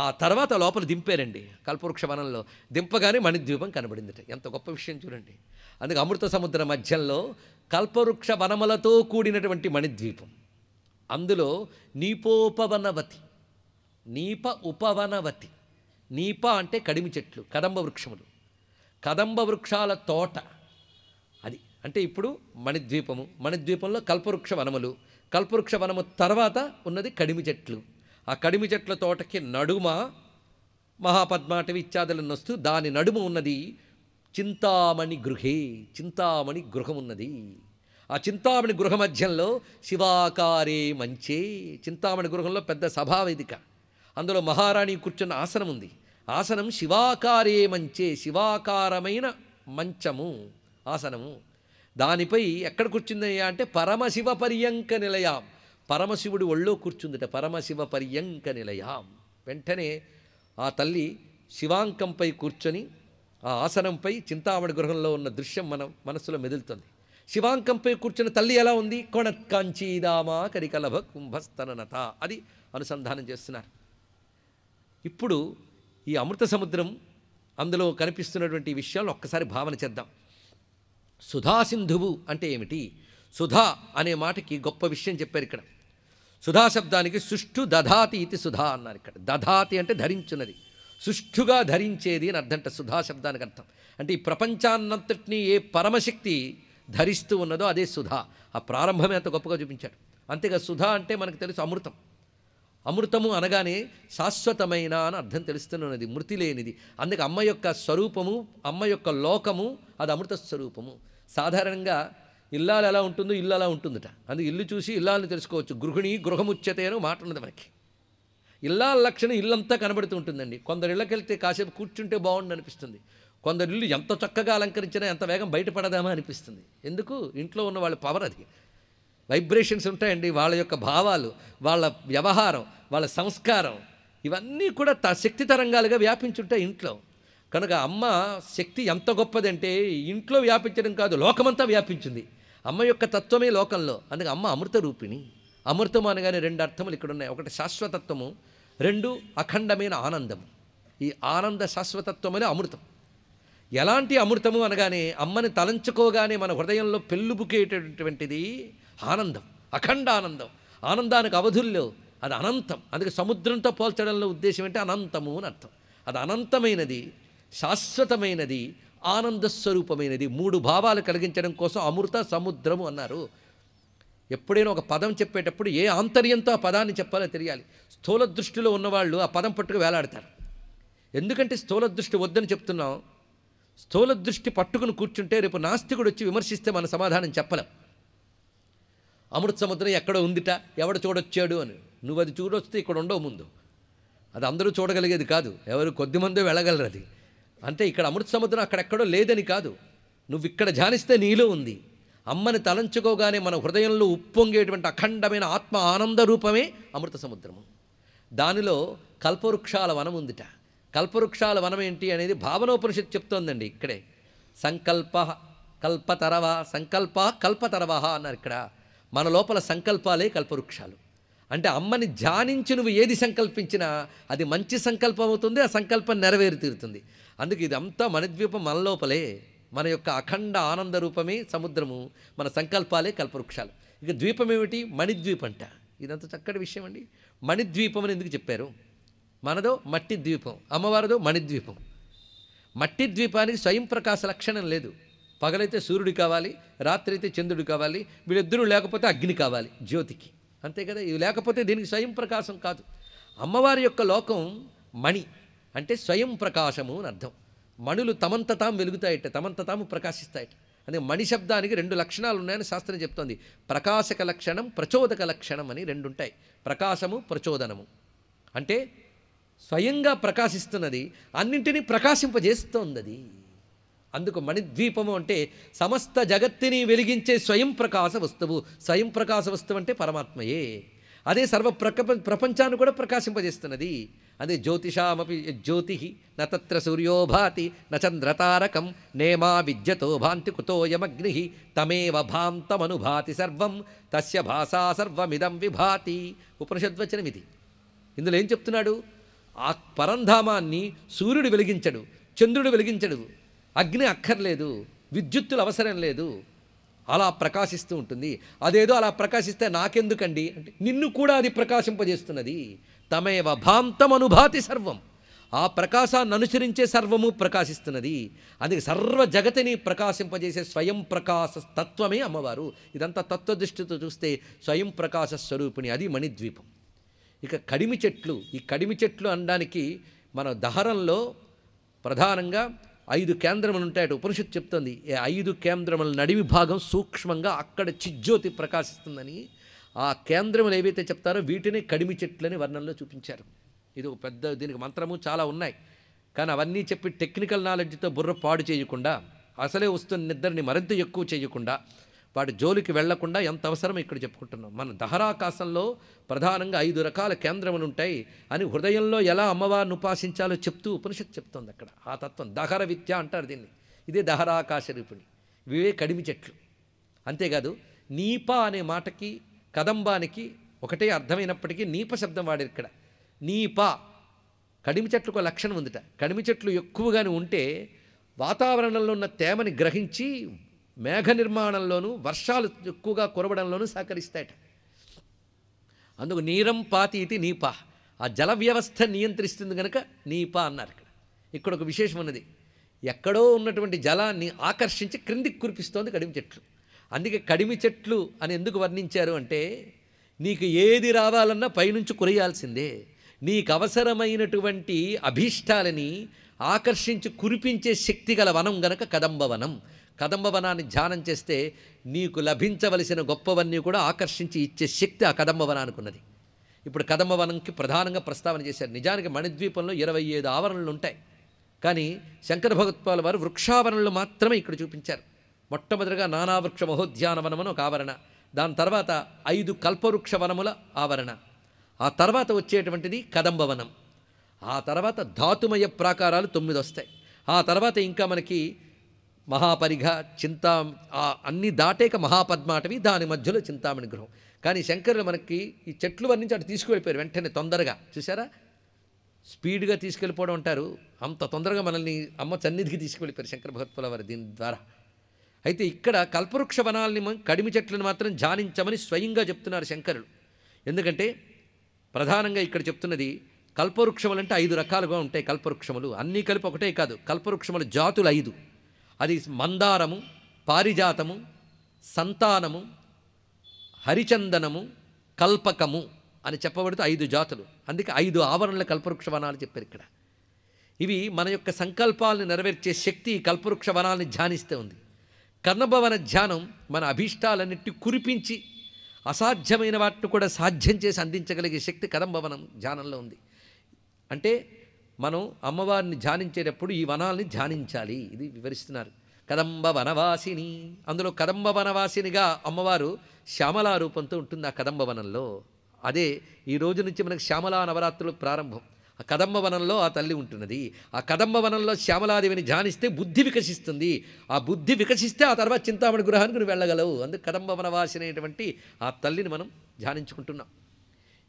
ఆ తర్వాత లోపల దింపారండి కల్పవృక్ష వనంలో దింపగానే మణిద్వీపం కనబడిందిట ఎంత గొప్ప విషయం చూడండి అందుకే అమృత సముద్ర మధ్యంలో కల్పవృక్ష వనములతో కూడినటువంటి మణిద్వీపం అందులో నీపోపవనవతి నీప ఉపవనవతి నీప అంటే కడిమి చెట్లు కదంబ వృక్షములు కదంబ వృక్షాల తోట అంటే ఇప్పుడు మణిద్వీపము మణిద్వీపంలో కల్పవృక్ష వనములు కల్పవృక్ష వనము తర్వాత ఉన్నది కడిమి చెట్లు ఆ కడిమి చెట్ల తోటకి నడుమ మహాపద్మాటవి ఇత్యాదులను వస్తూ దాని నడుమ ఉన్నది చింతామణి గృహే చింతామణి గృహం ఉన్నది ఆ చింతామణి గృహ మధ్యంలో శివాకారే మంచే చింతామణి గృహంలో పెద్ద సభావేదిక అందులో మహారాణి కూర్చున్న ఆసనం ఉంది ఆసనం శివాకారే మంచే శివాకారమైన మంచము ఆసనము దానిపై ఎక్కడ కూర్చుందయ్యా అంటే పరమశివ పర్యంక నిలయాం పరమశివుడి ఒళ్ళో కూర్చుందట పరమశివ పర్యంక నిలయాం వెంటనే ఆ తల్లి శివాంకంపై కూర్చొని ఆ ఆసనంపై చింతామణి గృహంలో ఉన్న దృశ్యం మనం మనసులో మెదులుతుంది శివాంకంపై కూర్చున్న తల్లి ఎలా ఉంది కొణత్ కాంచీదామా కరికలభ కుంభస్తననత అది అనుసంధానం చేస్తున్నారు ఇప్పుడు ఈ అమృత సముద్రం అందులో కనిపిస్తున్నటువంటి విషయాలు ఒక్కసారి భావన చేద్దాం సుధాసింధువు అంటే ఏమిటి సుధా అనే మాటకి గొప్ప విషయం చెప్పారు ఇక్కడ సుధా శబ్దానికి సుష్ఠు దధాతి ఇది సుధా అన్నారు ఇక్కడ దధాతి అంటే ధరించున్నది సుష్ఠుగా ధరించేది అని అర్థం అంటే సుధా శబ్దానికి అర్థం అంటే ఈ ప్రపంచాన్నంతటినీ ఏ పరమశక్తి ధరిస్తూ ఉన్నదో అదే సుధా ఆ ప్రారంభమే అంత గొప్పగా చూపించాడు అంతేగా సుధా అంటే మనకు తెలుసు అమృతం అమృతము అనగానే శాశ్వతమైన అని అర్థం తెలుస్తున్నది మృతి లేనిది అందుకే అమ్మ యొక్క స్వరూపము అమ్మ యొక్క లోకము అది అమృత స్వరూపము సాధారణంగా ఇల్లాలు ఎలా ఉంటుందో ఇల్లు అలా ఉంటుందట అందుకు ఇల్లు చూసి ఇల్లాలను తెలుసుకోవచ్చు గృహిణి గృహముచ్చతే అని మాట ఉన్నది మనకి ఇల్లాల లక్షణం ఇల్లంతా కనబడుతూ ఉంటుందండి కొందరు వెళ్తే కాసేపు కూర్చుంటే బాగుండు అనిపిస్తుంది కొందరు ఇల్లు ఎంత చక్కగా అలంకరించినా ఎంత వేగం బయటపడదామా అనిపిస్తుంది ఎందుకు ఇంట్లో ఉన్న వాళ్ళ పవర్ అది వైబ్రేషన్స్ ఉంటాయండి వాళ్ళ యొక్క భావాలు వాళ్ళ వ్యవహారం వాళ్ళ సంస్కారం ఇవన్నీ కూడా శక్తి తరంగాలుగా వ్యాపించుంటాయి ఇంట్లో కనుక అమ్మ శక్తి ఎంత గొప్పదంటే ఇంట్లో వ్యాపించడం కాదు లోకమంతా వ్యాపించింది అమ్మ యొక్క తత్వమే లోకంలో అందుకే అమ్మ అమృత రూపిణి అమృతం అనగానే రెండు అర్థములు ఇక్కడ ఉన్నాయి ఒకటి శాశ్వతత్వము రెండు అఖండమైన ఆనందం ఈ ఆనంద శాశ్వతత్వం అనే అమృతం ఎలాంటి అమృతము అనగానే అమ్మని తలంచుకోగానే మన హృదయంలో పెళ్ళుబుకేటటువంటిది ఆనందం అఖండ ఆనందం ఆనందానికి అవధుల్లో అది అనంతం అందుకే సముద్రంతో పోల్చడంలో ఉద్దేశం ఏంటి అనంతము అని అర్థం అది అనంతమైనది శాశ్వతమైనది ఆనంద స్వరూపమైనది మూడు భావాలు కలిగించడం కోసం అమృత సముద్రము అన్నారు ఎప్పుడైనా ఒక పదం చెప్పేటప్పుడు ఏ ఆంతర్యంతో ఆ పదాన్ని చెప్పాలో తెలియాలి స్థూల దృష్టిలో ఉన్నవాళ్ళు ఆ పదం పట్టుకు వేలాడతారు ఎందుకంటే స్థూల దృష్టి వద్దని చెప్తున్నాం స్థూల దృష్టి పట్టుకుని కూర్చుంటే రేపు నాస్తికుడు వచ్చి విమర్శిస్తే మన సమాధానం చెప్పలేం అమృత సముద్రం ఎక్కడ ఉందిట ఎవడ చూడొచ్చాడు అని నువ్వు అది చూడొస్తే ఇక్కడ ఉండవు ముందు అది అందరూ చూడగలిగేది కాదు ఎవరు కొద్దిమందో వెళ్ళగలరు అది అంటే ఇక్కడ అమృత సముద్రం అక్కడెక్కడో లేదని కాదు నువ్వు ఇక్కడ ధ్యానిస్తే నీలో ఉంది అమ్మని తలంచుకోగానే మన హృదయంలో ఉప్పొంగేటువంటి అఖండమైన ఆత్మ ఆనంద రూపమే అమృత సముద్రము దానిలో కల్పవృక్షాల వనం ఉందిట కల్పవృక్షాల వనం ఏంటి అనేది భావనోపనిషత్ చెప్తోందండి ఇక్కడే సంకల్ప కల్పతరవ సంకల్ప కల్పతరవహ అన్నారు ఇక్కడ మన లోపల సంకల్పాలే కల్పవృక్షాలు అంటే అమ్మని ధ్యానించి నువ్వు ఏది సంకల్పించినా అది మంచి సంకల్పం అవుతుంది ఆ సంకల్పం నెరవేరు తీరుతుంది అందుకే ఇదంతా మన ద్వీపం మన లోపలే మన యొక్క అఖండ ఆనంద రూపమే సముద్రము మన సంకల్పాలే కల్పవృక్షాలు ఇక ద్వీపం ఏమిటి మణిద్వీప్ అంట ఇదంత చక్కటి విషయం అండి మణిద్వీపం అని ఎందుకు చెప్పారు మనదో మట్టి ద్వీపం అమ్మవారిదో మణిద్వీపం మట్టి ద్వీపానికి స్వయం ప్రకాశ లక్షణం లేదు పగలైతే సూర్యుడు కావాలి రాత్రి అయితే చంద్రుడు కావాలి వీళ్ళిద్దరూ లేకపోతే అగ్ని కావాలి జ్యోతికి అంతే కదా ఇవి లేకపోతే దీనికి స్వయం ప్రకాశం కాదు అమ్మవారి యొక్క లోకం మణి అంటే స్వయం ప్రకాశము అని అర్థం మణులు తమంత తాము వెలుగుతాయట తమంత తాము ప్రకాశిస్తాయట అందుకే మణి శబ్దానికి రెండు లక్షణాలు ఉన్నాయని శాస్త్రం చెప్తోంది ప్రకాశక లక్షణం ప్రచోదక లక్షణం అని రెండు ఉంటాయి ప్రకాశము ప్రచోదనము అంటే స్వయంగా ప్రకాశిస్తున్నది అన్నింటినీ ప్రకాశింపజేస్తోంది అది అందుకు మణిద్వీపము అంటే సమస్త జగత్తిని వెలిగించే స్వయం ప్రకాశ వస్తువు స్వయం ప్రకాశ వస్తువు అంటే పరమాత్మయే అదే సర్వ ప్రపంచాన్ని కూడా ప్రకాశింపజేస్తున్నది అదే జ్యోతిషామపి జ్యోతి నత్ర సూర్యో భాతి నచంద్రతారకం నేమా విద్యతో భాంతి కుతోయమగ్ని తమేవ భాంతమనుభాతి సర్వం తస్య భాషా సర్వమిదం విభాతి ఉపనిషద్వచనమిది ఇందులో ఏం చెప్తున్నాడు ఆ పరంధామాన్ని సూర్యుడు వెలిగించడు చంద్రుడు వెలిగించడు అగ్ని అక్కర్లేదు విద్యుత్తులు అవసరం లేదు అలా ప్రకాశిస్తూ ఉంటుంది అదేదో అలా ప్రకాశిస్తే నాకెందుకండి అంటే నిన్ను కూడా అది ప్రకాశింపజేస్తున్నది తమేవ భాంతం అనుభాతి సర్వం ఆ ప్రకాశాన్ని అనుసరించే సర్వము ప్రకాశిస్తున్నది అందుకే సర్వ జగతిని ప్రకాశింపజేసే స్వయం ప్రకాశ తత్వమే అమ్మవారు ఇదంతా తత్వదృష్టితో చూస్తే స్వయం ప్రకాశ స్వరూపిణి అది మణిద్వీపం ఇక కడిమి చెట్లు ఈ కడిమి చెట్లు అనడానికి మన దహరంలో ప్రధానంగా ఐదు కేంద్రములు ఉంటాయట ఉపనిషత్తు చెప్తుంది ఐదు కేంద్రముల నడివి భాగం సూక్ష్మంగా అక్కడ చిజ్జ్యోతి ప్రకాశిస్తుందని ఆ కేంద్రములు ఏవైతే చెప్తారో వీటిని కడిమి చెట్లని వర్ణంలో చూపించారు ఇది ఒక పెద్ద దీనికి మంత్రము చాలా ఉన్నాయి కానీ అవన్నీ చెప్పి టెక్నికల్ నాలెడ్జ్తో బుర్ర పాడు చేయకుండా అసలే వస్తున్న నిద్రని మరింత ఎక్కువ చేయకుండా వాటి జోలికి వెళ్లకుండా ఎంత అవసరమో ఇక్కడ చెప్పుకుంటున్నాం మన దహరాకాశంలో ప్రధానంగా ఐదు రకాల కేంద్రములు ఉంటాయి అని హృదయంలో ఎలా అమ్మవారిని ఉపాసించాలో చెప్తూ ఉపనిషత్తు చెప్తోంది అక్కడ ఆ తత్వం దహర విద్య అంటారు దీన్ని ఇదే దహరాకాశ రూపిణి ఇవే కడిమి చెట్లు అంతేకాదు నీప అనే మాటకి కదంబానికి ఒకటే అర్థమైనప్పటికీ నీప శబ్దం వాడారు ఇక్కడ నీప కడిమి చెట్లకు ఒక లక్షణం ఉందిట కడిమి చెట్లు ఎక్కువగానే ఉంటే వాతావరణంలో ఉన్న తేమని గ్రహించి మేఘ నిర్మాణంలోనూ వర్షాలు ఎక్కువగా కురవడంలోనూ సహకరిస్తాయట అందుకు నీరం పాతి ఇది నీప ఆ జల వ్యవస్థ నియంత్రిస్తుంది కనుక నీప అన్నారు ఇక్కడ ఇక్కడ ఒక విశేషం ఉన్నది ఎక్కడో ఉన్నటువంటి జలాన్ని ఆకర్షించి క్రిందికి కురిపిస్తోంది కడిమి చెట్లు అందుకే కడిమి చెట్లు అని ఎందుకు వర్ణించారు అంటే నీకు ఏది రావాలన్నా పైనుంచి కురయాల్సిందే నీకు అవసరమైనటువంటి అభీష్టాలని ఆకర్షించి కురిపించే శక్తి గల వనం గనక కదంబవనం కదంబవనాన్ని ధ్యానం చేస్తే నీకు లభించవలసిన గొప్పవన్నీ కూడా ఆకర్షించి ఇచ్చే శక్తి ఆ కదంబవనానికి ఉన్నది ఇప్పుడు కదంబవనంకి ప్రధానంగా ప్రస్తావన చేశారు నిజానికి మణిద్వీపంలో ఇరవై ఐదు ఆవరణలు ఉంటాయి కానీ శంకర భగవత్పాల వారు వృక్షావరణలు మాత్రమే ఇక్కడ చూపించారు మొట్టమొదటిగా నానావృక్ష మహోద్యానవనమును ఒక ఆవరణ దాని తర్వాత ఐదు కల్పవృక్ష వనముల ఆవరణ ఆ తర్వాత వచ్చేటువంటిది కదంబవనం ఆ తర్వాత ధాతుమయ ప్రాకారాలు తొమ్మిది వస్తాయి ఆ తర్వాత ఇంకా మనకి మహాపరిఘ చింతా అన్నీ దాటేక మహాపద్మాటవి దాని మధ్యలో చింతామణి గృహం కానీ శంకరులు మనకి ఈ చెట్లు వర్ణించి అటు తీసుకువెళ్ళిపోయారు వెంటనే తొందరగా చూసారా స్పీడ్గా తీసుకెళ్ళిపోవడం అంటారు అంత తొందరగా మనల్ని అమ్మ సన్నిధికి తీసుకువెళ్ళిపోయారు శంకర భగత్పుల వారి దీని ద్వారా అయితే ఇక్కడ కల్పవృక్ష వనాల్ని కడిమి చెట్లను మాత్రం ధ్యానించమని స్వయంగా చెప్తున్నారు శంకరులు ఎందుకంటే ప్రధానంగా ఇక్కడ చెప్తున్నది కల్పవృక్షములు అంటే ఐదు రకాలుగా ఉంటాయి కల్పవృక్షములు అన్నీ కలిపి ఒకటే కాదు కల్పవృక్షముల జాతులు ఐదు అది మందారము పారిజాతము సంతానము హరిచందనము కల్పకము అని చెప్పబడితే ఐదు జాతులు అందుకే ఐదు ఆవరణల కల్పవృక్ష వనాలు చెప్పారు ఇక్కడ ఇవి మన యొక్క సంకల్పాలను నెరవేర్చే శక్తి కల్పవృక్ష వనాలని ధ్యానిస్తే ఉంది కర్ణభవన ధ్యానం మన అభీష్టాలన్నిటి కురిపించి అసాధ్యమైన వాటిని కూడా సాధ్యం చేసి అందించగలిగే శక్తి కదంభవనం ధ్యానంలో ఉంది అంటే మనం అమ్మవారిని ధ్యానించేటప్పుడు ఈ వనాల్ని ధ్యానించాలి ఇది వివరిస్తున్నారు కదంబ వనవాసిని అందులో కదంబ వనవాసినిగా అమ్మవారు శ్యామలా రూపంతో ఉంటుంది ఆ కదంబ వనంలో అదే ఈ రోజు నుంచి మనకు శ్యామలా నవరాత్రులు ప్రారంభం ఆ కదంబ వనంలో ఆ తల్లి ఉంటున్నది ఆ కదంబ వనంలో శ్యామలాదేవిని ధ్యానిస్తే బుద్ధి వికసిస్తుంది ఆ బుద్ధి వికసిస్తే ఆ తర్వాత చింతామణి గృహానికి నువ్వు వెళ్ళగలవు అందుకు కదంబ వనవాసినటువంటి ఆ తల్లిని మనం ధ్యానించుకుంటున్నాం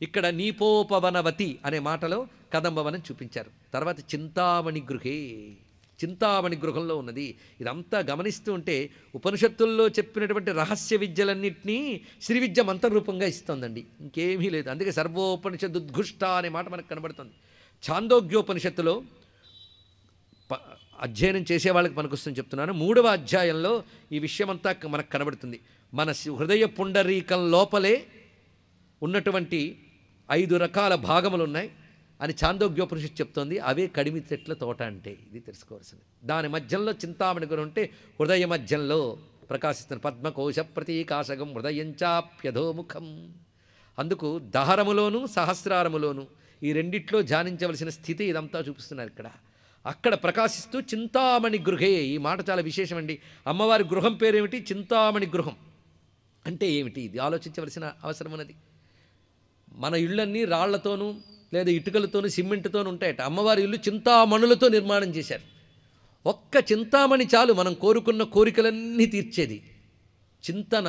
ఇక్కడ నీపోపవనవతి అనే మాటలో కదంబవనం చూపించారు తర్వాత చింతామణి గృహే చింతామణి గృహంలో ఉన్నది ఇదంతా గమనిస్తూ ఉంటే ఉపనిషత్తుల్లో చెప్పినటువంటి రహస్య విద్యలన్నింటినీ శ్రీవిద్య మంత్రరూపంగా ఇస్తోందండి ఇంకేమీ లేదు అందుకే సర్వోపనిషద్ ఉద్ఘుష్ట అనే మాట మనకు కనబడుతుంది ఛాందోగ్యోపనిషత్తులో అధ్యయనం చేసే వాళ్ళకి పనికొస్తుంది చెప్తున్నాను మూడవ అధ్యాయంలో ఈ విషయమంతా మనకు కనబడుతుంది మన హృదయ పుండరీకం లోపలే ఉన్నటువంటి ఐదు రకాల భాగములు ఉన్నాయి అని చాందోగ్యోపనిషత్తు చెప్తోంది అవే కడిమి చెట్ల తోట అంటే ఇది తెలుసుకోవాల్సింది దాని మధ్యంలో చింతామణి గురు ఉంటే హృదయ మధ్యంలో ప్రకాశిస్తున్న పద్మకోశ ప్రతీకాశకం హృదయంచాప్యధోముఖం అందుకు దహరములోను సహస్రారములోను ఈ రెండిట్లో ధ్యానించవలసిన స్థితి ఇదంతా చూపిస్తున్నారు ఇక్కడ అక్కడ ప్రకాశిస్తూ చింతామణి గృహే ఈ మాట చాలా విశేషమండి అమ్మవారి గృహం పేరేమిటి చింతామణి గృహం అంటే ఏమిటి ఇది ఆలోచించవలసిన అవసరం ఉన్నది మన ఇళ్ళన్నీ రాళ్లతోనూ లేదా ఇటుకలతోనూ సిమెంట్తోనూ ఉంటాయట అమ్మవారి ఇల్లు చింతామణులతో నిర్మాణం చేశారు ఒక్క చింతామణి చాలు మనం కోరుకున్న కోరికలన్నీ తీర్చేది చింతన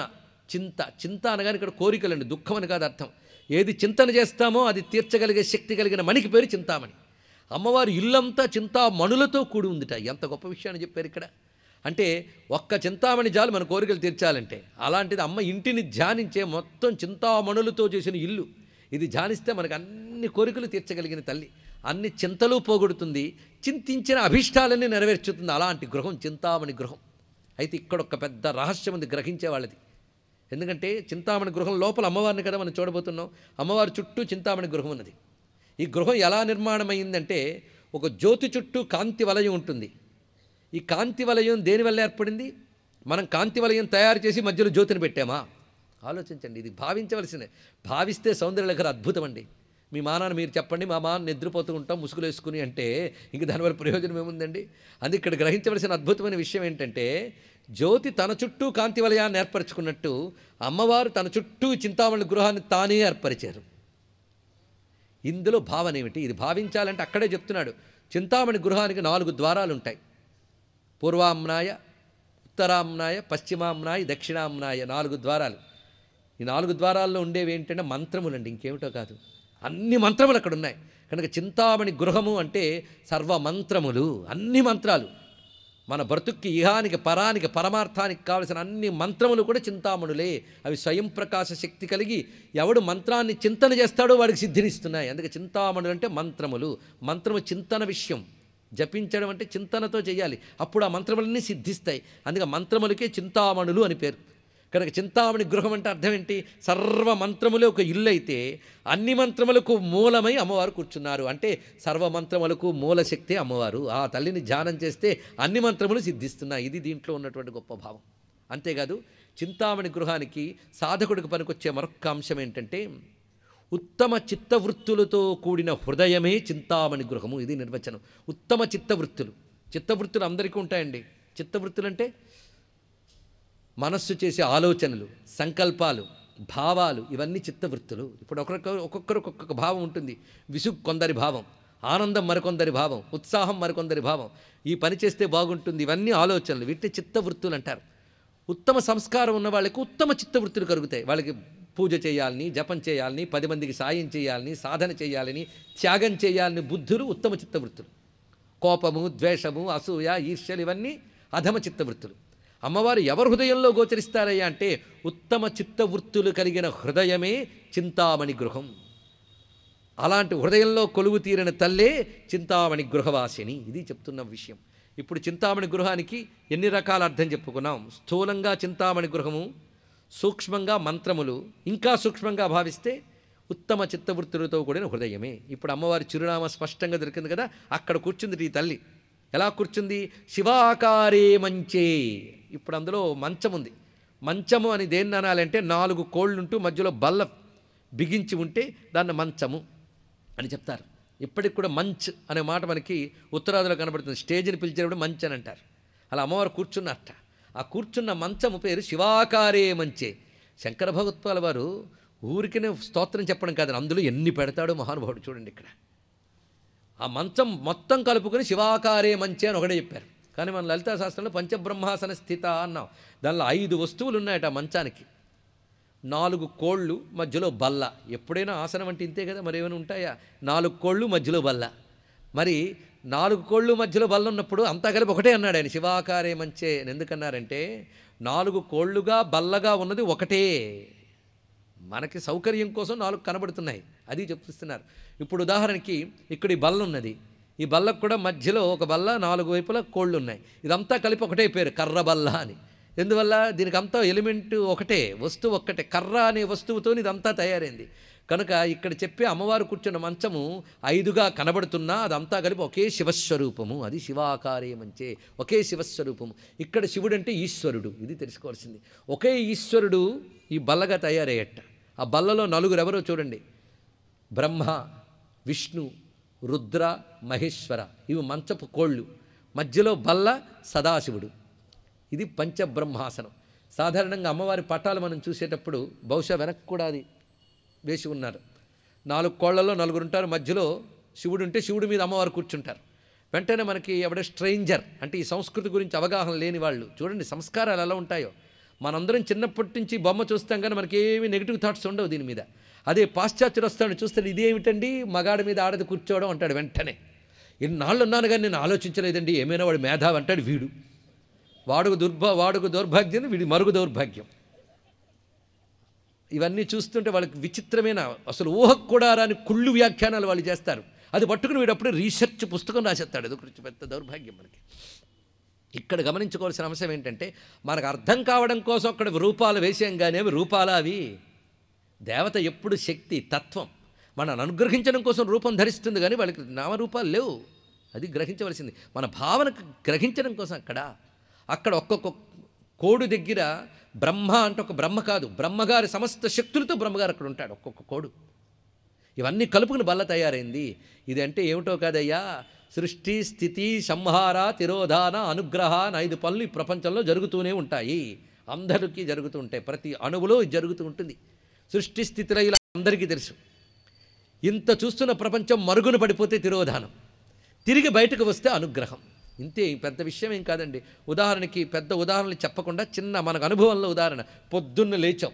చింత చింత అనగానే ఇక్కడ కోరికలండి దుఃఖం అని కాదు అర్థం ఏది చింతన చేస్తామో అది తీర్చగలిగే శక్తి కలిగిన మణికి పేరు చింతామణి అమ్మవారి ఇల్లంతా చింతామణులతో కూడి ఉందిట ఎంత గొప్ప విషయాన్ని చెప్పారు ఇక్కడ అంటే ఒక్క చింతామణి జాలు మన కోరికలు తీర్చాలంటే అలాంటిది అమ్మ ఇంటిని ధ్యానించే మొత్తం చింతామణులతో చేసిన ఇల్లు ఇది ధ్యానిస్తే మనకు అన్ని కోరికలు తీర్చగలిగిన తల్లి అన్ని చింతలు పోగొడుతుంది చింతించిన అభిష్టాలన్నీ నెరవేర్చుతుంది అలాంటి గృహం చింతామణి గృహం అయితే ఇక్కడ ఒక పెద్ద రహస్యం ఉంది గ్రహించే వాళ్ళది ఎందుకంటే చింతామణి గృహం లోపల అమ్మవారిని కదా మనం చూడబోతున్నాం అమ్మవారి చుట్టూ చింతామణి గృహం ఉన్నది ఈ గృహం ఎలా నిర్మాణమైందంటే ఒక జ్యోతి చుట్టూ కాంతి వలయం ఉంటుంది ఈ కాంతి వలయం దేనివల్ల ఏర్పడింది మనం కాంతి వలయం తయారు చేసి మధ్యలో జ్యోతిని పెట్టామా ఆలోచించండి ఇది భావించవలసిన భావిస్తే సౌందర్యలహరి అద్భుతం అండి మీ మానాన్ని మీరు చెప్పండి మా మాన నిద్రపోతూ ఉంటాం ముసుగులేసుకుని అంటే ఇంక దానివల్ల ప్రయోజనం ఏముందండి అది ఇక్కడ గ్రహించవలసిన అద్భుతమైన విషయం ఏంటంటే జ్యోతి తన చుట్టూ కాంతి వలయాన్ని ఏర్పరచుకున్నట్టు అమ్మవారు తన చుట్టూ చింతామణి గృహాన్ని తానే ఏర్పరిచారు ఇందులో భావన ఏమిటి ఇది భావించాలంటే అక్కడే చెప్తున్నాడు చింతామణి గృహానికి నాలుగు ద్వారాలు ఉంటాయి పూర్వామ్నాయ ఉత్తరామ్నాయ పశ్చిమామ్నాయ దక్షిణామ్నాయ నాలుగు ద్వారాలు ఈ నాలుగు ద్వారాల్లో ఉండేవి ఏంటంటే మంత్రములండి ఇంకేమిటో కాదు అన్ని మంత్రములు అక్కడ ఉన్నాయి కనుక చింతామణి గృహము అంటే సర్వ మంత్రములు అన్ని మంత్రాలు మన బ్రతుక్కి ఇహానికి పరానికి పరమార్థానికి కావలసిన అన్ని మంత్రములు కూడా చింతామణులే అవి స్వయం ప్రకాశ శక్తి కలిగి ఎవడు మంత్రాన్ని చింతన చేస్తాడో వాడికి సిద్ధినిస్తున్నాయి అందుకే చింతామణులు అంటే మంత్రములు మంత్రము చింతన విషయం జపించడం అంటే చింతనతో చేయాలి అప్పుడు ఆ మంత్రములన్నీ సిద్ధిస్తాయి అందుకే మంత్రములకే చింతామణులు అని పేరు కనుక చింతామణి గృహం అంటే అర్థం ఏంటి సర్వమంత్రములే ఒక ఇల్లు అయితే అన్ని మంత్రములకు మూలమై అమ్మవారు కూర్చున్నారు అంటే సర్వమంత్రములకు మూలశక్తి అమ్మవారు ఆ తల్లిని ధ్యానం చేస్తే అన్ని మంత్రములు సిద్ధిస్తున్నాయి ఇది దీంట్లో ఉన్నటువంటి గొప్ప భావం అంతేకాదు చింతామణి గృహానికి సాధకుడికి పనికొచ్చే మరొక అంశం ఏంటంటే ఉత్తమ చిత్తవృత్తులతో కూడిన హృదయమే చింతామణి గృహము ఇది నిర్వచనం ఉత్తమ చిత్తవృత్తులు చిత్తవృత్తులు అందరికీ ఉంటాయండి చిత్తవృత్తులు అంటే మనస్సు చేసే ఆలోచనలు సంకల్పాలు భావాలు ఇవన్నీ చిత్తవృత్తులు ఇప్పుడు ఒక్కొక్క ఒక్కొక్కరు ఒక్కొక్క భావం ఉంటుంది విసుగు కొందరి భావం ఆనందం మరికొందరి భావం ఉత్సాహం మరికొందరి భావం ఈ పని చేస్తే బాగుంటుంది ఇవన్నీ ఆలోచనలు వీటిని చిత్తవృత్తులు అంటారు ఉత్తమ సంస్కారం ఉన్న వాళ్ళకి ఉత్తమ చిత్తవృత్తులు కలుగుతాయి వాళ్ళకి పూజ చేయాలని జపం చేయాలని పది మందికి సాయం చేయాలని సాధన చేయాలని త్యాగం చేయాలని బుద్ధులు ఉత్తమ చిత్తవృత్తులు కోపము ద్వేషము అసూయ ఈర్ష్యలు ఇవన్నీ అధమ చిత్తవృత్తులు అమ్మవారు ఎవరి హృదయంలో గోచరిస్తారయ్యా అంటే ఉత్తమ చిత్తవృత్తులు కలిగిన హృదయమే చింతామణి గృహం అలాంటి హృదయంలో కొలువు తీరిన తల్లే చింతామణి గృహవాసిని ఇది చెప్తున్న విషయం ఇప్పుడు చింతామణి గృహానికి ఎన్ని రకాల అర్థం చెప్పుకున్నాం స్థూలంగా చింతామణి గృహము సూక్ష్మంగా మంత్రములు ఇంకా సూక్ష్మంగా భావిస్తే ఉత్తమ చిత్తవృత్తులతో కూడిన హృదయమే ఇప్పుడు అమ్మవారి చిరునామా స్పష్టంగా దొరికింది కదా అక్కడ కూర్చుంది ఈ తల్లి ఎలా కూర్చుంది శివాకారే మంచే ఇప్పుడు అందులో మంచం ఉంది మంచము అని దేన్ని అనాలంటే నాలుగు కోళ్ళుంటూ మధ్యలో బల్ల బిగించి ఉంటే దాన్ని మంచము అని చెప్తారు ఇప్పటికి కూడా మంచ్ అనే మాట మనకి ఉత్తరాదిలో కనబడుతుంది స్టేజ్ని పిలిచినప్పుడు మంచ్ అని అంటారు అలా అమ్మవారు కూర్చున్నట్ట ఆ కూర్చున్న మంచము పేరు శివాకారే మంచే శంకర భగవత్వాల వారు ఊరికినే స్తోత్రం చెప్పడం కాదని అందులో ఎన్ని పెడతాడో మహానుభావుడు చూడండి ఇక్కడ ఆ మంచం మొత్తం కలుపుకొని శివాకారే మంచే అని ఒకటే చెప్పారు కానీ మన లలితా శాస్త్రంలో పంచబ్రహ్మాసన స్థిత అన్నాం దానిలో ఐదు వస్తువులు ఉన్నాయట మంచానికి నాలుగు కోళ్ళు మధ్యలో బల్ల ఎప్పుడైనా ఆసనం అంటే ఇంతే కదా మరి ఏమైనా ఉంటాయా నాలుగు కోళ్ళు మధ్యలో బల్ల మరి నాలుగు కోళ్ళు మధ్యలో బల్ల ఉన్నప్పుడు అంతా కలిపి ఒకటే అన్నాడు ఆయన శివాకారే మంచే ఎందుకన్నారంటే నాలుగు కోళ్ళుగా బల్లగా ఉన్నది ఒకటే మనకి సౌకర్యం కోసం నాలుగు కనబడుతున్నాయి అది చెప్తున్నారు ఇప్పుడు ఉదాహరణకి ఇక్కడ ఈ బల్ల ఉన్నది ఈ బల్లకు కూడా మధ్యలో ఒక బల్ల నాలుగు వైపుల కోళ్ళు ఉన్నాయి ఇదంతా కలిపి ఒకటే పేరు కర్ర బల్ల అని ఎందువల్ల దీనికి అంతా ఎలిమెంట్ ఒకటే వస్తువు ఒక్కటే కర్ర అనే వస్తువుతో ఇదంతా తయారైంది కనుక ఇక్కడ చెప్పే అమ్మవారు కూర్చున్న మంచము ఐదుగా కనబడుతున్నా అదంతా కలిపి ఒకే శివస్వరూపము అది శివాకారే మంచే ఒకే శివస్వరూపము ఇక్కడ శివుడు అంటే ఈశ్వరుడు ఇది తెలుసుకోవాల్సింది ఒకే ఈశ్వరుడు ఈ బల్లగా తయారయ్యట ఆ బల్లలో నలుగురు ఎవరో చూడండి బ్రహ్మ విష్ణు రుద్ర మహేశ్వర ఇవి మంచపు కోళ్ళు మధ్యలో బల్ల సదాశివుడు ఇది పంచబ్రహ్మాసనం సాధారణంగా అమ్మవారి పటాలు మనం చూసేటప్పుడు బహుశా వెనక్కి కూడా అది వేసి ఉన్నారు నాలుగు కోళ్లలో నలుగురు ఉంటారు మధ్యలో శివుడు ఉంటే శివుడి మీద అమ్మవారు కూర్చుంటారు వెంటనే మనకి ఎవడో స్ట్రేంజర్ అంటే ఈ సంస్కృతి గురించి అవగాహన లేని వాళ్ళు చూడండి సంస్కారాలు ఎలా ఉంటాయో మనందరం చిన్నప్పటి నుంచి బొమ్మ చూస్తాం కానీ మనకి ఏమీ నెగిటివ్ థాట్స్ ఉండవు దీని మీద అదే పాశ్చాత్యుడు వస్తాడు చూస్తాడు ఇదేమిటండి మగాడి మీద ఆడది కూర్చోవడం అంటాడు వెంటనే ఇన్నాళ్ళు ఉన్నాను కానీ నేను ఆలోచించలేదండి ఏమైనా వాడు మేధావి అంటాడు వీడు వాడుకు దుర్భ వాడుకు దౌర్భాగ్యం వీడి మరుగు దౌర్భాగ్యం ఇవన్నీ చూస్తుంటే వాళ్ళకి విచిత్రమైన అసలు ఊహకు కూడా రాని కుళ్ళు వ్యాఖ్యానాలు వాళ్ళు చేస్తారు అది పట్టుకుని వీడప్పుడే రీసెర్చ్ పుస్తకం రాసేస్తాడు అది గురించి పెద్ద దౌర్భాగ్యం మనకి ఇక్కడ గమనించుకోవాల్సిన అంశం ఏంటంటే మనకు అర్థం కావడం కోసం అక్కడ రూపాలు వేసాం కానీ అవి రూపాలు అవి దేవత ఎప్పుడు శక్తి తత్వం మనల్ని అనుగ్రహించడం కోసం రూపం ధరిస్తుంది కానీ వాళ్ళకి నామరూపాలు లేవు అది గ్రహించవలసింది మన భావనకు గ్రహించడం కోసం అక్కడ అక్కడ ఒక్కొక్క కోడు దగ్గర బ్రహ్మ అంటే ఒక బ్రహ్మ కాదు బ్రహ్మగారి సమస్త శక్తులతో బ్రహ్మగారు అక్కడ ఉంటాడు ఒక్కొక్క కోడు ఇవన్నీ కలుపుకుని బల్ల తయారైంది ఇది అంటే ఏమిటో కాదయ్యా సృష్టి స్థితి సంహార తిరోధాన అనుగ్రహ ఐదు పనులు ఈ ప్రపంచంలో జరుగుతూనే ఉంటాయి అందరికీ జరుగుతూ ఉంటాయి ప్రతి అణువులో జరుగుతూ ఉంటుంది సృష్టి స్థితిలో ఇలా అందరికీ తెలుసు ఇంత చూస్తున్న ప్రపంచం మరుగున పడిపోతే తిరోధానం తిరిగి బయటకు వస్తే అనుగ్రహం ఇంతే పెద్ద విషయం ఏం కాదండి ఉదాహరణకి పెద్ద ఉదాహరణలు చెప్పకుండా చిన్న మనకు అనుభవంలో ఉదాహరణ పొద్దున్న లేచాం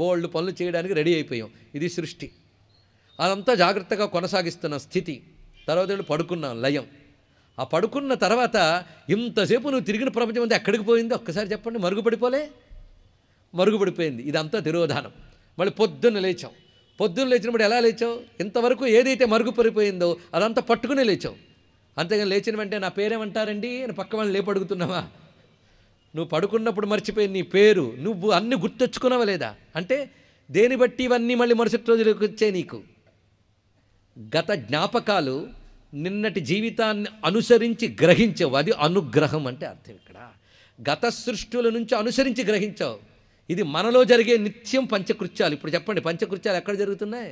బోల్డ్ పనులు చేయడానికి రెడీ అయిపోయాం ఇది సృష్టి అదంతా జాగ్రత్తగా కొనసాగిస్తున్న స్థితి తర్వాత పడుకున్నాం లయం ఆ పడుకున్న తర్వాత ఇంతసేపు నువ్వు తిరిగిన ప్రపంచం అంతా ఎక్కడికి పోయిందో ఒక్కసారి చెప్పండి మరుగుపడిపోలే మరుగుపడిపోయింది ఇదంతా తిరోధానం మళ్ళీ పొద్దున్న లేచావు పొద్దున్న లేచినప్పుడు ఎలా లేచావు ఇంతవరకు ఏదైతే మరుగుపడిపోయిందో అదంతా పట్టుకునే లేచావు అంతేగాని లేచిన వెంటనే నా పేరేమంటారండి నేను పక్క వాళ్ళని లేపడుగుతున్నావా నువ్వు పడుకున్నప్పుడు మర్చిపోయిన నీ పేరు నువ్వు అన్ని గుర్తొచ్చుకున్నావా లేదా అంటే దేని బట్టి ఇవన్నీ మళ్ళీ మరుసటి రోజులకు వచ్చాయి నీకు గత జ్ఞాపకాలు నిన్నటి జీవితాన్ని అనుసరించి గ్రహించవు అది అనుగ్రహం అంటే అర్థం ఇక్కడ గత సృష్టిల నుంచి అనుసరించి గ్రహించావు ఇది మనలో జరిగే నిత్యం పంచకృత్యాలు ఇప్పుడు చెప్పండి పంచకృత్యాలు ఎక్కడ జరుగుతున్నాయి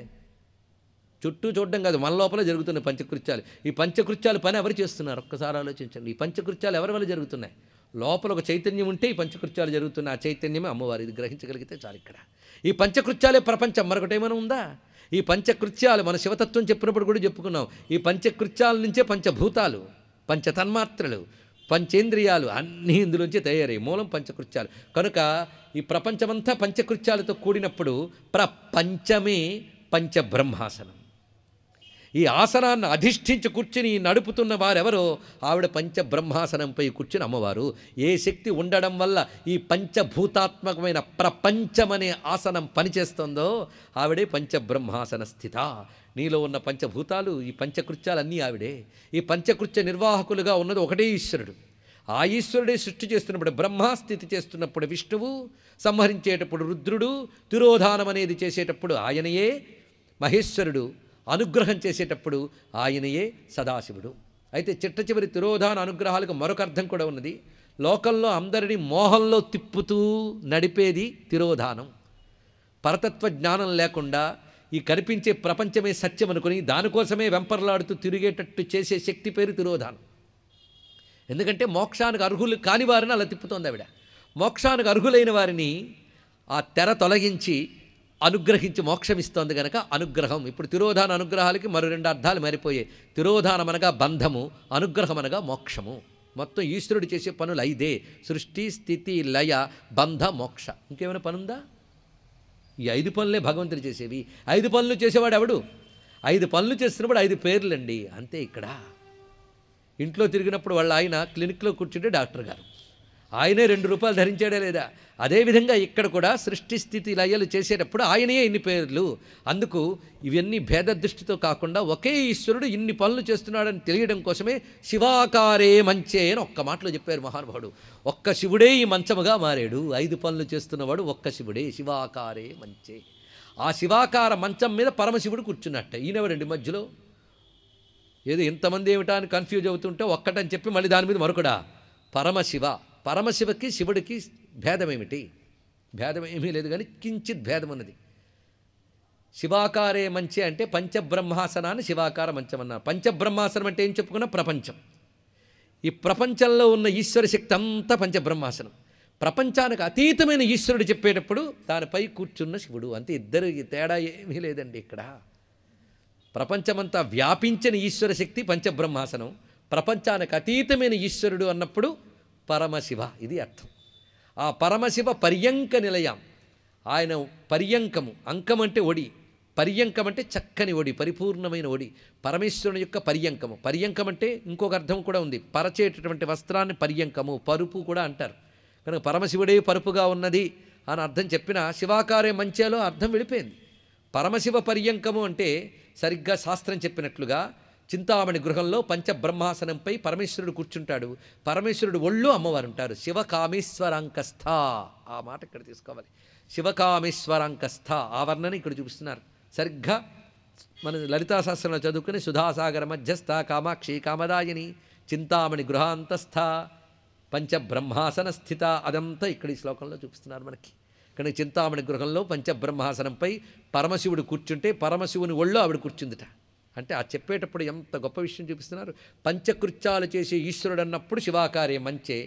చుట్టూ చూడడం కాదు మన లోపల జరుగుతున్న పంచకృత్యాలు ఈ పంచకృత్యాలు పని ఎవరు చేస్తున్నారు ఒక్కసారి ఆలోచించండి ఈ పంచకృత్యాలు ఎవరి వల్ల జరుగుతున్నాయి లోపల ఒక చైతన్యం ఉంటే ఈ పంచకృత్యాలు జరుగుతున్న ఆ చైతన్యమే అమ్మవారు ఇది గ్రహించగలిగితే చాలు ఇక్కడ ఈ పంచకృత్యాలే ప్రపంచం మరొకటేమైనా ఉందా ఈ పంచకృత్యాలు మన శివతత్వం చెప్పినప్పుడు కూడా చెప్పుకున్నాం ఈ పంచకృత్యాల నుంచే పంచభూతాలు పంచతన్మాత్రలు పంచేంద్రియాలు అన్నీ ఇందులోంచి తయారయ్యాయి మూలం పంచకృత్యాలు కనుక ఈ ప్రపంచమంతా పంచకృత్యాలతో కూడినప్పుడు ప్రపంచమే పంచబ్రహ్మాసనం ఈ ఆసనాన్ని అధిష్ఠించి కూర్చుని నడుపుతున్న వారెవరో ఆవిడ పంచబ్రహ్మాసనంపై కూర్చుని అమ్మవారు ఏ శక్తి ఉండడం వల్ల ఈ పంచభూతాత్మకమైన ప్రపంచమనే ఆసనం పనిచేస్తుందో ఆవిడే పంచబ్రహ్మాసన స్థిత నీలో ఉన్న పంచభూతాలు ఈ పంచకృత్యాలన్నీ ఆవిడే ఈ పంచకృత్య నిర్వాహకులుగా ఉన్నది ఒకటే ఈశ్వరుడు ఆ ఈశ్వరుడే సృష్టి చేస్తున్నప్పుడు బ్రహ్మ స్థితి చేస్తున్నప్పుడు విష్ణువు సంహరించేటప్పుడు రుద్రుడు తిరోధానం అనేది చేసేటప్పుడు ఆయనయే మహేశ్వరుడు అనుగ్రహం చేసేటప్పుడు ఆయనయే సదాశివుడు అయితే చిట్ట చివరి తిరోధాన అనుగ్రహాలకు మరొక అర్థం కూడా ఉన్నది లోకంలో అందరినీ మోహంలో తిప్పుతూ నడిపేది తిరోధానం పరతత్వ జ్ఞానం లేకుండా ఈ కనిపించే ప్రపంచమే సత్యం అనుకుని దానికోసమే వెంపర్లాడుతూ తిరిగేటట్టు చేసే శక్తి పేరు తిరోధానం ఎందుకంటే మోక్షానికి అర్హులు కాని వారిని అలా తిప్పుతోంది ఆవిడ మోక్షానికి అర్హులైన వారిని ఆ తెర తొలగించి అనుగ్రహించి మోక్షం ఇస్తోంది కనుక అనుగ్రహం ఇప్పుడు తిరోధాన అనుగ్రహాలకి మరో రెండు అర్థాలు మారిపోయాయి తిరోధానం అనగా బంధము అనుగ్రహం అనగా మోక్షము మొత్తం ఈశ్వరుడు చేసే పనులు ఐదే సృష్టి స్థితి లయ బంధ మోక్ష ఇంకేమైనా పనుందా ఈ ఐదు పనులే భగవంతుడు చేసేవి ఐదు పనులు చేసేవాడు ఎవడు ఐదు పనులు చేస్తున్నప్పుడు ఐదు పేర్లండి అంతే ఇక్కడ ఇంట్లో తిరిగినప్పుడు వాళ్ళ ఆయన క్లినిక్లో కూర్చుంటే డాక్టర్ గారు ఆయనే రెండు రూపాయలు ధరించాడే లేదా అదేవిధంగా ఇక్కడ కూడా సృష్టి స్థితి లయలు చేసేటప్పుడు ఆయనే ఇన్ని పేర్లు అందుకు ఇవన్నీ భేద దృష్టితో కాకుండా ఒకే ఈశ్వరుడు ఇన్ని పనులు చేస్తున్నాడని తెలియడం కోసమే శివాకారే మంచే అని ఒక్క మాటలో చెప్పారు మహానుభావుడు ఒక్క శివుడే ఈ మంచముగా మారాడు ఐదు పనులు చేస్తున్నవాడు ఒక్క శివుడే శివాకారే మంచే ఆ శివాకార మంచం మీద పరమశివుడు కూర్చున్నట్ట ఈయనవరండి మధ్యలో ఏదో ఇంతమంది ఏమిటా అని కన్ఫ్యూజ్ అవుతుంటే ఒక్కటని చెప్పి మళ్ళీ దాని మీద మరొకడా పరమశివ పరమశివకి శివుడికి భేదమేమిటి భేదం ఏమీ లేదు కానీ కించిత్ భేదం ఉన్నది శివాకారే మంచి అంటే పంచబ్రహ్మాసనాన్ని శివాకార మంచం అన్నారు పంచబ్రహ్మాసనం అంటే ఏం చెప్పుకున్నా ప్రపంచం ఈ ప్రపంచంలో ఉన్న ఈశ్వర శక్తి అంతా పంచబ్రహ్మాసనం ప్రపంచానికి అతీతమైన ఈశ్వరుడు చెప్పేటప్పుడు దానిపై కూర్చున్న శివుడు అంతే ఇద్దరు తేడా ఏమీ లేదండి ఇక్కడ ప్రపంచమంతా వ్యాపించిన ఈశ్వర శక్తి పంచబ్రహ్మాసనం ప్రపంచానికి అతీతమైన ఈశ్వరుడు అన్నప్పుడు పరమశివ ఇది అర్థం ఆ పరమశివ పర్యంక నిలయం ఆయన పర్యంకము అంకమంటే ఒడి పర్యంకం అంటే చక్కని ఒడి పరిపూర్ణమైన ఒడి పరమేశ్వరుని యొక్క పర్యంకము పర్యంకం అంటే ఇంకొక అర్థం కూడా ఉంది పరచేటటువంటి వస్త్రాన్ని పర్యంకము పరుపు కూడా అంటారు కనుక పరమశివుడే పరుపుగా ఉన్నది అని అర్థం చెప్పిన శివాకారే మంచాలో అర్థం వెళ్ళిపోయింది పరమశివ పర్యంకము అంటే సరిగ్గా శాస్త్రం చెప్పినట్లుగా చింతామణి గృహంలో పంచబ్రహ్మాసనంపై పరమేశ్వరుడు కూర్చుంటాడు పరమేశ్వరుడు ఒళ్ళు అమ్మవారు ఉంటారు శివకామేశ్వరాంకస్థ ఆ మాట ఇక్కడ తీసుకోవాలి శివకామేశ్వరాంకస్థ ఆ వర్ణన ఇక్కడ చూపిస్తున్నారు సరిగ్గా మన లలితా శాస్త్రంలో చదువుకుని సుధాసాగర మధ్యస్థ కామాక్షి కామదాయని చింతామణి గృహాంతస్థ పంచబ్రహ్మాసన స్థిత అదంతా ఇక్కడ ఈ శ్లోకంలో చూపిస్తున్నారు మనకి కానీ చింతామణి గృహంలో పంచబ్రహ్మాసనంపై పరమశివుడు కూర్చుంటే పరమశివుని ఒళ్ళో ఆవిడ కూర్చుందిట అంటే ఆ చెప్పేటప్పుడు ఎంత గొప్ప విషయం చూపిస్తున్నారు పంచకృత్యాలు చేసే ఈశ్వరుడు అన్నప్పుడు శివాకార్యం మంచే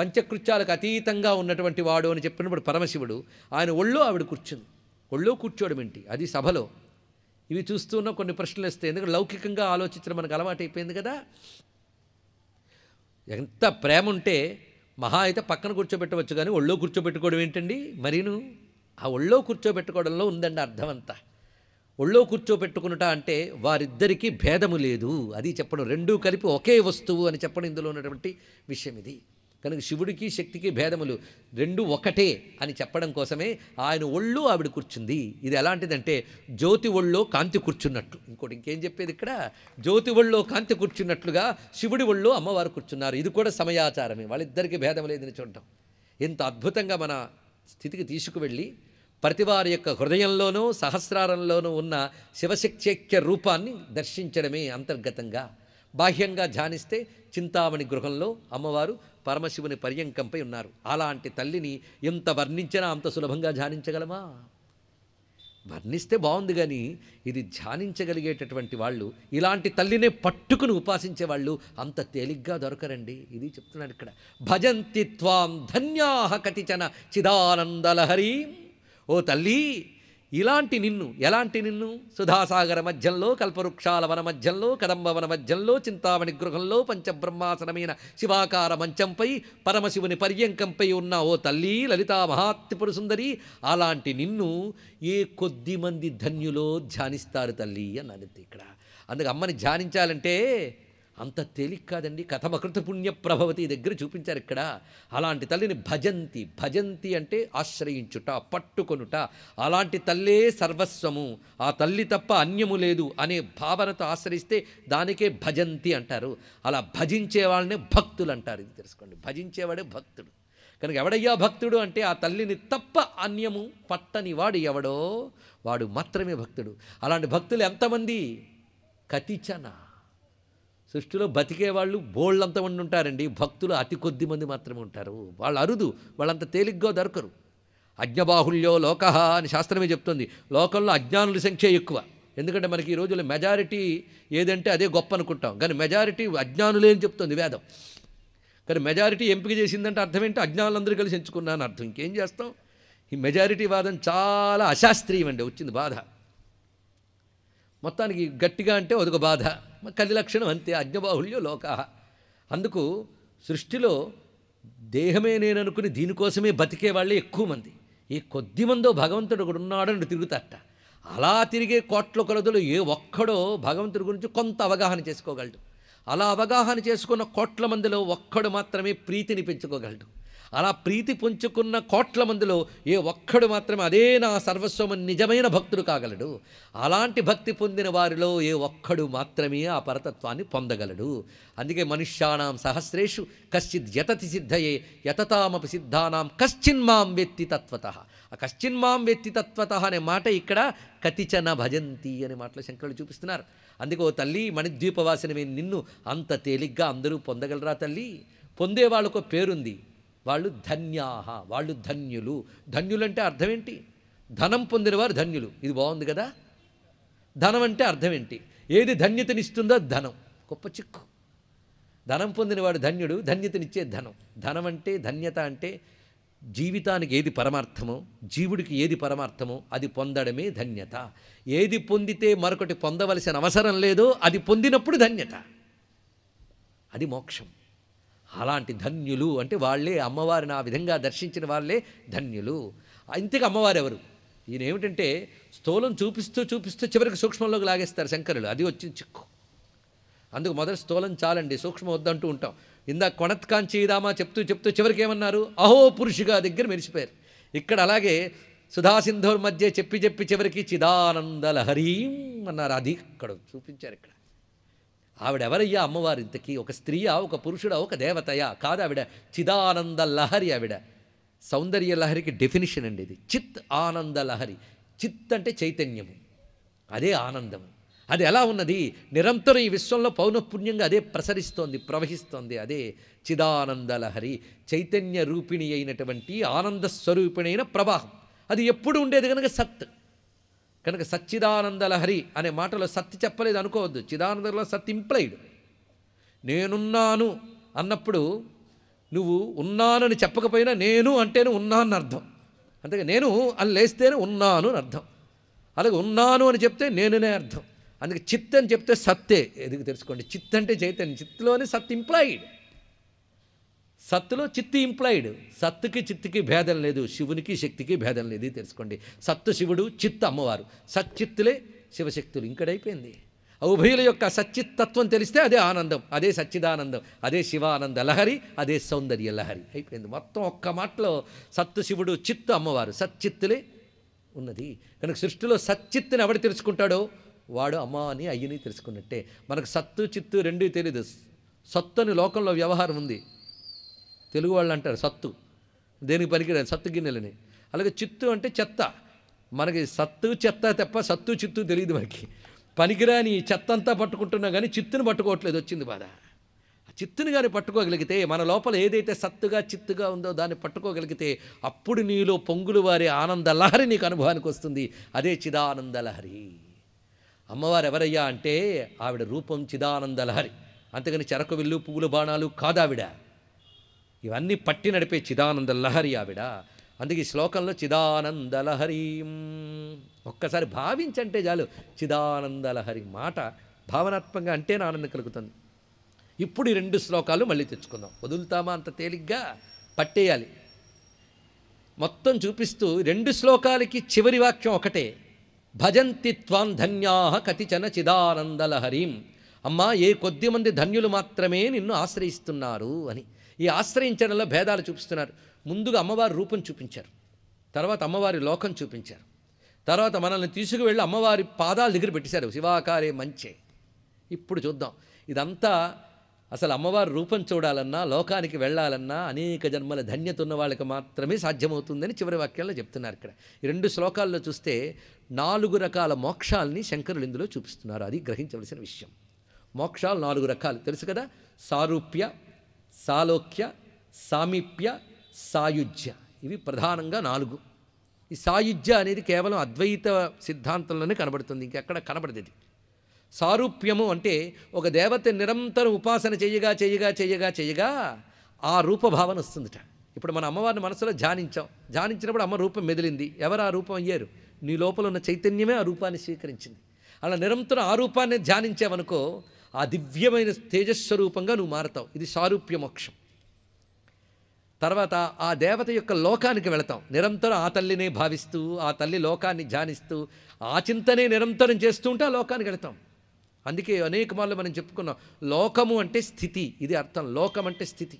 పంచకృత్యాలకు అతీతంగా ఉన్నటువంటి వాడు అని చెప్పినప్పుడు పరమశివుడు ఆయన ఒళ్ళో ఆవిడ కూర్చుంది ఒళ్ళో కూర్చోవడం ఏంటి అది సభలో ఇవి చూస్తున్న కొన్ని ప్రశ్నలు వస్తాయి ఎందుకంటే లౌకికంగా ఆలోచించడం మనకు అలవాటైపోయింది కదా ఎంత ప్రేమ ఉంటే మహా అయితే పక్కన కూర్చోబెట్టవచ్చు కానీ ఒళ్ళో కూర్చోబెట్టుకోవడం ఏంటండి మరీను ఆ ఒళ్ళో కూర్చోబెట్టుకోవడంలో ఉందండి అర్థమంతా ఒళ్ళో కూర్చోపెట్టుకున్నట అంటే వారిద్దరికీ భేదము లేదు అది చెప్పడం రెండూ కలిపి ఒకే వస్తువు అని చెప్పడం ఇందులో ఉన్నటువంటి విషయం ఇది కనుక శివుడికి శక్తికి భేదములు రెండు ఒకటే అని చెప్పడం కోసమే ఆయన ఒళ్ళు ఆవిడ కూర్చుంది ఇది ఎలాంటిదంటే జ్యోతి ఒళ్ళో కాంతి కూర్చున్నట్లు ఇంకోటి ఇంకేం చెప్పేది ఇక్కడ జ్యోతి ఒళ్ళో కాంతి కూర్చున్నట్లుగా శివుడి ఒళ్ళో అమ్మవారు కూర్చున్నారు ఇది కూడా సమయాచారమే వాళ్ళిద్దరికీ భేదం లేదని చూడటం ఇంత అద్భుతంగా మన స్థితికి తీసుకువెళ్ళి ప్రతివారి యొక్క హృదయంలోనూ సహస్రారంలోనూ ఉన్న శివశక్త్యక్య రూపాన్ని దర్శించడమే అంతర్గతంగా బాహ్యంగా ధ్యానిస్తే చింతామణి గృహంలో అమ్మవారు పరమశివుని పర్యంకంపై ఉన్నారు అలాంటి తల్లిని ఎంత వర్ణించినా అంత సులభంగా ధ్యానించగలమా వర్ణిస్తే బాగుంది కానీ ఇది ధ్యానించగలిగేటటువంటి వాళ్ళు ఇలాంటి తల్లినే పట్టుకుని ఉపాసించే వాళ్ళు అంత తేలిగ్గా దొరకరండి ఇది చెప్తున్నాడు ఇక్కడ భజంతి త్వాం ధన్యాహ కతిచన చిదానందలహరీం ఓ తల్లి ఇలాంటి నిన్ను ఎలాంటి నిన్ను సుధాసాగర మధ్యంలో కల్పవృక్షాల వన మధ్యంలో కదంబ వన మధ్యంలో చింతామణి గృహంలో పంచబ్రహ్మాసనమైన శివాకార మంచంపై పరమశివుని పర్యంకంపై ఉన్న ఓ తల్లి లలితా మహాత్తిపురు సుందరి అలాంటి నిన్ను ఏ కొద్ది మంది ధన్యులో ధ్యానిస్తారు తల్లి అని అన్నది ఇక్కడ అందుకే అమ్మని ధ్యానించాలంటే అంత తేలిక కాదండి కథమకృత పుణ్య ప్రభవతి దగ్గర చూపించారు ఇక్కడ అలాంటి తల్లిని భజంతి భజంతి అంటే ఆశ్రయించుట పట్టుకొనుట అలాంటి తల్లే సర్వస్వము ఆ తల్లి తప్ప అన్యము లేదు అనే భావనతో ఆశ్రయిస్తే దానికే భజంతి అంటారు అలా భజించే వాళ్ళనే భక్తులు అంటారు ఇది తెలుసుకోండి భజించేవాడే భక్తుడు కనుక ఎవడయ్యా భక్తుడు అంటే ఆ తల్లిని తప్ప అన్యము పట్టని వాడు ఎవడో వాడు మాత్రమే భక్తుడు అలాంటి భక్తులు ఎంతమంది కతిచనా సృష్టిలో బతికే వాళ్ళు బోళ్ళంతా ఉండి ఉంటారండి భక్తులు అతి కొద్ది మంది మాత్రమే ఉంటారు వాళ్ళు అరుదు వాళ్ళంత తేలిగ్గా దొరకరు అజ్ఞబాహుల్యో లోక అని శాస్త్రమే చెప్తుంది లోకంలో అజ్ఞానుల సంఖ్య ఎక్కువ ఎందుకంటే మనకి ఈ రోజుల్లో మెజారిటీ ఏదంటే అదే గొప్ప అనుకుంటాం కానీ మెజారిటీ అజ్ఞానులే అని చెప్తుంది వేదం కానీ మెజారిటీ ఎంపిక చేసిందంటే అర్థం ఏంటి అజ్ఞానులందరూ కలిసి ఎంచుకున్నా అని అర్థం ఇంకేం చేస్తాం ఈ మెజారిటీ వాదం చాలా అశాస్త్రీయం అండి వచ్చింది బాధ మొత్తానికి గట్టిగా అంటే అదొక బాధ లక్షణం అంతే అజ్ఞబాహుల్య లోక అందుకు సృష్టిలో దేహమే నేననుకుని దీనికోసమే బతికే వాళ్ళే ఎక్కువ మంది ఈ కొద్ది మందో భగవంతుడు ఒకడు ఉన్నాడని తిరుగుతాట అలా తిరిగే కోట్ల కొలదులు ఏ ఒక్కడో భగవంతుడి గురించి కొంత అవగాహన చేసుకోగలడు అలా అవగాహన చేసుకున్న కోట్ల మందిలో ఒక్కడు మాత్రమే ప్రీతిని పెంచుకోగలడు అలా ప్రీతి పుంజుకున్న కోట్ల మందిలో ఏ ఒక్కడు మాత్రమే అదే నా సర్వస్వం నిజమైన భక్తుడు కాగలడు అలాంటి భక్తి పొందిన వారిలో ఏ ఒక్కడు మాత్రమే ఆ పరతత్వాన్ని పొందగలడు అందుకే మనుష్యానాం సహస్రేషు కశ్చిత్ యతతి సిద్ధయే యతతామపి సిద్ధానాం కశ్చిన్మాం వ్యక్తి తత్వత ఆ కశ్చిన్మాం వ్యక్తి తత్వత అనే మాట ఇక్కడ కతిచన భజంతి అనే మాటలు శంకరులు చూపిస్తున్నారు అందుకే ఓ తల్లి మణిద్వీపవాసిన నిన్ను అంత తేలిగ్గా అందరూ పొందగలరా తల్లి పొందేవాళ్ళకు పేరుంది వాళ్ళు ధన్యాహ వాళ్ళు ధన్యులు ధన్యులంటే అర్థం ఏంటి ధనం పొందినవారు ధన్యులు ఇది బాగుంది కదా ధనం అంటే అర్థం ఏంటి ఏది ధన్యతనిస్తుందో ధనం గొప్ప చిక్కు ధనం పొందినవాడు ధన్యుడు ధన్యతనిచ్చే ధనం ధనం అంటే ధన్యత అంటే జీవితానికి ఏది పరమార్థమో జీవుడికి ఏది పరమార్థమో అది పొందడమే ధన్యత ఏది పొందితే మరొకటి పొందవలసిన అవసరం లేదో అది పొందినప్పుడు ధన్యత అది మోక్షం అలాంటి ధన్యులు అంటే వాళ్ళే అమ్మవారిని ఆ విధంగా దర్శించిన వాళ్ళే ధన్యులు ఇంతకు అమ్మవారు ఎవరు ఈయన ఏమిటంటే స్థూలం చూపిస్తూ చూపిస్తూ చివరికి సూక్ష్మంలోకి లాగేస్తారు శంకరులు అది వచ్చింది చిక్కు అందుకు మొదటి స్థూలం చాలండి సూక్ష్మం వద్దంటూ ఉంటాం ఇందాక కొణత్కాంచీదామా చెప్తూ చెప్తూ చివరికి ఏమన్నారు అహో పురుషుగా దగ్గర మెరిసిపోయారు ఇక్కడ అలాగే సుధాసింధోర్ మధ్య చెప్పి చెప్పి చివరికి చిదానందలహరీం అన్నారు అది ఇక్కడ చూపించారు ఇక్కడ ఆవిడెవరయ్యా అమ్మవారు ఇంతకీ ఒక స్త్రీయా ఒక పురుషుడా ఒక దేవతయా కాదు ఆవిడ చిదానంద లహరి ఆవిడ సౌందర్య లహరికి డెఫినిషన్ అండి ఇది చిత్ ఆనంద లహరి చిత్ అంటే చైతన్యము అదే ఆనందము అది ఎలా ఉన్నది నిరంతరం ఈ విశ్వంలో పౌనఃపుణ్యంగా అదే ప్రసరిస్తోంది ప్రవహిస్తోంది అదే చిదానంద లహరి చైతన్య రూపిణి అయినటువంటి ఆనంద స్వరూపిణైన ప్రవాహం అది ఎప్పుడు ఉండేది కనుక సత్ కనుక సచ్చిదానంద లహరి అనే మాటలో సత్తి చెప్పలేదు అనుకోవద్దు చిదానందలో సత్తి ఇంప్లైడ్ నేనున్నాను అన్నప్పుడు నువ్వు ఉన్నానని చెప్పకపోయినా నేను అంటేనే ఉన్నానని అర్థం అంతేగా నేను అని లేస్తేనే ఉన్నాను అని అర్థం అలాగే ఉన్నాను అని చెప్తే నేనునే అర్థం అందుకే చిత్ అని చెప్తే సత్తే ఎదుగు తెలుసుకోండి చిత్ అంటే చైతన్యం చిత్తులోనే సత్ ఇంప్లాయిడ్ సత్తులో చిత్తి ఇంప్లాయిడ్ సత్తుకి చిత్తికి భేదం లేదు శివునికి శక్తికి భేదం లేదు తెలుసుకోండి సత్తు శివుడు చిత్త అమ్మవారు సచ్చిత్తులే శివశక్తులు ఇంకడైపోయింది ఉభయుల యొక్క సచ్చిత్తత్వం తెలిస్తే అదే ఆనందం అదే సచ్చిదానందం అదే శివానంద లహరి అదే సౌందర్య లహరి అయిపోయింది మొత్తం ఒక్క మాటలో సత్తు శివుడు చిత్త అమ్మవారు సచ్చిత్తులే ఉన్నది కనుక సృష్టిలో సచ్చిత్తుని ఎవడు తెలుసుకుంటాడో వాడు అమ్మ అని అయ్యని తెలుసుకున్నట్టే మనకు సత్తు చిత్తు రెండూ తెలియదు సత్తు అని లోకంలో వ్యవహారం ఉంది తెలుగు వాళ్ళు అంటారు సత్తు దేనికి పనికిరాదు సత్తు గిన్నెలని అలాగే చిత్తు అంటే చెత్త మనకి సత్తు చెత్త తప్ప సత్తు చిత్తు తెలియదు మనకి పనికిరాని చెత్త అంతా పట్టుకుంటున్నా కానీ చిత్తును పట్టుకోవట్లేదు వచ్చింది బాధ చిత్తుని కానీ పట్టుకోగలిగితే మన లోపల ఏదైతే సత్తుగా చిత్తుగా ఉందో దాన్ని పట్టుకోగలిగితే అప్పుడు నీలో పొంగులు వారి ఆనంద లహరి నీకు అనుభవానికి వస్తుంది అదే చిదానంద లహరి అమ్మవారు ఎవరయ్యా అంటే ఆవిడ రూపం చిదానంద లహరి అంతేగాని చెరకు విల్లు పువ్వులు బాణాలు కాదావిడ ఇవన్నీ పట్టి నడిపే చిదానంద లహరి ఆవిడ అందుకే శ్లోకంలో చిదానంద లహరీం ఒక్కసారి భావించంటే చాలు చిదానంద లహరి మాట భావనాత్మకంగా అంటేనే ఆనందం కలుగుతుంది ఇప్పుడు ఈ రెండు శ్లోకాలు మళ్ళీ తెచ్చుకుందాం వదులుతామా అంత తేలిగ్గా పట్టేయాలి మొత్తం చూపిస్తూ రెండు శ్లోకాలకి చివరి వాక్యం ఒకటే భజంతి త్వాం ధన్యా కతిచన లహరీం అమ్మా ఏ కొద్ది మంది ధన్యులు మాత్రమే నిన్ను ఆశ్రయిస్తున్నారు అని ఈ ఆశ్రయించడంలో భేదాలు చూపిస్తున్నారు ముందుగా అమ్మవారి రూపం చూపించారు తర్వాత అమ్మవారి లోకం చూపించారు తర్వాత మనల్ని తీసుకువెళ్ళి అమ్మవారి పాదాల దగ్గర పెట్టేశారు శివాకారే మంచే ఇప్పుడు చూద్దాం ఇదంతా అసలు అమ్మవారి రూపం చూడాలన్నా లోకానికి వెళ్ళాలన్నా అనేక జన్మల ధన్యత ఉన్న వాళ్ళకి మాత్రమే సాధ్యమవుతుందని చివరి వాక్యాల్లో చెప్తున్నారు ఇక్కడ ఈ రెండు శ్లోకాల్లో చూస్తే నాలుగు రకాల మోక్షాలని శంకరులు ఇందులో చూపిస్తున్నారు అది గ్రహించవలసిన విషయం మోక్షాలు నాలుగు రకాలు తెలుసు కదా సారూప్య సాలోక్య సామీప్య సాయుధ్య ఇవి ప్రధానంగా నాలుగు ఈ సాయుధ్య అనేది కేవలం అద్వైత సిద్ధాంతంలోనే కనబడుతుంది ఇంకెక్కడ కనబడదు సారూప్యము అంటే ఒక దేవత నిరంతరం ఉపాసన చేయగా చేయగా చేయగా చేయగా ఆ రూపభావన వస్తుందిట ఇప్పుడు మన అమ్మవారిని మనసులో ధ్యానించాం ధ్యానించినప్పుడు అమ్మ రూపం మెదిలింది ఎవరు ఆ రూపం అయ్యారు నీ లోపల ఉన్న చైతన్యమే ఆ రూపాన్ని స్వీకరించింది అలా నిరంతరం ఆ రూపాన్ని ధ్యానించామనుకో ఆ దివ్యమైన తేజస్వరూపంగా నువ్వు మారతావు ఇది సారూప్య మోక్షం తర్వాత ఆ దేవత యొక్క లోకానికి వెళతాం నిరంతరం ఆ తల్లినే భావిస్తూ ఆ తల్లి లోకాన్ని ధ్యానిస్తూ ఆ చింతనే నిరంతరం చేస్తూ ఉంటే ఆ లోకానికి వెళతాం అందుకే అనేక మార్లు మనం చెప్పుకున్నాం లోకము అంటే స్థితి ఇది అర్థం లోకం అంటే స్థితి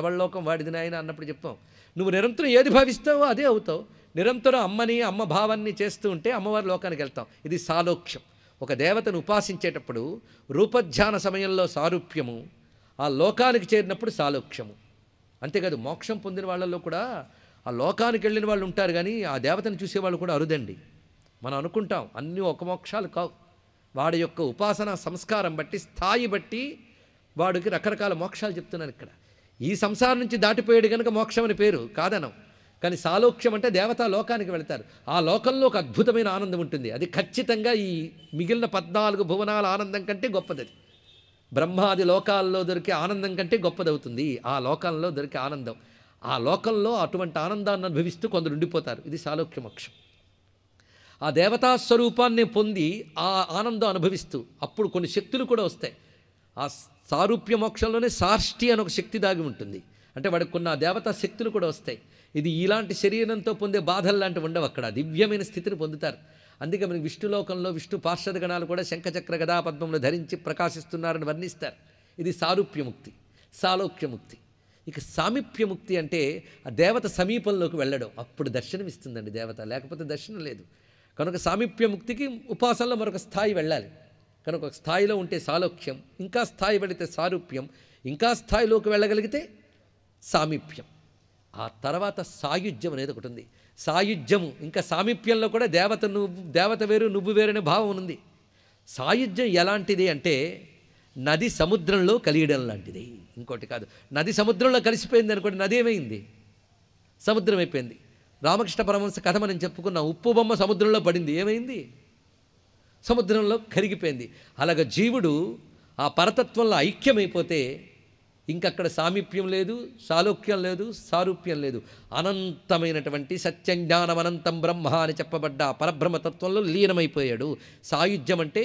ఎవరి లోకం వాడిది నాయన అన్నప్పుడు చెప్తాం నువ్వు నిరంతరం ఏది భావిస్తావో అదే అవుతావు నిరంతరం అమ్మని అమ్మ భావాన్ని చేస్తూ ఉంటే అమ్మవారి లోకానికి వెళ్తాం ఇది సాలోక్ష్యం ఒక దేవతను ఉపాసించేటప్పుడు రూపధ్యాన సమయంలో సారూప్యము ఆ లోకానికి చేరినప్పుడు సాలోక్ష్యము అంతేకాదు మోక్షం పొందిన వాళ్ళల్లో కూడా ఆ లోకానికి వెళ్ళిన వాళ్ళు ఉంటారు కానీ ఆ దేవతను చూసేవాళ్ళు కూడా అరుదండి మనం అనుకుంటాం అన్నీ ఒక మోక్షాలు కావు వాడి యొక్క ఉపాసన సంస్కారం బట్టి స్థాయి బట్టి వాడికి రకరకాల మోక్షాలు చెప్తున్నాను ఇక్కడ ఈ సంసారం నుంచి దాటిపోయాడు కనుక మోక్షం అని పేరు కాదనం కానీ సాలోక్ష్యం అంటే దేవతా లోకానికి వెళతారు ఆ లోకంలో ఒక అద్భుతమైన ఆనందం ఉంటుంది అది ఖచ్చితంగా ఈ మిగిలిన పద్నాలుగు భువనాల ఆనందం కంటే గొప్పది బ్రహ్మాది లోకాల్లో దొరికే ఆనందం కంటే గొప్పదవుతుంది ఆ లోకంలో దొరికే ఆనందం ఆ లోకంలో అటువంటి ఆనందాన్ని అనుభవిస్తూ కొందరు ఉండిపోతారు ఇది సాలోక్య మోక్షం ఆ దేవతా స్వరూపాన్ని పొంది ఆ ఆనందం అనుభవిస్తూ అప్పుడు కొన్ని శక్తులు కూడా వస్తాయి ఆ సారూప్య మోక్షంలోనే సాష్టి అని ఒక శక్తి దాగి ఉంటుంది అంటే వాడికి కొన్ని ఆ దేవతా శక్తులు కూడా వస్తాయి ఇది ఇలాంటి శరీరంతో పొందే బాధలు లాంటివి ఉండవు అక్కడ దివ్యమైన స్థితిని పొందుతారు అందుకే మనకి విష్ణులోకంలో విష్ణు పార్షద గణాలు కూడా శంఖచక్ర గదా ధరించి ప్రకాశిస్తున్నారని వర్ణిస్తారు ఇది సారూప్యముక్తి సాలోక్యముక్తి ఇక సామీప్యముక్తి అంటే ఆ దేవత సమీపంలోకి వెళ్ళడం అప్పుడు దర్శనమిస్తుందండి దేవత లేకపోతే దర్శనం లేదు కనుక సామీప్యముక్తికి ఉపాసనలో మరొక స్థాయి వెళ్ళాలి కనుక ఒక స్థాయిలో ఉంటే సాలోక్యం ఇంకా స్థాయి పెడితే సారూప్యం ఇంకా స్థాయిలోకి వెళ్ళగలిగితే సామీప్యం ఆ తర్వాత సాయుధ్యం అనేది ఒకటి ఉంది సాయుధ్యము ఇంకా సామీప్యంలో కూడా దేవత నువ్వు దేవత వేరు నువ్వు వేరనే భావం ఉంది సాయుధ్యం ఎలాంటిది అంటే నది సముద్రంలో కలియడం లాంటిది ఇంకోటి కాదు నది సముద్రంలో కలిసిపోయింది అనుకోండి నది ఏమైంది సముద్రం అయిపోయింది రామకృష్ణ పరమహంస కథ మనం చెప్పుకున్న ఉప్పు బొమ్మ సముద్రంలో పడింది ఏమైంది సముద్రంలో కరిగిపోయింది అలాగ జీవుడు ఆ పరతత్వంలో ఐక్యమైపోతే ఇంకక్కడ సామీప్యం లేదు సాలోక్యం లేదు సారూప్యం లేదు అనంతమైనటువంటి సత్యం జ్ఞానం అనంతం బ్రహ్మ అని చెప్పబడ్డ పరబ్రహ్మతత్వంలో లీనమైపోయాడు సాయుధ్యం అంటే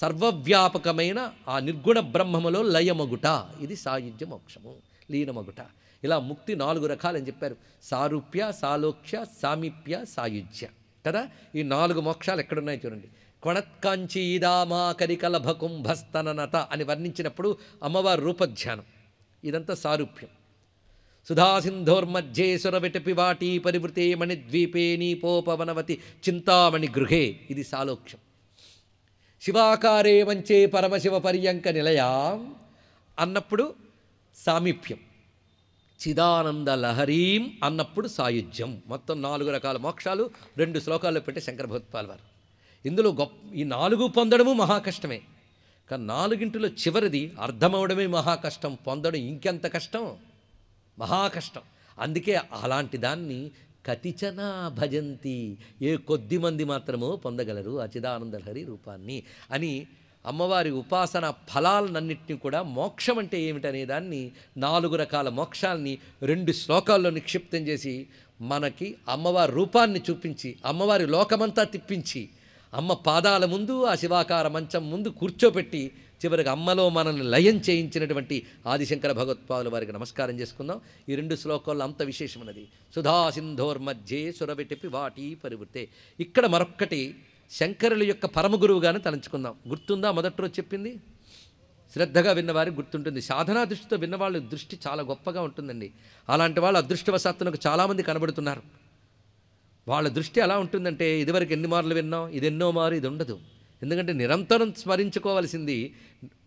సర్వవ్యాపకమైన ఆ నిర్గుణ బ్రహ్మములో లయమగుట ఇది సాయుధ్య మోక్షము లీనమగుట ఇలా ముక్తి నాలుగు రకాలని చెప్పారు సారూప్య సాలోక్య సామీప్య సాయుధ్య కదా ఈ నాలుగు మోక్షాలు ఎక్కడున్నాయి చూడండి కొణత్కాంచీదామాకరికలభకుంభస్తనత అని వర్ణించినప్పుడు అమ్మవారి రూపధ్యానం ఇదంతా సారూప్యం విటపి సురవిటపివాటీ పరివృతే మణిద్వీపే నీపోపవనవతి చింతామణి గృహే ఇది సాలోక్యం శివాకారే మంచే పరమశివ పర్యంక నిలయా అన్నప్పుడు సామీప్యం చిదానంద లహరీం అన్నప్పుడు సాయుధ్యం మొత్తం నాలుగు రకాల మోక్షాలు రెండు శ్లోకాల్లో పెట్టి శంకర భగత్పాల్ వారు ఇందులో గొప్ప ఈ నాలుగు పొందడము మహాకష్టమే కానీ నాలుగింటిలో చివరిది అర్థమవడమే మహా కష్టం పొందడం ఇంకెంత కష్టం మహా కష్టం అందుకే అలాంటి దాన్ని కతిచనా భజంతి ఏ కొద్ది మంది మాత్రమో పొందగలరు అచిదానందహరి రూపాన్ని అని అమ్మవారి ఉపాసన ఫలాలన్నింటినీ కూడా మోక్షం అంటే ఏమిటనే దాన్ని నాలుగు రకాల మోక్షాలని రెండు శ్లోకాల్లో నిక్షిప్తం చేసి మనకి అమ్మవారి రూపాన్ని చూపించి అమ్మవారి లోకమంతా తిప్పించి అమ్మ పాదాల ముందు ఆ శివాకార మంచం ముందు కూర్చోపెట్టి చివరికి అమ్మలో మనల్ని లయం చేయించినటువంటి ఆదిశంకర భగవత్పాదుల వారికి నమస్కారం చేసుకుందాం ఈ రెండు శ్లోకాల్లో అంత విశేషమైనది సుధా సింధోర్ సింధోర్మధ్యే సురవిటిపి వాటి పరివృతే ఇక్కడ మరొక్కటి శంకరుల యొక్క పరమ గురువుగానే తలంచుకుందాం గుర్తుందా మొదట్లో చెప్పింది శ్రద్ధగా విన్నవారికి గుర్తుంటుంది సాధనా దృష్టితో విన్నవాళ్ళ దృష్టి చాలా గొప్పగా ఉంటుందండి అలాంటి వాళ్ళు అదృష్టవశాత్తునకు చాలామంది కనబడుతున్నారు వాళ్ళ దృష్టి ఎలా ఉంటుందంటే ఇదివరకు ఎన్ని మార్లు విన్నాం ఇది ఎన్నో మారు ఇది ఉండదు ఎందుకంటే నిరంతరం స్మరించుకోవాల్సింది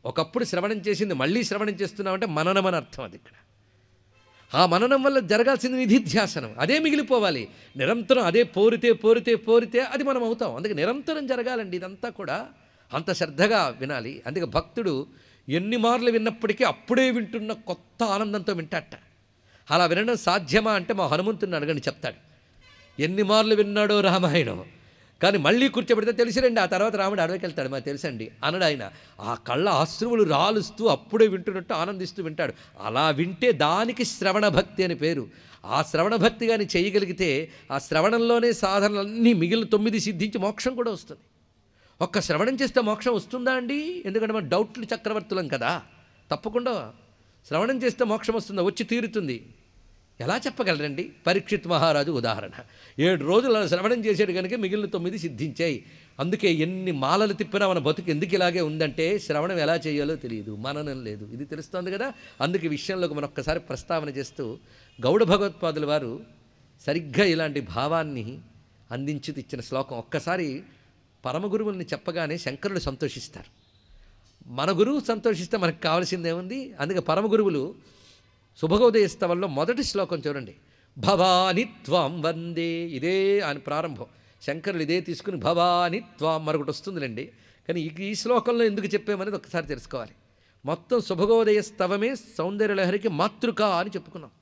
ఒకప్పుడు శ్రవణం చేసింది మళ్ళీ శ్రవణం చేస్తున్నామంటే మననం అని అర్థం అది ఇక్కడ ఆ మననం వల్ల జరగాల్సింది నిధిధ్యాసనం అదే మిగిలిపోవాలి నిరంతరం అదే పోరితే పోరితే పోరితే అది మనం అవుతాం అందుకే నిరంతరం జరగాలండి ఇదంతా కూడా అంత శ్రద్ధగా వినాలి అందుకే భక్తుడు ఎన్ని మార్లు విన్నప్పటికీ అప్పుడే వింటున్న కొత్త ఆనందంతో వింటాట అలా వినడం సాధ్యమా అంటే మా హనుమంతుని అడగని చెప్తాడు ఎన్ని మార్లు విన్నాడో రామాయణం కానీ మళ్ళీ కూర్చోబెడితే తెలిసిరండి ఆ తర్వాత రాముడు అడవికి వెళ్తాడు మాకు తెలుసండి అనడు ఆయన ఆ కళ్ళ అశ్రువులు రాలుస్తూ అప్పుడే వింటున్నట్టు ఆనందిస్తూ వింటాడు అలా వింటే దానికి శ్రవణ భక్తి అని పేరు ఆ శ్రవణ భక్తి కానీ చేయగలిగితే ఆ శ్రవణంలోనే సాధనలన్నీ మిగిలిన తొమ్మిది సిద్ధించి మోక్షం కూడా వస్తుంది ఒక్క శ్రవణం చేస్తే మోక్షం వస్తుందా అండి ఎందుకంటే మనం డౌట్లు చక్రవర్తులం కదా తప్పకుండా శ్రవణం చేస్తే మోక్షం వస్తుందా వచ్చి తీరుతుంది ఎలా చెప్పగలరండి పరీక్షిత్ మహారాజు ఉదాహరణ ఏడు రోజులు శ్రవణం చేశాడు కనుక మిగిలిన తొమ్మిది సిద్ధించాయి అందుకే ఎన్ని మాలలు తిప్పినా మన బతుకు ఎందుకు ఇలాగే ఉందంటే శ్రవణం ఎలా చేయాలో తెలియదు మననం లేదు ఇది తెలుస్తోంది కదా అందుకే విషయంలోకి మనం ఒక్కసారి ప్రస్తావన చేస్తూ గౌడ భగవత్పాదుల వారు సరిగ్గా ఇలాంటి భావాన్ని అందించి ఇచ్చిన శ్లోకం ఒక్కసారి పరమగురువుల్ని చెప్పగానే శంకరుడు సంతోషిస్తారు మన గురువు సంతోషిస్తే మనకు కావాల్సిందేముంది అందుకే పరమ గురువులు శుభగోదయ స్థవంలో మొదటి శ్లోకం చూడండి భవాని త్వం వందే ఇదే అని ప్రారంభం శంకరులు ఇదే తీసుకుని భవాని త్వం మరొకటి వస్తుందిలేండి కానీ ఈ శ్లోకంలో ఎందుకు చెప్పామనేది ఒకసారి తెలుసుకోవాలి మొత్తం శుభగోదయ స్తవమే సౌందర్యలహరికి మాతృక అని చెప్పుకున్నాం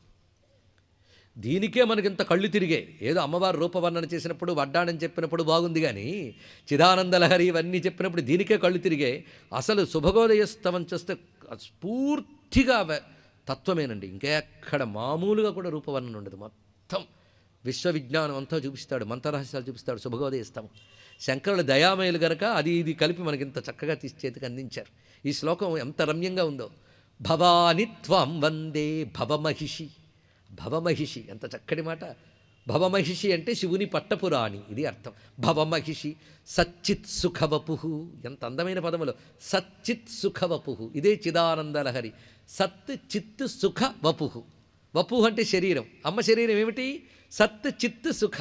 దీనికే మనకింత కళ్ళు తిరిగే ఏదో అమ్మవారు రూపవర్ణన చేసినప్పుడు వడ్డాణం చెప్పినప్పుడు బాగుంది కానీ చిదానందలహరి ఇవన్నీ చెప్పినప్పుడు దీనికే కళ్ళు తిరిగే అసలు శుభగోదయ స్తవం చూస్తే స్ఫూర్తిగా తత్వమేనండి ఇంకెక్కడ మామూలుగా కూడా రూపవర్ణన ఉండదు మొత్తం విశ్వవిజ్ఞానం అంతా చూపిస్తాడు మంత్రరహస్యాలు చూపిస్తాడు శుభగోదయిస్తాము శంకరుడు దయామయులు గనక అది ఇది కలిపి మనకి ఇంత చక్కగా తీసి చేతికి అందించారు ఈ శ్లోకం ఎంత రమ్యంగా ఉందో భవాని త్వం వందే భవమహిషి భవమహిషి ఎంత చక్కటి మాట భవమహిషి అంటే శివుని పట్టపురాణి ఇది అర్థం భవమహిషి సచ్చిత్ సుఖవపుహు ఎంత అందమైన పదములు సచ్చిత్ సుఖవపుహు ఇదే చిదానందలహరి సత్ చిత్ సుఖ వపు వపు అంటే శరీరం అమ్మ శరీరం ఏమిటి సత్ చిత్ సుఖ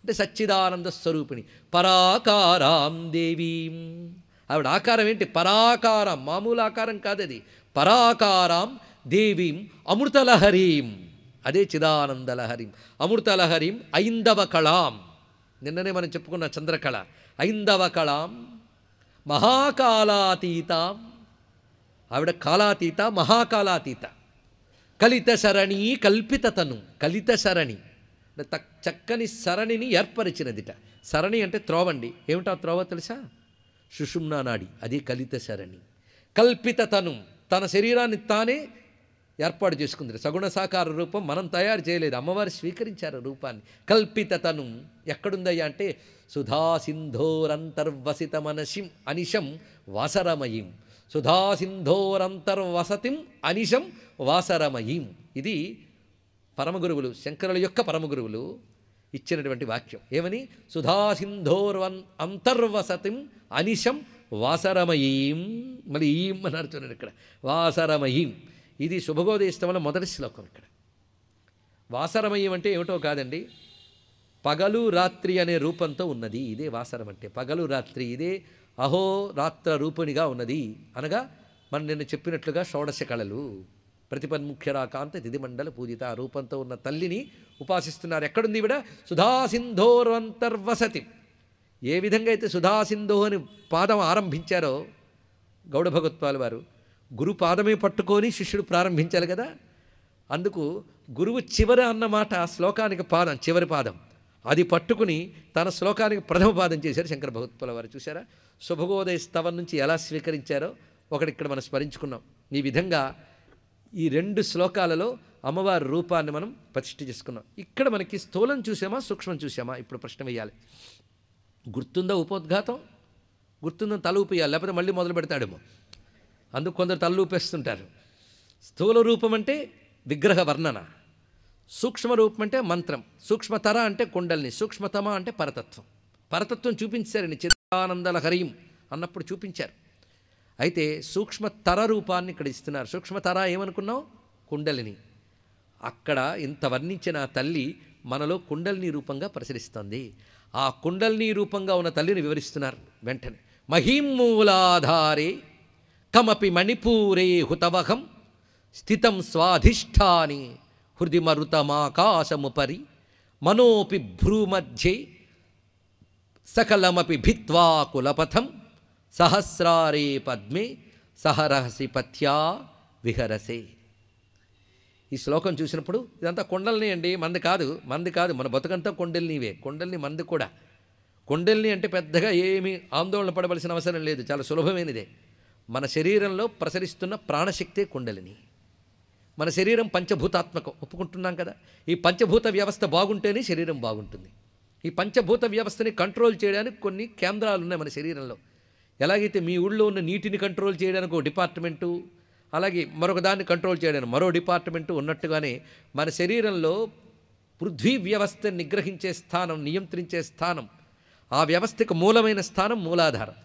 అంటే సచ్చిదానంద స్వరూపిణి పరాకారాం దేవీం ఆవిడ ఆకారం ఏంటి పరాకారం మామూలు ఆకారం కాదు అది పరాకారాం దేవీం అమృతలహరీం అదే చిదానందలహరిం అమృతలహరిం ఐందవ కళాం నిన్ననే మనం చెప్పుకున్న చంద్రకళ ఐందవ కళాం మహాకాలాతీతాం ఆవిడ కాలాతీత మహాకాలాతీత కలిత సరణి తను కలిత సరణి చక్కని సరణిని ఏర్పరిచినదిట సరణి అంటే త్రోవండి ఏమిటా త్రోవ తెలుసా సుషుమ్నా నాడి అది కలిత సరణి తను తన శరీరాన్ని తానే ఏర్పాటు చేసుకుంది సగుణ సాకార రూపం మనం తయారు చేయలేదు అమ్మవారు స్వీకరించారు రూపాన్ని కల్పిత తను ఎక్కడుందయ్యా అంటే సుధా సింధోరంతర్వసిత మనసిం అనిశం వాసరమయం సుధాసింధోరంతర్వసతిం అనిశం వాసరమయీం ఇది పరమగురువులు శంకరుల యొక్క పరమగురువులు ఇచ్చినటువంటి వాక్యం ఏమని సుధాసింధోర్వన్ అంతర్వసతిం అనిశం వాసరమయీం మళ్ళీ ఈం అని అర్చున్నాడు ఇక్కడ వాసరమయీం ఇది శుభగోదయిష్టమైన మొదటి శ్లోకం ఇక్కడ వాసరమయం అంటే ఏమిటో కాదండి పగలు రాత్రి అనే రూపంతో ఉన్నది ఇదే వాసరం అంటే పగలు రాత్రి ఇదే అహోరాత్ర రూపిణిగా ఉన్నది అనగా మనం నిన్న చెప్పినట్లుగా షోడశ కళలు ప్రతిపన్ముఖ్యరాకాంత మండల పూజిత రూపంతో ఉన్న తల్లిని ఉపాసిస్తున్నారు ఎక్కడుంది విడ సుధాసింధోర్వంతర్వసతి ఏ విధంగా అయితే సుధాసింధు అని పాదం ఆరంభించారో గౌడ వారు గురు పాదమే పట్టుకొని శిష్యుడు ప్రారంభించాలి కదా అందుకు గురువు చివర అన్నమాట శ్లోకానికి పాదం చివరి పాదం అది పట్టుకుని తన శ్లోకానికి ప్రథమ పాదం చేశారు శంకర భగవత్పాల వారు చూసారా శుభగోదయ స్తవం నుంచి ఎలా స్వీకరించారో ఒకటి ఇక్కడ మనం స్మరించుకున్నాం ఈ విధంగా ఈ రెండు శ్లోకాలలో అమ్మవారి రూపాన్ని మనం ప్రతిష్ఠ చేసుకున్నాం ఇక్కడ మనకి స్థూలం చూసామా సూక్ష్మం చూసామా ఇప్పుడు ప్రశ్న వేయాలి గుర్తుందా ఉపోద్ఘాతం గుర్తుందని తల ఊపేయాలి లేకపోతే మళ్ళీ మొదలు పెడతాడేమో అందుకు కొందరు తల్లు ఊపేస్తుంటారు స్థూల రూపం అంటే విగ్రహ వర్ణన సూక్ష్మ రూపం అంటే మంత్రం సూక్ష్మతర అంటే కుండల్ని సూక్ష్మతమ అంటే పరతత్వం పరతత్వం చూపించారండి చిత్తానందల హరియం అన్నప్పుడు చూపించారు అయితే సూక్ష్మతర రూపాన్ని ఇక్కడ ఇస్తున్నారు సూక్ష్మతర ఏమనుకున్నాం కుండలిని అక్కడ ఇంత వర్ణించిన తల్లి మనలో కుండలిని రూపంగా ప్రసరిస్తుంది ఆ కుండలిని రూపంగా ఉన్న తల్లిని వివరిస్తున్నారు వెంటనే మహిమూలాధారే కమపి మణిపూరే హుతవహం స్థితం స్వాధిష్టాని హృది మరుతమాకాశముపరి మనోపి భ్రూమధ్యే సకలమపి భిత్వా కులపథం సహస్రారే పద్మే సహరహసి పథ్యా విహరసే ఈ శ్లోకం చూసినప్పుడు ఇదంతా కొండల్ని అండి మంది కాదు మంది కాదు మన బతుకంతా కొండల్నివే కొండల్ని మంది కూడా కొండల్ని అంటే పెద్దగా ఏమి ఆందోళన పడవలసిన అవసరం లేదు చాలా సులభమైనదే మన శరీరంలో ప్రసరిస్తున్న ప్రాణశక్తే కుండలిని మన శరీరం పంచభూతాత్మకం ఒప్పుకుంటున్నాం కదా ఈ పంచభూత వ్యవస్థ బాగుంటేనే శరీరం బాగుంటుంది ఈ పంచభూత వ్యవస్థని కంట్రోల్ చేయడానికి కొన్ని కేంద్రాలు ఉన్నాయి మన శరీరంలో ఎలాగైతే మీ ఊళ్ళో ఉన్న నీటిని కంట్రోల్ చేయడానికి ఒక డిపార్ట్మెంటు అలాగే మరొక దాన్ని కంట్రోల్ చేయడానికి మరో డిపార్ట్మెంటు ఉన్నట్టుగానే మన శరీరంలో పృథ్వీ వ్యవస్థను నిగ్రహించే స్థానం నియంత్రించే స్థానం ఆ వ్యవస్థకు మూలమైన స్థానం మూలాధారం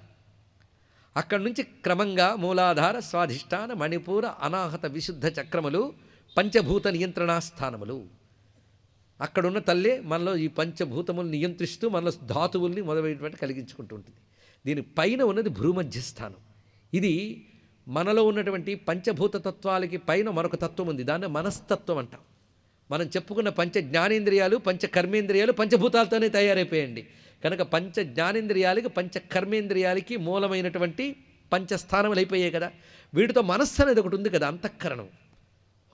అక్కడి నుంచి క్రమంగా మూలాధార స్వాధిష్టాన మణిపూర అనాహత విశుద్ధ చక్రములు పంచభూత నియంత్రణ స్థానములు అక్కడున్న తల్లే మనలో ఈ పంచభూతములు నియంత్రిస్తూ మనలో ధాతువుల్ని మొదలైనటువంటి కలిగించుకుంటూ ఉంటుంది దీని పైన ఉన్నది భూమధ్య స్థానం ఇది మనలో ఉన్నటువంటి పంచభూత తత్వాలకి పైన మరొక తత్వం ఉంది దాన్ని మనస్తత్వం అంటాం మనం చెప్పుకున్న పంచ జ్ఞానేంద్రియాలు పంచ కర్మేంద్రియాలు పంచభూతాలతోనే తయారైపోయండి కనుక పంచ జ్ఞానేంద్రియాలకి పంచ కర్మేంద్రియాలకి మూలమైనటువంటి పంచస్థానములు అయిపోయాయి కదా వీటితో మనస్సు అనేది ఒకటి ఉంది కదా అంతఃకరణం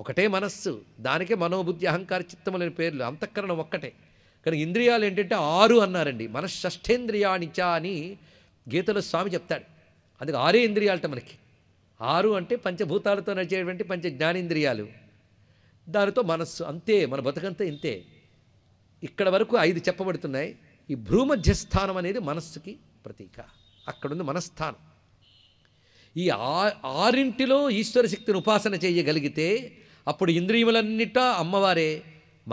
ఒకటే మనస్సు దానికే మనోబుద్ధి అహంకార చిత్తములని పేర్లు అంతఃకరణం ఒక్కటే కనుక ఇంద్రియాలు ఏంటంటే ఆరు అన్నారండి మనశ్షష్ఠేంద్రియాణిచ అని గీతలో స్వామి చెప్తాడు అందుకు ఆరే ఇంద్రియాలట మనకి ఆరు అంటే పంచభూతాలతో నడిచేటువంటి పంచ జ్ఞానేంద్రియాలు దానితో మనస్సు అంతే మన బతుకంతా ఇంతే ఇక్కడ వరకు ఐదు చెప్పబడుతున్నాయి ఈ భ్రూమధ్యస్థానం అనేది మనస్సుకి ప్రతీక అక్కడుంది మనస్థానం ఈ ఆరింటిలో ఈశ్వర శక్తిని ఉపాసన చేయగలిగితే అప్పుడు ఇంద్రియములన్నిటా అమ్మవారే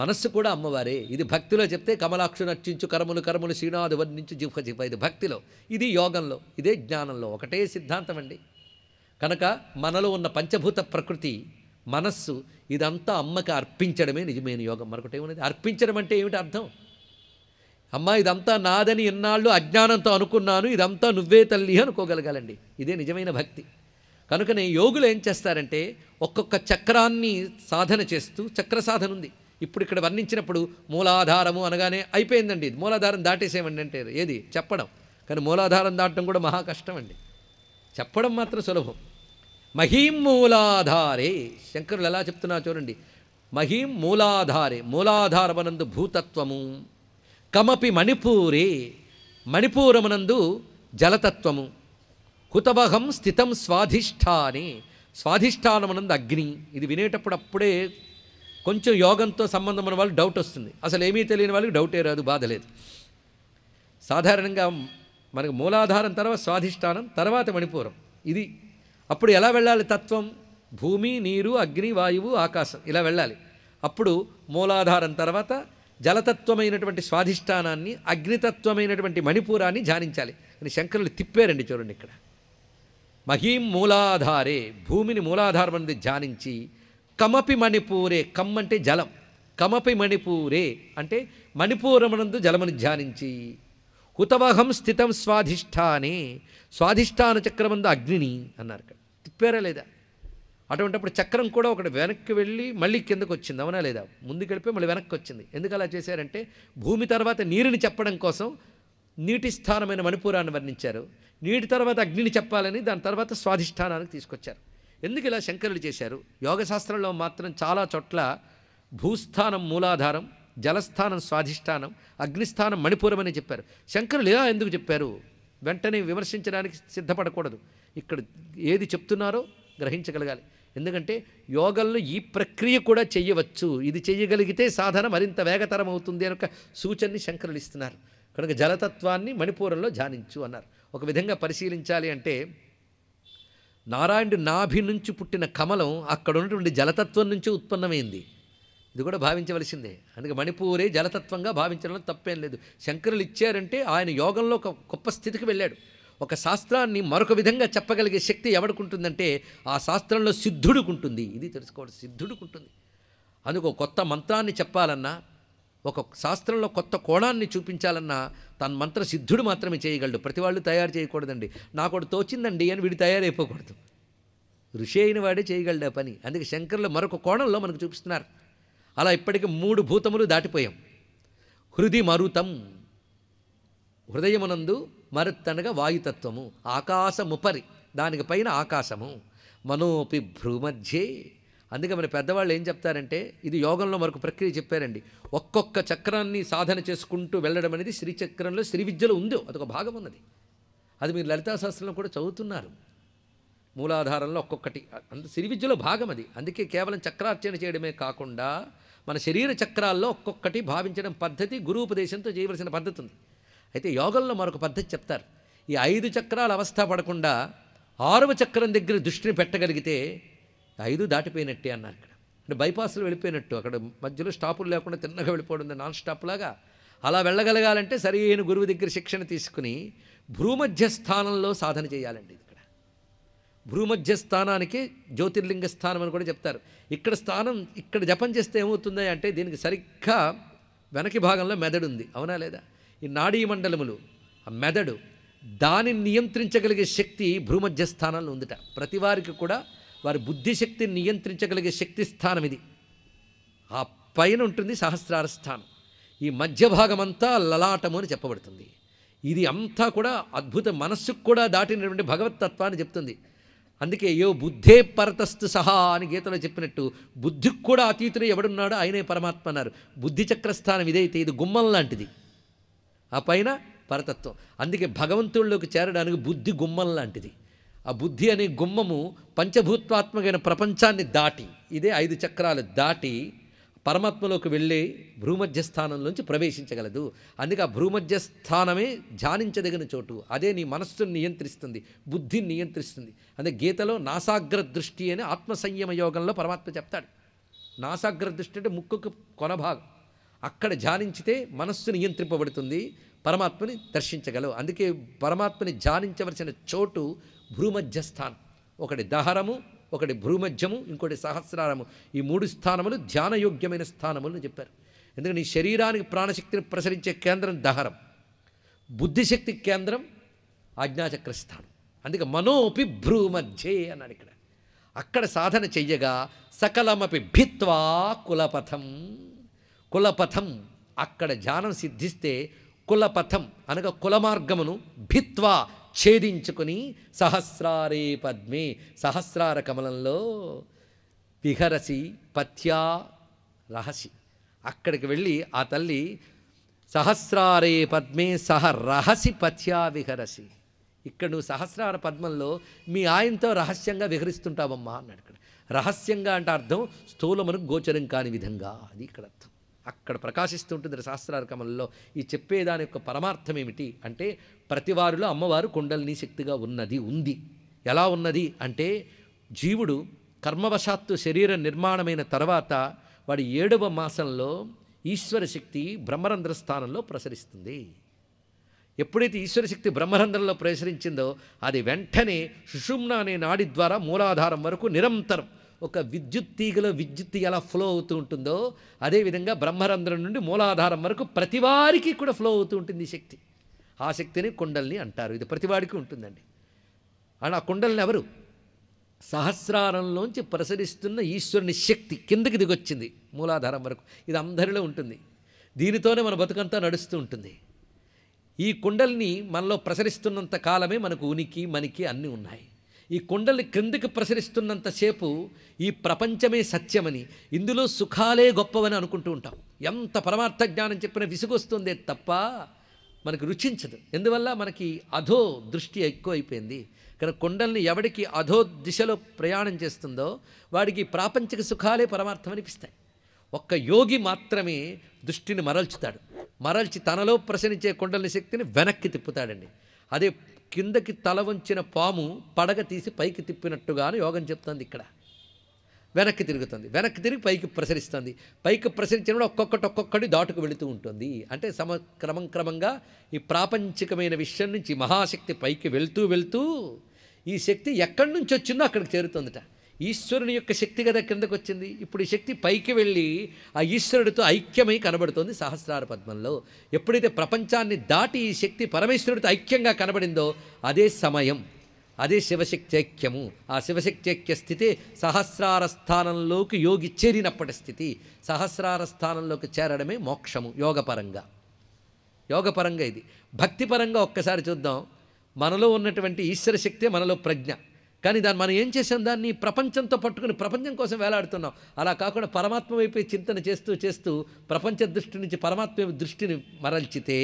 మనస్సు కూడా అమ్మవారే ఇది భక్తిలో చెప్తే కమలాక్షు నర్చించు కర్మలు కర్మలు శ్రీనాథు వర్ణించు జిహ్వ జిహ్వ ఇది భక్తిలో ఇది యోగంలో ఇదే జ్ఞానంలో ఒకటే సిద్ధాంతం అండి కనుక మనలో ఉన్న పంచభూత ప్రకృతి మనస్సు ఇదంతా అమ్మకి అర్పించడమే నిజమైన యోగం మరొకటి ఏమనేది అర్పించడం అంటే ఏమిటి అర్థం అమ్మ ఇదంతా నాదని ఇన్నాళ్ళు అజ్ఞానంతో అనుకున్నాను ఇదంతా నువ్వే తల్లి అనుకోగలగాలండి ఇదే నిజమైన భక్తి కనుకనే యోగులు ఏం చేస్తారంటే ఒక్కొక్క చక్రాన్ని సాధన చేస్తూ చక్ర సాధన ఉంది ఇప్పుడు ఇక్కడ వర్ణించినప్పుడు మూలాధారము అనగానే అయిపోయిందండి మూలాధారం దాటేసేమండి అంటే ఏది చెప్పడం కానీ మూలాధారం దాటడం కూడా మహా కష్టం అండి చెప్పడం మాత్రం సులభం మహీం మూలాధారే శంకరులు ఎలా చెప్తున్నా చూడండి మహీం మూలాధారే మూలాధారమనందు భూతత్వము కమపి మణిపూరే మణిపూరమునందు జలతత్వము కుతవహం స్థితం స్వాధిష్టానే స్వాధిష్టానమునందు అగ్ని ఇది వినేటప్పుడు అప్పుడే కొంచెం యోగంతో సంబంధం ఉన్న వాళ్ళు డౌట్ వస్తుంది అసలు ఏమీ తెలియని వాళ్ళకి డౌటే రాదు బాధ లేదు సాధారణంగా మనకు మూలాధారం తర్వాత స్వాధిష్టానం తర్వాత మణిపూరం ఇది అప్పుడు ఎలా వెళ్ళాలి తత్వం భూమి నీరు అగ్ని వాయువు ఆకాశం ఇలా వెళ్ళాలి అప్పుడు మూలాధారం తర్వాత జలతత్వమైనటువంటి స్వాధిష్టానాన్ని అగ్నితత్వమైనటువంటి మణిపూరాన్ని ధ్యానించాలి అని శంకరులు తిప్పారండి చూడండి ఇక్కడ మహీం మూలాధారే భూమిని మూలాధారం అనేది ధ్యానించి కమపి మణిపూరే కమ్ అంటే జలం కమపి మణిపూరే అంటే మణిపూరమునందు జలమును ధ్యానించి హుతవహం స్థితం స్వాధిష్టానే స్వాధిష్టాన చక్రమందు అగ్నిని అన్నారు ఇక్కడ తిప్పారా లేదా అటువంటిప్పుడు చక్రం కూడా ఒకటి వెనక్కి వెళ్ళి మళ్ళీ కిందకు వచ్చింది అవునా లేదా వెళ్ళిపోయి మళ్ళీ వెనక్కి వచ్చింది ఎందుకు అలా చేశారంటే భూమి తర్వాత నీరుని చెప్పడం కోసం నీటి స్థానమైన మణిపూరాన్ని వర్ణించారు నీటి తర్వాత అగ్నిని చెప్పాలని దాని తర్వాత స్వాధిష్టానానికి తీసుకొచ్చారు ఎందుకు ఇలా శంకరులు చేశారు యోగశాస్త్రంలో మాత్రం చాలా చోట్ల భూస్థానం మూలాధారం జలస్థానం స్వాధిష్టానం అగ్నిస్థానం మణిపూరం అని చెప్పారు శంకరులు ఇలా ఎందుకు చెప్పారు వెంటనే విమర్శించడానికి సిద్ధపడకూడదు ఇక్కడ ఏది చెప్తున్నారో గ్రహించగలగాలి ఎందుకంటే యోగంలో ఈ ప్రక్రియ కూడా చేయవచ్చు ఇది చేయగలిగితే సాధన మరింత వేగతరం అవుతుంది అని ఒక సూచనని శంకరులు ఇస్తున్నారు కనుక జలతత్వాన్ని మణిపూరంలో ధ్యానించు అన్నారు ఒక విధంగా పరిశీలించాలి అంటే నారాయణుడు నాభి నుంచి పుట్టిన కమలం అక్కడ ఉన్నటువంటి జలతత్వం నుంచి ఉత్పన్నమైంది ఇది కూడా భావించవలసిందే అందుకే మణిపూరే జలతత్వంగా భావించడంలో తప్పేం లేదు శంకరులు ఇచ్చారంటే ఆయన యోగంలో ఒక గొప్ప స్థితికి వెళ్ళాడు ఒక శాస్త్రాన్ని మరొక విధంగా చెప్పగలిగే శక్తి ఎవడుకుంటుందంటే ఆ శాస్త్రంలో సిద్ధుడుకుంటుంది ఇది తెలుసుకోవడం సిద్ధుడుకుంటుంది అందుకు కొత్త మంత్రాన్ని చెప్పాలన్నా ఒక శాస్త్రంలో కొత్త కోణాన్ని చూపించాలన్నా తన మంత్ర సిద్ధుడు మాత్రమే చేయగలడు ప్రతి వాళ్ళు తయారు చేయకూడదండి నాకు ఒకటి తోచిందండి అని వీడు తయారైపోకూడదు ఋషి అయిన వాడే చేయగలడు ఆ పని అందుకే శంకర్లు మరొక కోణంలో మనకు చూపిస్తున్నారు అలా ఇప్పటికీ మూడు భూతములు దాటిపోయాం హృది మరుతం హృదయమునందు మరుత్తనగా వాయుతత్వము ఆకాశముపరి దానికి పైన ఆకాశము మనోపి భ్రూమధ్యే అందుకే మన పెద్దవాళ్ళు ఏం చెప్తారంటే ఇది యోగంలో మరొక ప్రక్రియ చెప్పారండి ఒక్కొక్క చక్రాన్ని సాధన చేసుకుంటూ వెళ్ళడం అనేది శ్రీచక్రంలో శ్రీ విద్యలో ఉందో అదొక భాగం ఉన్నది అది మీరు లలితాశాస్త్రంలో కూడా చదువుతున్నారు మూలాధారంలో ఒక్కొక్కటి అంత విద్యలో భాగం అది అందుకే కేవలం చక్రార్చన చేయడమే కాకుండా మన శరీర చక్రాల్లో ఒక్కొక్కటి భావించడం పద్ధతి గురువుపదేశంతో చేయవలసిన పద్ధతి ఉంది అయితే యోగంలో మరొక పద్ధతి చెప్తారు ఈ ఐదు చక్రాలు అవస్థ పడకుండా ఆరవ చక్రం దగ్గర దృష్టిని పెట్టగలిగితే ఐదు దాటిపోయినట్టే అన్నారు ఇక్కడ అంటే బైపాస్లో వెళ్ళిపోయినట్టు అక్కడ మధ్యలో స్టాపులు లేకుండా తిన్నగా వెళ్ళిపోవడం నాన్ స్టాప్ లాగా అలా వెళ్ళగలగాలంటే సరైన గురువు దగ్గర శిక్షణ తీసుకుని భ్రూమధ్య స్థానంలో సాధన చేయాలండి ఇక్కడ భ్రూమధ్య స్థానానికి జ్యోతిర్లింగ స్థానం అని కూడా చెప్తారు ఇక్కడ స్థానం ఇక్కడ జపం చేస్తే ఏమవుతుంది అంటే దీనికి సరిగ్గా వెనక్కి భాగంలో మెదడు ఉంది అవునా లేదా ఈ నాడీ మండలములు ఆ మెదడు దానిని నియంత్రించగలిగే శక్తి భూమధ్య స్థానంలో ఉందిట ప్రతి వారికి కూడా వారి బుద్ధిశక్తిని నియంత్రించగలిగే శక్తి స్థానం ఇది ఆ పైన ఉంటుంది సహస్రార స్థానం ఈ మధ్య భాగమంతా లలాటము అని చెప్పబడుతుంది ఇది అంతా కూడా అద్భుత మనస్సుకు కూడా దాటినటువంటి భగవతత్వాన్ని చెప్తుంది అందుకే యో బుద్ధే పరతస్తు సహా అని గీతలో చెప్పినట్టు బుద్ధికి కూడా అతీతుడే ఎవడున్నాడో ఆయనే పరమాత్మ అన్నారు బుద్ధి చక్రస్థానం ఇదైతే ఇది గుమ్మం లాంటిది ఆ పైన పరతత్వం అందుకే భగవంతుడిలోకి చేరడానికి బుద్ధి గుమ్మం లాంటిది ఆ బుద్ధి అనే గుమ్మము పంచభూత్వాత్మకమైన ప్రపంచాన్ని దాటి ఇదే ఐదు చక్రాలు దాటి పరమాత్మలోకి వెళ్ళి భూమధ్య స్థానంలోంచి ప్రవేశించగలదు అందుకే ఆ భూమధ్యస్థానమే ధ్యానించదగిన చోటు అదే నీ మనస్సును నియంత్రిస్తుంది బుద్ధిని నియంత్రిస్తుంది అదే గీతలో నాసాగ్ర దృష్టి అని ఆత్మ సంయమ యోగంలో పరమాత్మ చెప్తాడు నాసాగ్ర దృష్టి అంటే ముక్కుకు కొనభాగం అక్కడ ధ్యానించితే మనస్సు నియంత్రింపబడుతుంది పరమాత్మని దర్శించగలవు అందుకే పరమాత్మని ధ్యానించవలసిన చోటు భూమధ్యస్థానం ఒకటి దహరము ఒకటి భూమధ్యము ఇంకోటి సహస్రారము ఈ మూడు స్థానములు ధ్యానయోగ్యమైన స్థానములు చెప్పారు ఎందుకంటే నీ శరీరానికి ప్రాణశక్తిని ప్రసరించే కేంద్రం దహరం బుద్ధిశక్తి కేంద్రం ఆజ్ఞాచక్ర స్థానం అందుకే మనోపి భ్రూమధ్యే అన్నాడు ఇక్కడ అక్కడ సాధన చెయ్యగా సకలమపి భిత్వా కులపథం కులపథం అక్కడ జ్ఞానం సిద్ధిస్తే కులపథం అనగా కులమార్గమును భిత్వా ఛేదించుకుని సహస్రారే పద్మే సహస్రార కమలంలో విహరసి పథ్యా రహసి అక్కడికి వెళ్ళి ఆ తల్లి సహస్రారే పద్మే సహ రహసి పథ్యా విహరసి ఇక్కడ నువ్వు సహస్రార పద్మంలో మీ ఆయనతో రహస్యంగా విహరిస్తుంటావమ్మా అన్నాడు ఇక్కడ రహస్యంగా అంటే అర్థం స్థూలమును గోచరం కాని విధంగా అది ఇక్కడ అర్థం అక్కడ ప్రకాశిస్తూ ఉంటుంది శాస్త్రార్కమంలో ఈ చెప్పేదాని యొక్క పరమార్థం ఏమిటి అంటే ప్రతి వారిలో అమ్మవారు కుండలిని శక్తిగా ఉన్నది ఉంది ఎలా ఉన్నది అంటే జీవుడు కర్మవశాత్తు శరీర నిర్మాణమైన తర్వాత వాడి ఏడవ మాసంలో ఈశ్వర శక్తి బ్రహ్మరంధ్ర స్థానంలో ప్రసరిస్తుంది ఎప్పుడైతే ఈశ్వర శక్తి బ్రహ్మరంధ్రంలో ప్రసరించిందో అది వెంటనే సుషుమ్న అనే నాడి ద్వారా మూలాధారం వరకు నిరంతరం ఒక విద్యుత్ తీగలో విద్యుత్ ఎలా ఫ్లో అవుతూ ఉంటుందో అదేవిధంగా బ్రహ్మరంధ్రం నుండి మూలాధారం వరకు ప్రతి వారికి కూడా ఫ్లో అవుతూ ఉంటుంది ఈ శక్తి ఆ శక్తిని కుండల్ని అంటారు ఇది ప్రతివాడికి ఉంటుందండి అండ్ ఆ కుండల్ని ఎవరు సహస్రారంలోంచి ప్రసరిస్తున్న ఈశ్వరుని శక్తి కిందకి దిగొచ్చింది మూలాధారం వరకు ఇది అందరిలో ఉంటుంది దీనితోనే మన బతుకంతా నడుస్తూ ఉంటుంది ఈ కుండల్ని మనలో ప్రసరిస్తున్నంత కాలమే మనకు ఉనికి మనకి అన్నీ ఉన్నాయి ఈ కొండల్ని క్రిందికి ప్రసరిస్తున్నంతసేపు ఈ ప్రపంచమే సత్యమని ఇందులో సుఖాలే గొప్పవని అనుకుంటూ ఉంటాం ఎంత పరమార్థ జ్ఞానం చెప్పిన విసుగొస్తుందే తప్ప మనకు రుచించదు ఎందువల్ల మనకి అధో దృష్టి ఎక్కువ అయిపోయింది కానీ కొండల్ని ఎవడికి అధో దిశలో ప్రయాణం చేస్తుందో వాడికి ప్రాపంచిక సుఖాలే పరమార్థం అనిపిస్తాయి ఒక్క యోగి మాత్రమే దృష్టిని మరల్చుతాడు మరల్చి తనలో ప్రసరించే కొండల్ని శక్తిని వెనక్కి తిప్పుతాడండి అదే కిందకి తల వంచిన పాము పడగ తీసి పైకి తిప్పినట్టుగాను యోగం చెప్తుంది ఇక్కడ వెనక్కి తిరుగుతుంది వెనక్కి తిరిగి పైకి ప్రసరిస్తుంది పైకి కూడా ఒక్కొక్కటి ఒక్కొక్కటి దాటుకు వెళుతూ ఉంటుంది అంటే సమ క్రమం క్రమంగా ఈ ప్రాపంచికమైన విషయం నుంచి మహాశక్తి పైకి వెళ్తూ వెళ్తూ ఈ శక్తి ఎక్కడి నుంచి వచ్చిందో అక్కడికి చేరుతుందట ఈశ్వరుని యొక్క శక్తి కదా కిందకు వచ్చింది ఇప్పుడు ఈ శక్తి పైకి వెళ్ళి ఆ ఈశ్వరుడితో ఐక్యమై కనబడుతోంది సహస్రార పద్మంలో ఎప్పుడైతే ప్రపంచాన్ని దాటి ఈ శక్తి పరమేశ్వరుడితో ఐక్యంగా కనబడిందో అదే సమయం అదే శివశక్తి ఐక్యము ఆ శివశక్తి ఐక్య స్థితి సహస్రార స్థానంలోకి యోగి చేరినప్పటి స్థితి సహస్రార స్థానంలోకి చేరడమే మోక్షము యోగపరంగా యోగపరంగా ఇది భక్తిపరంగా ఒక్కసారి చూద్దాం మనలో ఉన్నటువంటి ఈశ్వర శక్తే మనలో ప్రజ్ఞ కానీ దాన్ని మనం ఏం చేసాం దాన్ని ప్రపంచంతో పట్టుకుని ప్రపంచం కోసం వేలాడుతున్నాం అలా కాకుండా పరమాత్మ వైపే చింతన చేస్తూ చేస్తూ ప్రపంచ దృష్టి నుంచి పరమాత్మ దృష్టిని మరల్చితే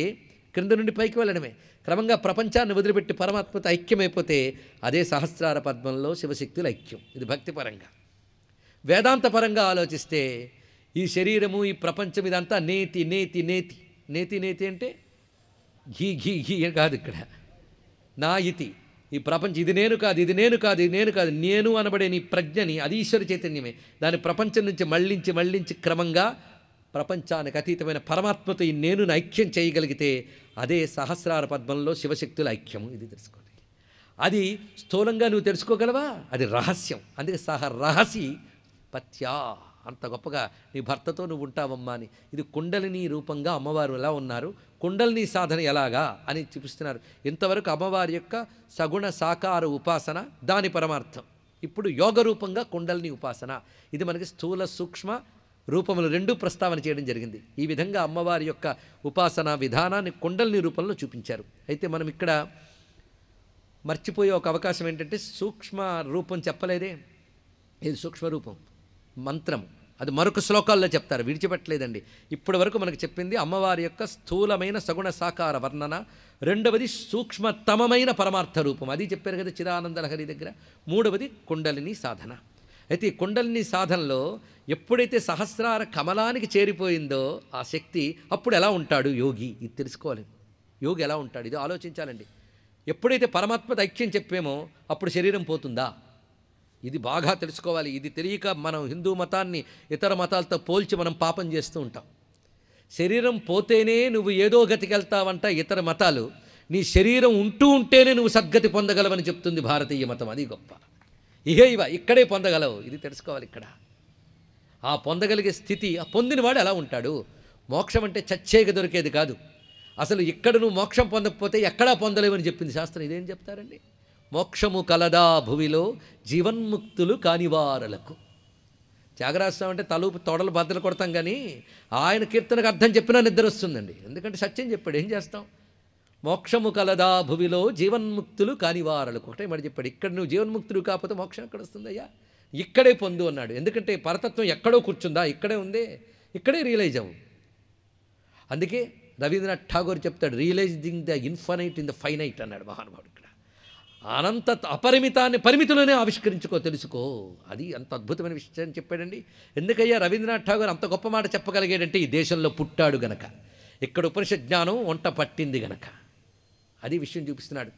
క్రింద నుండి పైకి వెళ్ళడమే క్రమంగా ప్రపంచాన్ని వదిలిపెట్టి పరమాత్మతో ఐక్యమైపోతే అదే సహస్రార పద్మంలో శివశక్తుల ఐక్యం ఇది భక్తిపరంగా పరంగా ఆలోచిస్తే ఈ శరీరము ఈ ప్రపంచం ఇదంతా నేతి నేతి నేతి నేతి నేతి అంటే ఘీ ఘీ ఘీ కాదు ఇక్కడ నా ఇతి ఈ ప్రపంచం ఇది నేను కాదు ఇది నేను కాదు ఇది నేను కాదు నేను అనబడే నీ ప్రజ్ఞని అది ఈశ్వర చైతన్యమే దాని ప్రపంచం నుంచి మళ్ళించి మళ్ళించి క్రమంగా ప్రపంచానికి అతీతమైన పరమాత్మతో ఈ నేనును ఐక్యం చేయగలిగితే అదే సహస్రార పద్మంలో శివశక్తుల ఐక్యము ఇది తెలుసుకోండి అది స్థూలంగా నువ్వు తెలుసుకోగలవా అది రహస్యం అందుకే సహ రహసి పత్యా అంత గొప్పగా నీ భర్తతో నువ్వు ఉంటావమ్మా అని ఇది కుండలిని రూపంగా అమ్మవారు ఎలా ఉన్నారు కుండలిని సాధన ఎలాగా అని చూపిస్తున్నారు ఇంతవరకు అమ్మవారి యొక్క సగుణ సాకార ఉపాసన దాని పరమార్థం ఇప్పుడు యోగ రూపంగా కుండలిని ఉపాసన ఇది మనకి స్థూల సూక్ష్మ రూపములు రెండు ప్రస్తావన చేయడం జరిగింది ఈ విధంగా అమ్మవారి యొక్క ఉపాసన విధానాన్ని కుండలిని రూపంలో చూపించారు అయితే మనం ఇక్కడ మర్చిపోయే ఒక అవకాశం ఏంటంటే సూక్ష్మ రూపం చెప్పలేదే ఇది సూక్ష్మ రూపం మంత్రం అది మరొక శ్లోకాల్లో చెప్తారు విడిచిపెట్టలేదండి ఇప్పటి వరకు మనకు చెప్పింది అమ్మవారి యొక్క స్థూలమైన సగుణ సాకార వర్ణన రెండవది సూక్ష్మతమమైన పరమార్థ రూపం అది చెప్పారు కదా చిదానందలహరి దగ్గర మూడవది కుండలిని సాధన అయితే ఈ కుండలిని సాధనలో ఎప్పుడైతే సహస్రార కమలానికి చేరిపోయిందో ఆ శక్తి అప్పుడు ఎలా ఉంటాడు యోగి ఇది తెలుసుకోవాలి యోగి ఎలా ఉంటాడు ఇది ఆలోచించాలండి ఎప్పుడైతే పరమాత్మ ఐక్యం చెప్పేమో అప్పుడు శరీరం పోతుందా ఇది బాగా తెలుసుకోవాలి ఇది తెలియక మనం హిందూ మతాన్ని ఇతర మతాలతో పోల్చి మనం పాపం చేస్తూ ఉంటాం శరీరం పోతేనే నువ్వు ఏదో గతికెళ్తావంట ఇతర మతాలు నీ శరీరం ఉంటూ ఉంటేనే నువ్వు సద్గతి పొందగలవని చెప్తుంది భారతీయ మతం అది గొప్ప ఇహే ఇవ ఇక్కడే పొందగలవు ఇది తెలుసుకోవాలి ఇక్కడ ఆ పొందగలిగే స్థితి ఆ పొందినవాడు ఎలా ఉంటాడు మోక్షం అంటే చచ్చేక దొరికేది కాదు అసలు ఇక్కడ నువ్వు మోక్షం పొందకపోతే ఎక్కడా పొందలేవని చెప్పింది శాస్త్రం ఇదేం చెప్తారండి మోక్షము కలదా భువిలో జీవన్ముక్తులు కానివారలకు త్యాగరాజస్వామి అంటే తలుపు తొడలు బద్దలు కొడతాం కానీ ఆయన కీర్తనకు అర్థం చెప్పినా నిద్ర వస్తుందండి ఎందుకంటే సత్యం చెప్పాడు ఏం చేస్తాం మోక్షము కలదా భువిలో జీవన్ముక్తులు కానివారలకు ఒకటే మరి చెప్పాడు ఇక్కడ నువ్వు జీవన్ముక్తులు కాకపోతే మోక్షం ఎక్కడ వస్తుందయ్యా ఇక్కడే పొందు అన్నాడు ఎందుకంటే పరతత్వం ఎక్కడో కూర్చుందా ఇక్కడే ఉంది ఇక్కడే రియలైజ్ అవ్వు అందుకే రవీంద్రనాథ్ ఠాగూర్ చెప్తాడు realising the infinite in the finite అన్నాడు మహానుభావుడు అనంత అపరిమితాన్ని పరిమితులనే ఆవిష్కరించుకో తెలుసుకో అది అంత అద్భుతమైన విషయం చెప్పాడండి ఎందుకయ్యా రవీంద్రనాథ్ ఠాగూర్ అంత గొప్ప మాట చెప్పగలిగాడంటే ఈ దేశంలో పుట్టాడు గనక ఇక్కడ ఉపనిషత్ జ్ఞానం వంట పట్టింది గనక అది విషయం చూపిస్తున్నాడు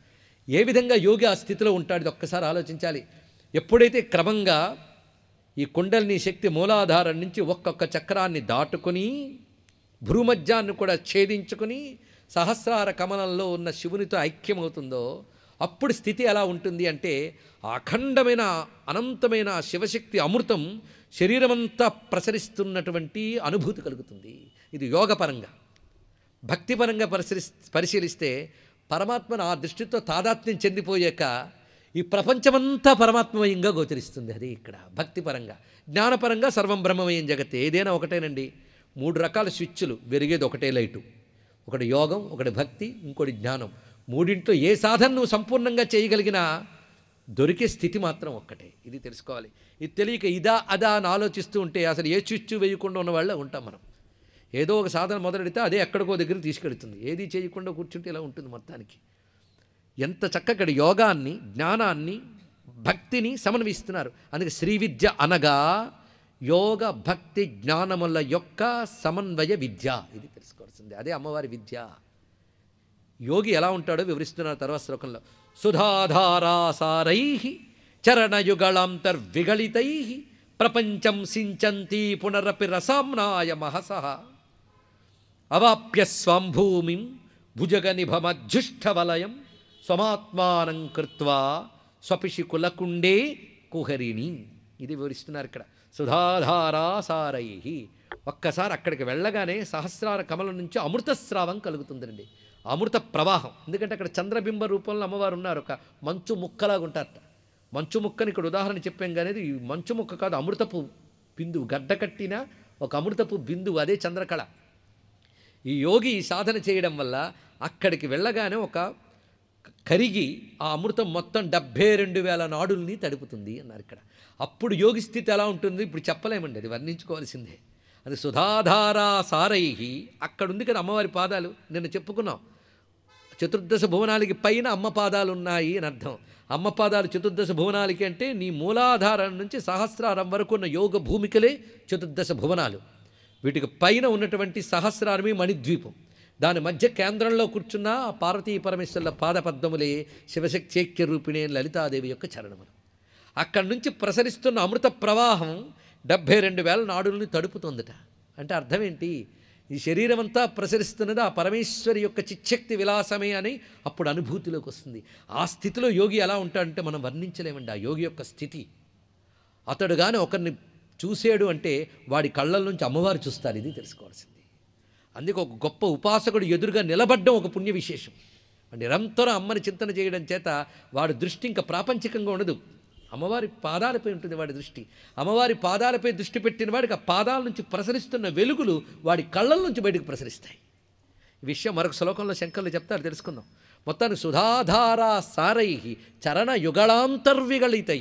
ఏ విధంగా యోగి ఆ స్థితిలో ఉంటాడు ఒక్కసారి ఆలోచించాలి ఎప్పుడైతే క్రమంగా ఈ కుండలిని శక్తి మూలాధారం నుంచి ఒక్కొక్క చక్రాన్ని దాటుకుని భూమధ్యాన్ని కూడా ఛేదించుకుని సహస్రార కమలంలో ఉన్న శివునితో ఐక్యమవుతుందో అప్పుడు స్థితి ఎలా ఉంటుంది అంటే అఖండమైన అనంతమైన శివశక్తి అమృతం శరీరమంతా ప్రసరిస్తున్నటువంటి అనుభూతి కలుగుతుంది ఇది యోగపరంగా భక్తిపరంగా పరిశీలి పరిశీలిస్తే పరమాత్మను ఆ దృష్టితో తాదాత్మ్యం చెందిపోయాక ఈ ప్రపంచమంతా పరమాత్మమయంగా గోచరిస్తుంది అది ఇక్కడ భక్తిపరంగా జ్ఞానపరంగా సర్వం బ్రహ్మమయం జగత్ ఏదైనా ఒకటేనండి మూడు రకాల స్విచ్లు వెరిగేది ఒకటే లైటు ఒకటి యోగం ఒకటి భక్తి ఇంకోటి జ్ఞానం మూడింట్లో ఏ సాధన నువ్వు సంపూర్ణంగా చేయగలిగినా దొరికే స్థితి మాత్రం ఒక్కటే ఇది తెలుసుకోవాలి ఇది తెలియక ఇదా అదా అని ఆలోచిస్తూ ఉంటే అసలు ఏ చుచ్చు వేయకుండా ఉన్న వాళ్ళే ఉంటాం మనం ఏదో ఒక సాధన మొదలెడితే అదే ఎక్కడికో దగ్గర తీసుకెళ్తుంది ఏది చేయకుండా కూర్చుంటే ఇలా ఉంటుంది మొత్తానికి ఎంత చక్కగా యోగాన్ని జ్ఞానాన్ని భక్తిని సమన్వయిస్తున్నారు అందుకే శ్రీ విద్య అనగా యోగ భక్తి జ్ఞానముల యొక్క సమన్వయ విద్య ఇది తెలుసుకోవాల్సిందే అదే అమ్మవారి విద్య యోగి ఎలా ఉంటాడో వివరిస్తున్నారు తర్వాత శ్లోకంలో సుధాధారాసారై చరణయుగళాంతర్విగళితై ప్రపంచం సించంతి పునరపి రసాంనాయ మహస అవాప్య నిభమధ్యుష్ట వలయం స్వమాత్మానం కృత్వా స్వపిషి కులకుండే కుహరిణి ఇది వివరిస్తున్నారు ఇక్కడ సుధాధారాసారై ఒక్కసారి అక్కడికి వెళ్ళగానే సహస్రార కమల నుంచి అమృతస్రావం కలుగుతుందండి అమృత ప్రవాహం ఎందుకంటే అక్కడ చంద్రబింబ రూపంలో అమ్మవారు ఉన్నారు ఒక మంచు ముక్కలాగా ఉంటారట మంచు ముక్కని ఇక్కడ ఉదాహరణ చెప్పాం కానీ ఈ మంచు ముక్క కాదు అమృతపు బిందువు గడ్డ కట్టిన ఒక అమృతపు బిందువు అదే చంద్రకళ ఈ యోగి ఈ సాధన చేయడం వల్ల అక్కడికి వెళ్ళగానే ఒక కరిగి ఆ అమృతం మొత్తం డెబ్బై రెండు వేల నాడుల్ని తడుపుతుంది అన్నారు ఇక్కడ అప్పుడు యోగి స్థితి ఎలా ఉంటుంది ఇప్పుడు చెప్పలేమండి అది వర్ణించుకోవాల్సిందే అది సుధాధారా సారై అక్కడుంది కదా అమ్మవారి పాదాలు నిన్న చెప్పుకున్నాం చతుర్దశ భువనాలకి పైన అమ్మ పాదాలు ఉన్నాయి అని అర్థం అమ్మ పాదాలు చతుర్దశ భువనాలకి అంటే నీ మూలాధారం నుంచి సహస్రారం వరకు ఉన్న యోగ భూమికలే చతుర్దశ భువనాలు వీటికి పైన ఉన్నటువంటి సహస్రారమే మణిద్వీపం దాని మధ్య కేంద్రంలో కూర్చున్న పార్వతీ పరమేశ్వరుల పాదపద్మములే ఐక్య రూపిణే లలితాదేవి యొక్క చరణములు అక్కడి నుంచి ప్రసరిస్తున్న అమృత ప్రవాహం డెబ్భై రెండు వేల నాడుల్ని తడుపుతుందట అంటే అర్థమేంటి ఏంటి ఈ శరీరం అంతా ప్రసరిస్తున్నది ఆ పరమేశ్వరి యొక్క చిచ్చక్తి విలాసమే అని అప్పుడు అనుభూతిలోకి వస్తుంది ఆ స్థితిలో యోగి ఎలా ఉంటాడంటే మనం వర్ణించలేమండి ఆ యోగి యొక్క స్థితి అతడు కానీ ఒకరిని చూసాడు అంటే వాడి కళ్ళ నుంచి అమ్మవారు చూస్తారు ఇది తెలుసుకోవాల్సింది అందుకే ఒక గొప్ప ఉపాసకుడు ఎదురుగా నిలబడ్డం ఒక పుణ్య విశేషం నిరంతరం అమ్మని చింతన చేయడం చేత వాడు దృష్టి ఇంకా ప్రాపంచికంగా ఉండదు అమ్మవారి పాదాలపై ఉంటుంది వాడి దృష్టి అమ్మవారి పాదాలపై దృష్టి పెట్టిన వాడికి ఆ పాదాల నుంచి ప్రసరిస్తున్న వెలుగులు వాడి కళ్ళల నుంచి బయటకు ప్రసరిస్తాయి ఈ విషయం మరొక శ్లోకంలో శంకర్లు చెప్తారు తెలుసుకుందాం మొత్తానికి సుధాధారా సారై చరణ యుగళాంతర్విగళితై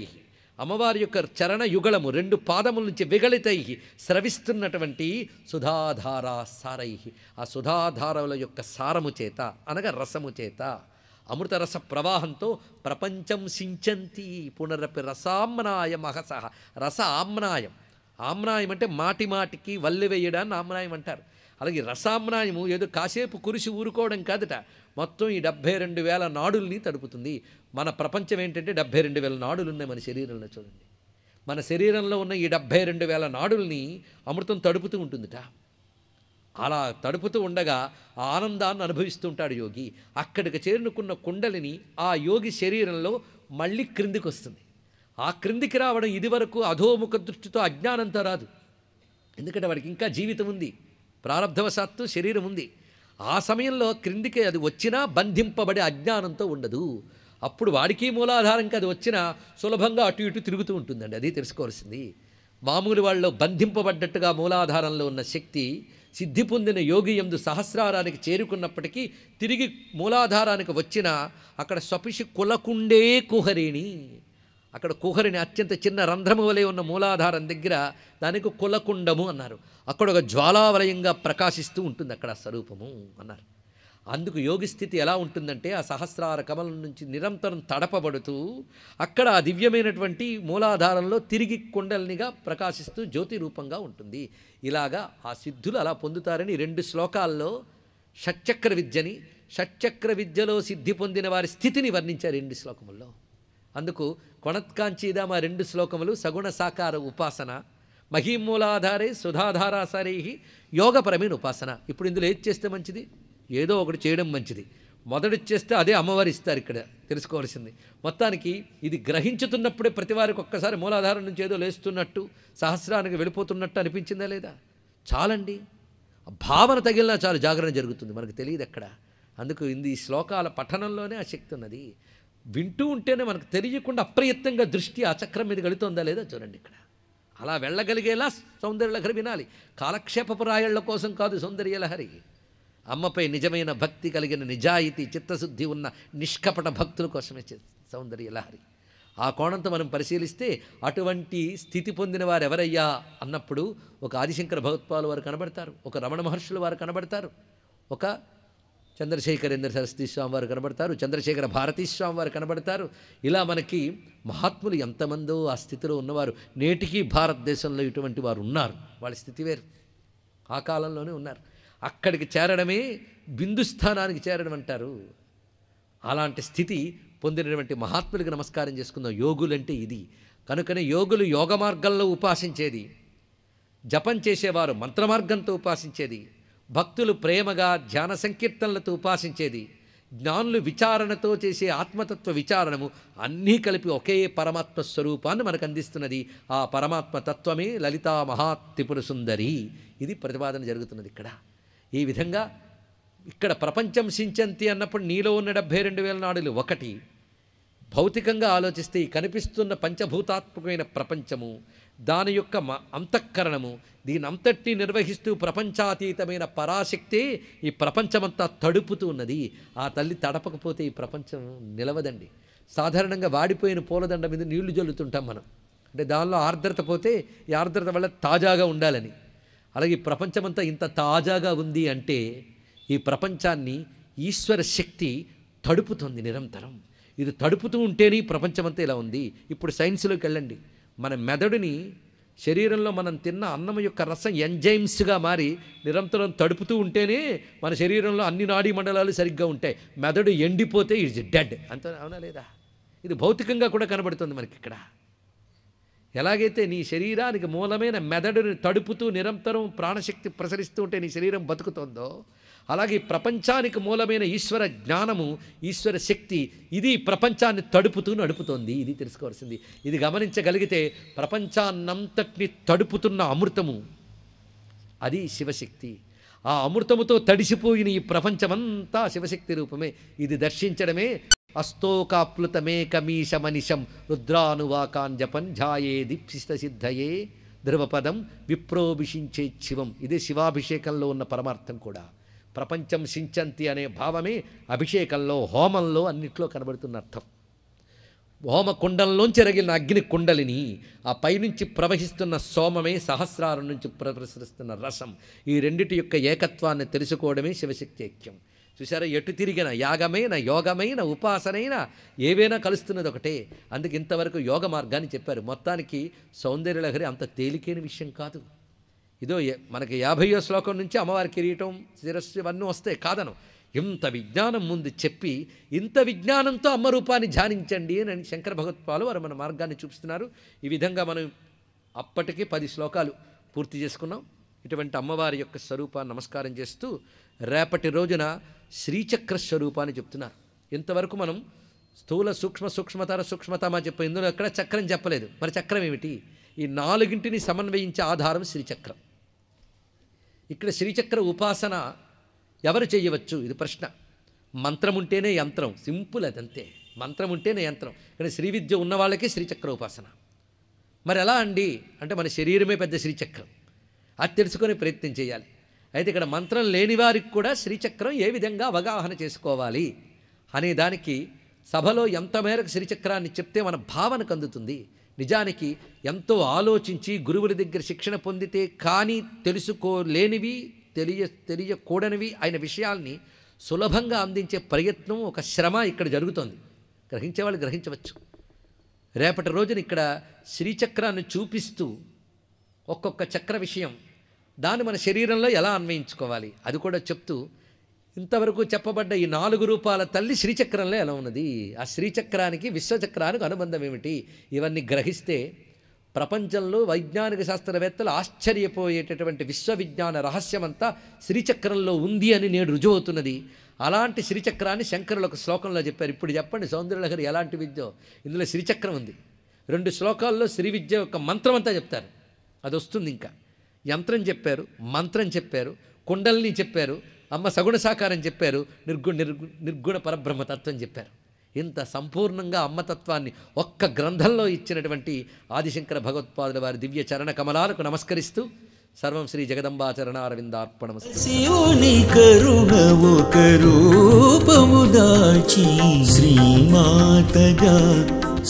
అమ్మవారి యొక్క చరణ యుగళము రెండు పాదముల నుంచి విగళితై స్రవిస్తున్నటువంటి సుధాధారా సారై ఆ సుధాధారముల యొక్క సారము చేత అనగా రసము చేత అమృతరస ప్రవాహంతో ప్రపంచం సించంతి పునరపి రసామ్నాయ మహస రస ఆమ్నాయం ఆమ్నాయం అంటే మాటి మాటికి వల్లి వేయడాన్ని ఆమ్నాయం అంటారు అలాగే రసామ్నాయము ఏదో కాసేపు కురిసి ఊరుకోవడం కాదుట మొత్తం ఈ డెబ్బై రెండు వేల నాడుల్ని తడుపుతుంది మన ప్రపంచం ఏంటంటే డెబ్బై రెండు వేల నాడులు ఉన్నాయి మన శరీరంలో చూడండి మన శరీరంలో ఉన్న ఈ డెబ్బై రెండు వేల నాడుల్ని అమృతం తడుపుతూ ఉంటుందిట అలా తడుపుతూ ఉండగా ఆ ఆనందాన్ని అనుభవిస్తుంటాడు యోగి అక్కడికి చేరుకున్న కుండలిని ఆ యోగి శరీరంలో మళ్ళీ క్రిందికి వస్తుంది ఆ క్రిందికి రావడం ఇదివరకు అధోముఖ దృష్టితో అజ్ఞానంతో రాదు ఎందుకంటే వాడికి ఇంకా జీవితం ఉంది ప్రారంభవశాత్తు శరీరం ఉంది ఆ సమయంలో క్రిందికి అది వచ్చినా బంధింపబడే అజ్ఞానంతో ఉండదు అప్పుడు వాడికి మూలాధారం అది వచ్చినా సులభంగా అటు ఇటు తిరుగుతూ ఉంటుందండి అది తెలుసుకోవాల్సింది మామూలు వాళ్ళలో బంధింపబడ్డట్టుగా మూలాధారంలో ఉన్న శక్తి సిద్ధి పొందిన యోగి ఎందు సహస్రారానికి చేరుకున్నప్పటికీ తిరిగి మూలాధారానికి వచ్చిన అక్కడ స్వపిషి కులకుండే కుహరిణి అక్కడ కుహరిని అత్యంత చిన్న రంధ్రము వలె ఉన్న మూలాధారం దగ్గర దానికి కులకుండము అన్నారు అక్కడ ఒక జ్వాలావలయంగా ప్రకాశిస్తూ ఉంటుంది అక్కడ స్వరూపము అన్నారు అందుకు యోగి స్థితి ఎలా ఉంటుందంటే ఆ సహస్రార కమలం నుంచి నిరంతరం తడపబడుతూ అక్కడ ఆ దివ్యమైనటువంటి మూలాధారంలో తిరిగి కుండల్నిగా ప్రకాశిస్తూ జ్యోతి రూపంగా ఉంటుంది ఇలాగా ఆ సిద్ధులు అలా పొందుతారని రెండు శ్లోకాల్లో షట్చక్ర విద్యని షట్చక్ర విద్యలో సిద్ధి పొందిన వారి స్థితిని వర్ణించారు రెండు శ్లోకముల్లో అందుకు కొణత్కాంచీదామ రెండు శ్లోకములు సగుణ సాకార ఉపాసన మహీమూలాధారే సుధాధారాసారే యోగపరమైన ఉపాసన ఇప్పుడు ఇందులో ఏది చేస్తే మంచిది ఏదో ఒకటి చేయడం మంచిది మొదటిచ్చేస్తే అదే అమ్మవారు ఇస్తారు ఇక్కడ తెలుసుకోవాల్సింది మొత్తానికి ఇది గ్రహించుతున్నప్పుడే ప్రతి వారికి ఒక్కసారి మూలాధారం నుంచి ఏదో లేస్తున్నట్టు సహస్రానికి వెళ్ళిపోతున్నట్టు అనిపించిందా లేదా చాలండి భావన తగిలినా చాలు జాగరణ జరుగుతుంది మనకు తెలియదు అక్కడ అందుకు ఈ శ్లోకాల పఠనంలోనే ఆ శక్తి ఉన్నది వింటూ ఉంటేనే మనకు తెలియకుండా అప్రయత్నంగా దృష్టి ఆ చక్రం మీద గడుతుందా లేదా చూడండి ఇక్కడ అలా వెళ్ళగలిగేలా సౌందర్యలహరి వినాలి కాలక్షేపపు రాయళ్ల కోసం కాదు సౌందర్యలహరి అమ్మపై నిజమైన భక్తి కలిగిన నిజాయితీ చిత్తశుద్ధి ఉన్న నిష్కపట భక్తుల కోసమే సౌందర్య లహరి ఆ కోణంతో మనం పరిశీలిస్తే అటువంటి స్థితి పొందిన వారు ఎవరయ్యా అన్నప్పుడు ఒక ఆదిశంకర భగవత్పాలు వారు కనబడతారు ఒక రమణ మహర్షులు వారు కనబడతారు ఒక ఇంద్ర సరస్వతి స్వామి వారు కనబడతారు చంద్రశేఖర భారతీ స్వామి వారు కనబడతారు ఇలా మనకి మహాత్ములు ఎంతమందో ఆ స్థితిలో ఉన్నవారు నేటికీ భారతదేశంలో ఇటువంటి వారు ఉన్నారు వాళ్ళ స్థితి వేరు ఆ కాలంలోనే ఉన్నారు అక్కడికి చేరడమే బిందు స్థానానికి చేరడం అంటారు అలాంటి స్థితి పొందినటువంటి మహాత్ములకు నమస్కారం చేసుకున్న యోగులంటే ఇది కనుకనే యోగులు యోగ మార్గంలో ఉపాసించేది జపం చేసేవారు మంత్రమార్గంతో ఉపాసించేది భక్తులు ప్రేమగా ధ్యాన సంకీర్తనలతో ఉపాసించేది జ్ఞానులు విచారణతో చేసే ఆత్మతత్వ విచారణము అన్నీ కలిపి ఒకే పరమాత్మ స్వరూపాన్ని మనకు అందిస్తున్నది ఆ పరమాత్మ తత్వమే లలితా మహాత్రిపుర సుందరి ఇది ప్రతిపాదన జరుగుతున్నది ఇక్కడ ఈ విధంగా ఇక్కడ ప్రపంచం సించంతి అన్నప్పుడు నీలో ఉన్న డెబ్భై రెండు వేల నాడులు ఒకటి భౌతికంగా ఆలోచిస్తే ఈ కనిపిస్తున్న పంచభూతాత్మకమైన ప్రపంచము దాని యొక్క అంతఃకరణము దీని అంతటి నిర్వహిస్తూ ప్రపంచాతీతమైన పరాశక్తి ఈ ప్రపంచమంతా తడుపుతూ ఉన్నది ఆ తల్లి తడపకపోతే ఈ ప్రపంచం నిలవదండి సాధారణంగా వాడిపోయిన పూలదండ మీద నీళ్లు జల్లుతుంటాం మనం అంటే దానిలో ఆర్ద్రత పోతే ఈ ఆర్ద్రత వల్ల తాజాగా ఉండాలని అలాగే ప్రపంచమంతా ఇంత తాజాగా ఉంది అంటే ఈ ప్రపంచాన్ని ఈశ్వర శక్తి తడుపుతుంది నిరంతరం ఇది తడుపుతూ ఉంటేనే ప్రపంచమంతా ఇలా ఉంది ఇప్పుడు సైన్స్లోకి వెళ్ళండి మన మెదడుని శరీరంలో మనం తిన్న అన్నం యొక్క రసం ఎంజైమ్స్గా మారి నిరంతరం తడుపుతూ ఉంటేనే మన శరీరంలో అన్ని నాడీ మండలాలు సరిగ్గా ఉంటాయి మెదడు ఎండిపోతే ఇట్స్ డెడ్ అంత అవునా లేదా ఇది భౌతికంగా కూడా కనబడుతుంది మనకి ఇక్కడ ఎలాగైతే నీ శరీరానికి మూలమైన మెదడుని తడుపుతూ నిరంతరం ప్రాణశక్తి ప్రసరిస్తూ ఉంటే నీ శరీరం బతుకుతుందో అలాగే ప్రపంచానికి మూలమైన ఈశ్వర జ్ఞానము ఈశ్వర శక్తి ఇది ప్రపంచాన్ని తడుపుతూ నడుపుతోంది ఇది తెలుసుకోవాల్సింది ఇది గమనించగలిగితే ప్రపంచాన్నంతటిని తడుపుతున్న అమృతము అది శివశక్తి ఆ అమృతముతో తడిసిపోయిన ఈ ప్రపంచమంతా శివశక్తి రూపమే ఇది దర్శించడమే అస్తోకాప్లుతమే కమీశమనిషం రుద్రానువాకాన్ జపన్ ఝాయే దీక్షిత సిద్ధయే ధ్రువపదం విప్రోభిషించే శివం ఇదే శివాభిషేకంలో ఉన్న పరమార్థం కూడా ప్రపంచం సించంతి అనే భావమే అభిషేకంలో హోమంలో అన్నిట్లో కనబడుతున్న అర్థం హోమ కుండంలోంచి ఎరగిన అగ్ని కుండలిని ఆ పైనుంచి ప్రవహిస్తున్న సోమమే సహస్రారం నుంచి ప్రసరిస్తున్న రసం ఈ రెండిటి యొక్క ఏకత్వాన్ని తెలుసుకోవడమే శివశక్తి ఐక్యం చూసారా ఎటు తిరిగిన యాగమైన యోగమైన ఉపాసనైన ఏవైనా కలుస్తున్నది ఒకటే అందుకు ఇంతవరకు యోగ మార్గాన్ని చెప్పారు మొత్తానికి సౌందర్యలహరి అంత తేలికైన విషయం కాదు ఇదో మనకి యాభయో శ్లోకం నుంచి అమ్మవారి కిరీటం శిరస్సు ఇవన్నీ వస్తాయి కాదను ఇంత విజ్ఞానం ముందు చెప్పి ఇంత విజ్ఞానంతో అమ్మ రూపాన్ని ధ్యానించండి అని శంకర భగవత్పాలు వారు మన మార్గాన్ని చూపిస్తున్నారు ఈ విధంగా మనం అప్పటికి పది శ్లోకాలు పూర్తి చేసుకున్నాం ఇటువంటి అమ్మవారి యొక్క స్వరూపాన్ని నమస్కారం చేస్తూ రేపటి రోజున శ్రీచక్ర స్వరూపాన్ని చెప్తున్నారు ఇంతవరకు మనం స్థూల సూక్ష్మ సూక్ష్మతర సూక్ష్మతమ చెప్ప ఇందులో ఎక్కడ చక్రం చెప్పలేదు మరి చక్రం ఏమిటి ఈ నాలుగింటిని సమన్వయించే ఆధారం శ్రీచక్రం ఇక్కడ శ్రీచక్ర ఉపాసన ఎవరు చేయవచ్చు ఇది ప్రశ్న మంత్రం ఉంటేనే యంత్రం సింపుల్ అదంతే మంత్రం ఉంటేనే యంత్రం కానీ శ్రీవిద్య ఉన్న వాళ్ళకే శ్రీచక్ర ఉపాసన మరి ఎలా అండి అంటే మన శరీరమే పెద్ద శ్రీచక్రం అది తెలుసుకొని ప్రయత్నం చేయాలి అయితే ఇక్కడ మంత్రం లేని వారికి కూడా శ్రీచక్రం ఏ విధంగా అవగాహన చేసుకోవాలి అనే దానికి సభలో ఎంత మేరకు శ్రీచక్రాన్ని చెప్తే మన భావనకు అందుతుంది నిజానికి ఎంతో ఆలోచించి గురువుల దగ్గర శిక్షణ పొందితే కానీ తెలుసుకోలేనివి తెలియ తెలియకూడనివి అయిన విషయాల్ని సులభంగా అందించే ప్రయత్నం ఒక శ్రమ ఇక్కడ జరుగుతోంది వాళ్ళు గ్రహించవచ్చు రేపటి రోజున ఇక్కడ శ్రీచక్రాన్ని చూపిస్తూ ఒక్కొక్క చక్ర విషయం దాన్ని మన శరీరంలో ఎలా అన్వయించుకోవాలి అది కూడా చెప్తూ ఇంతవరకు చెప్పబడ్డ ఈ నాలుగు రూపాల తల్లి శ్రీచక్రంలో ఎలా ఉన్నది ఆ శ్రీచక్రానికి విశ్వచక్రానికి అనుబంధం ఏమిటి ఇవన్నీ గ్రహిస్తే ప్రపంచంలో వైజ్ఞానిక శాస్త్రవేత్తలు ఆశ్చర్యపోయేటటువంటి విశ్వవిజ్ఞాన రహస్యమంతా శ్రీచక్రంలో ఉంది అని నేడు రుజువవుతున్నది అలాంటి శ్రీచక్రాన్ని శంకరులు ఒక శ్లోకంలో చెప్పారు ఇప్పుడు చెప్పండి సౌందర్యలహరి ఎలాంటి విద్యో ఇందులో శ్రీచక్రం ఉంది రెండు శ్లోకాల్లో శ్రీ విద్య యొక్క మంత్రం అంతా చెప్తారు అది వస్తుంది ఇంకా యంత్రం చెప్పారు మంత్రం చెప్పారు కుండల్ని చెప్పారు అమ్మ సగుణ సాకారం చెప్పారు నిర్గు నిర్గు నిర్గుణ పరబ్రహ్మతత్వం చెప్పారు ఇంత సంపూర్ణంగా అమ్మతత్వాన్ని ఒక్క గ్రంథంలో ఇచ్చినటువంటి ఆదిశంకర భగవత్పాదుల వారి దివ్య చరణ కమలాలకు నమస్కరిస్తూ సర్వం శ్రీ జగదంబాచరణ అరవిందార్పణమస్తు శ్రీమాతగా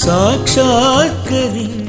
సాక్షాత్కరించి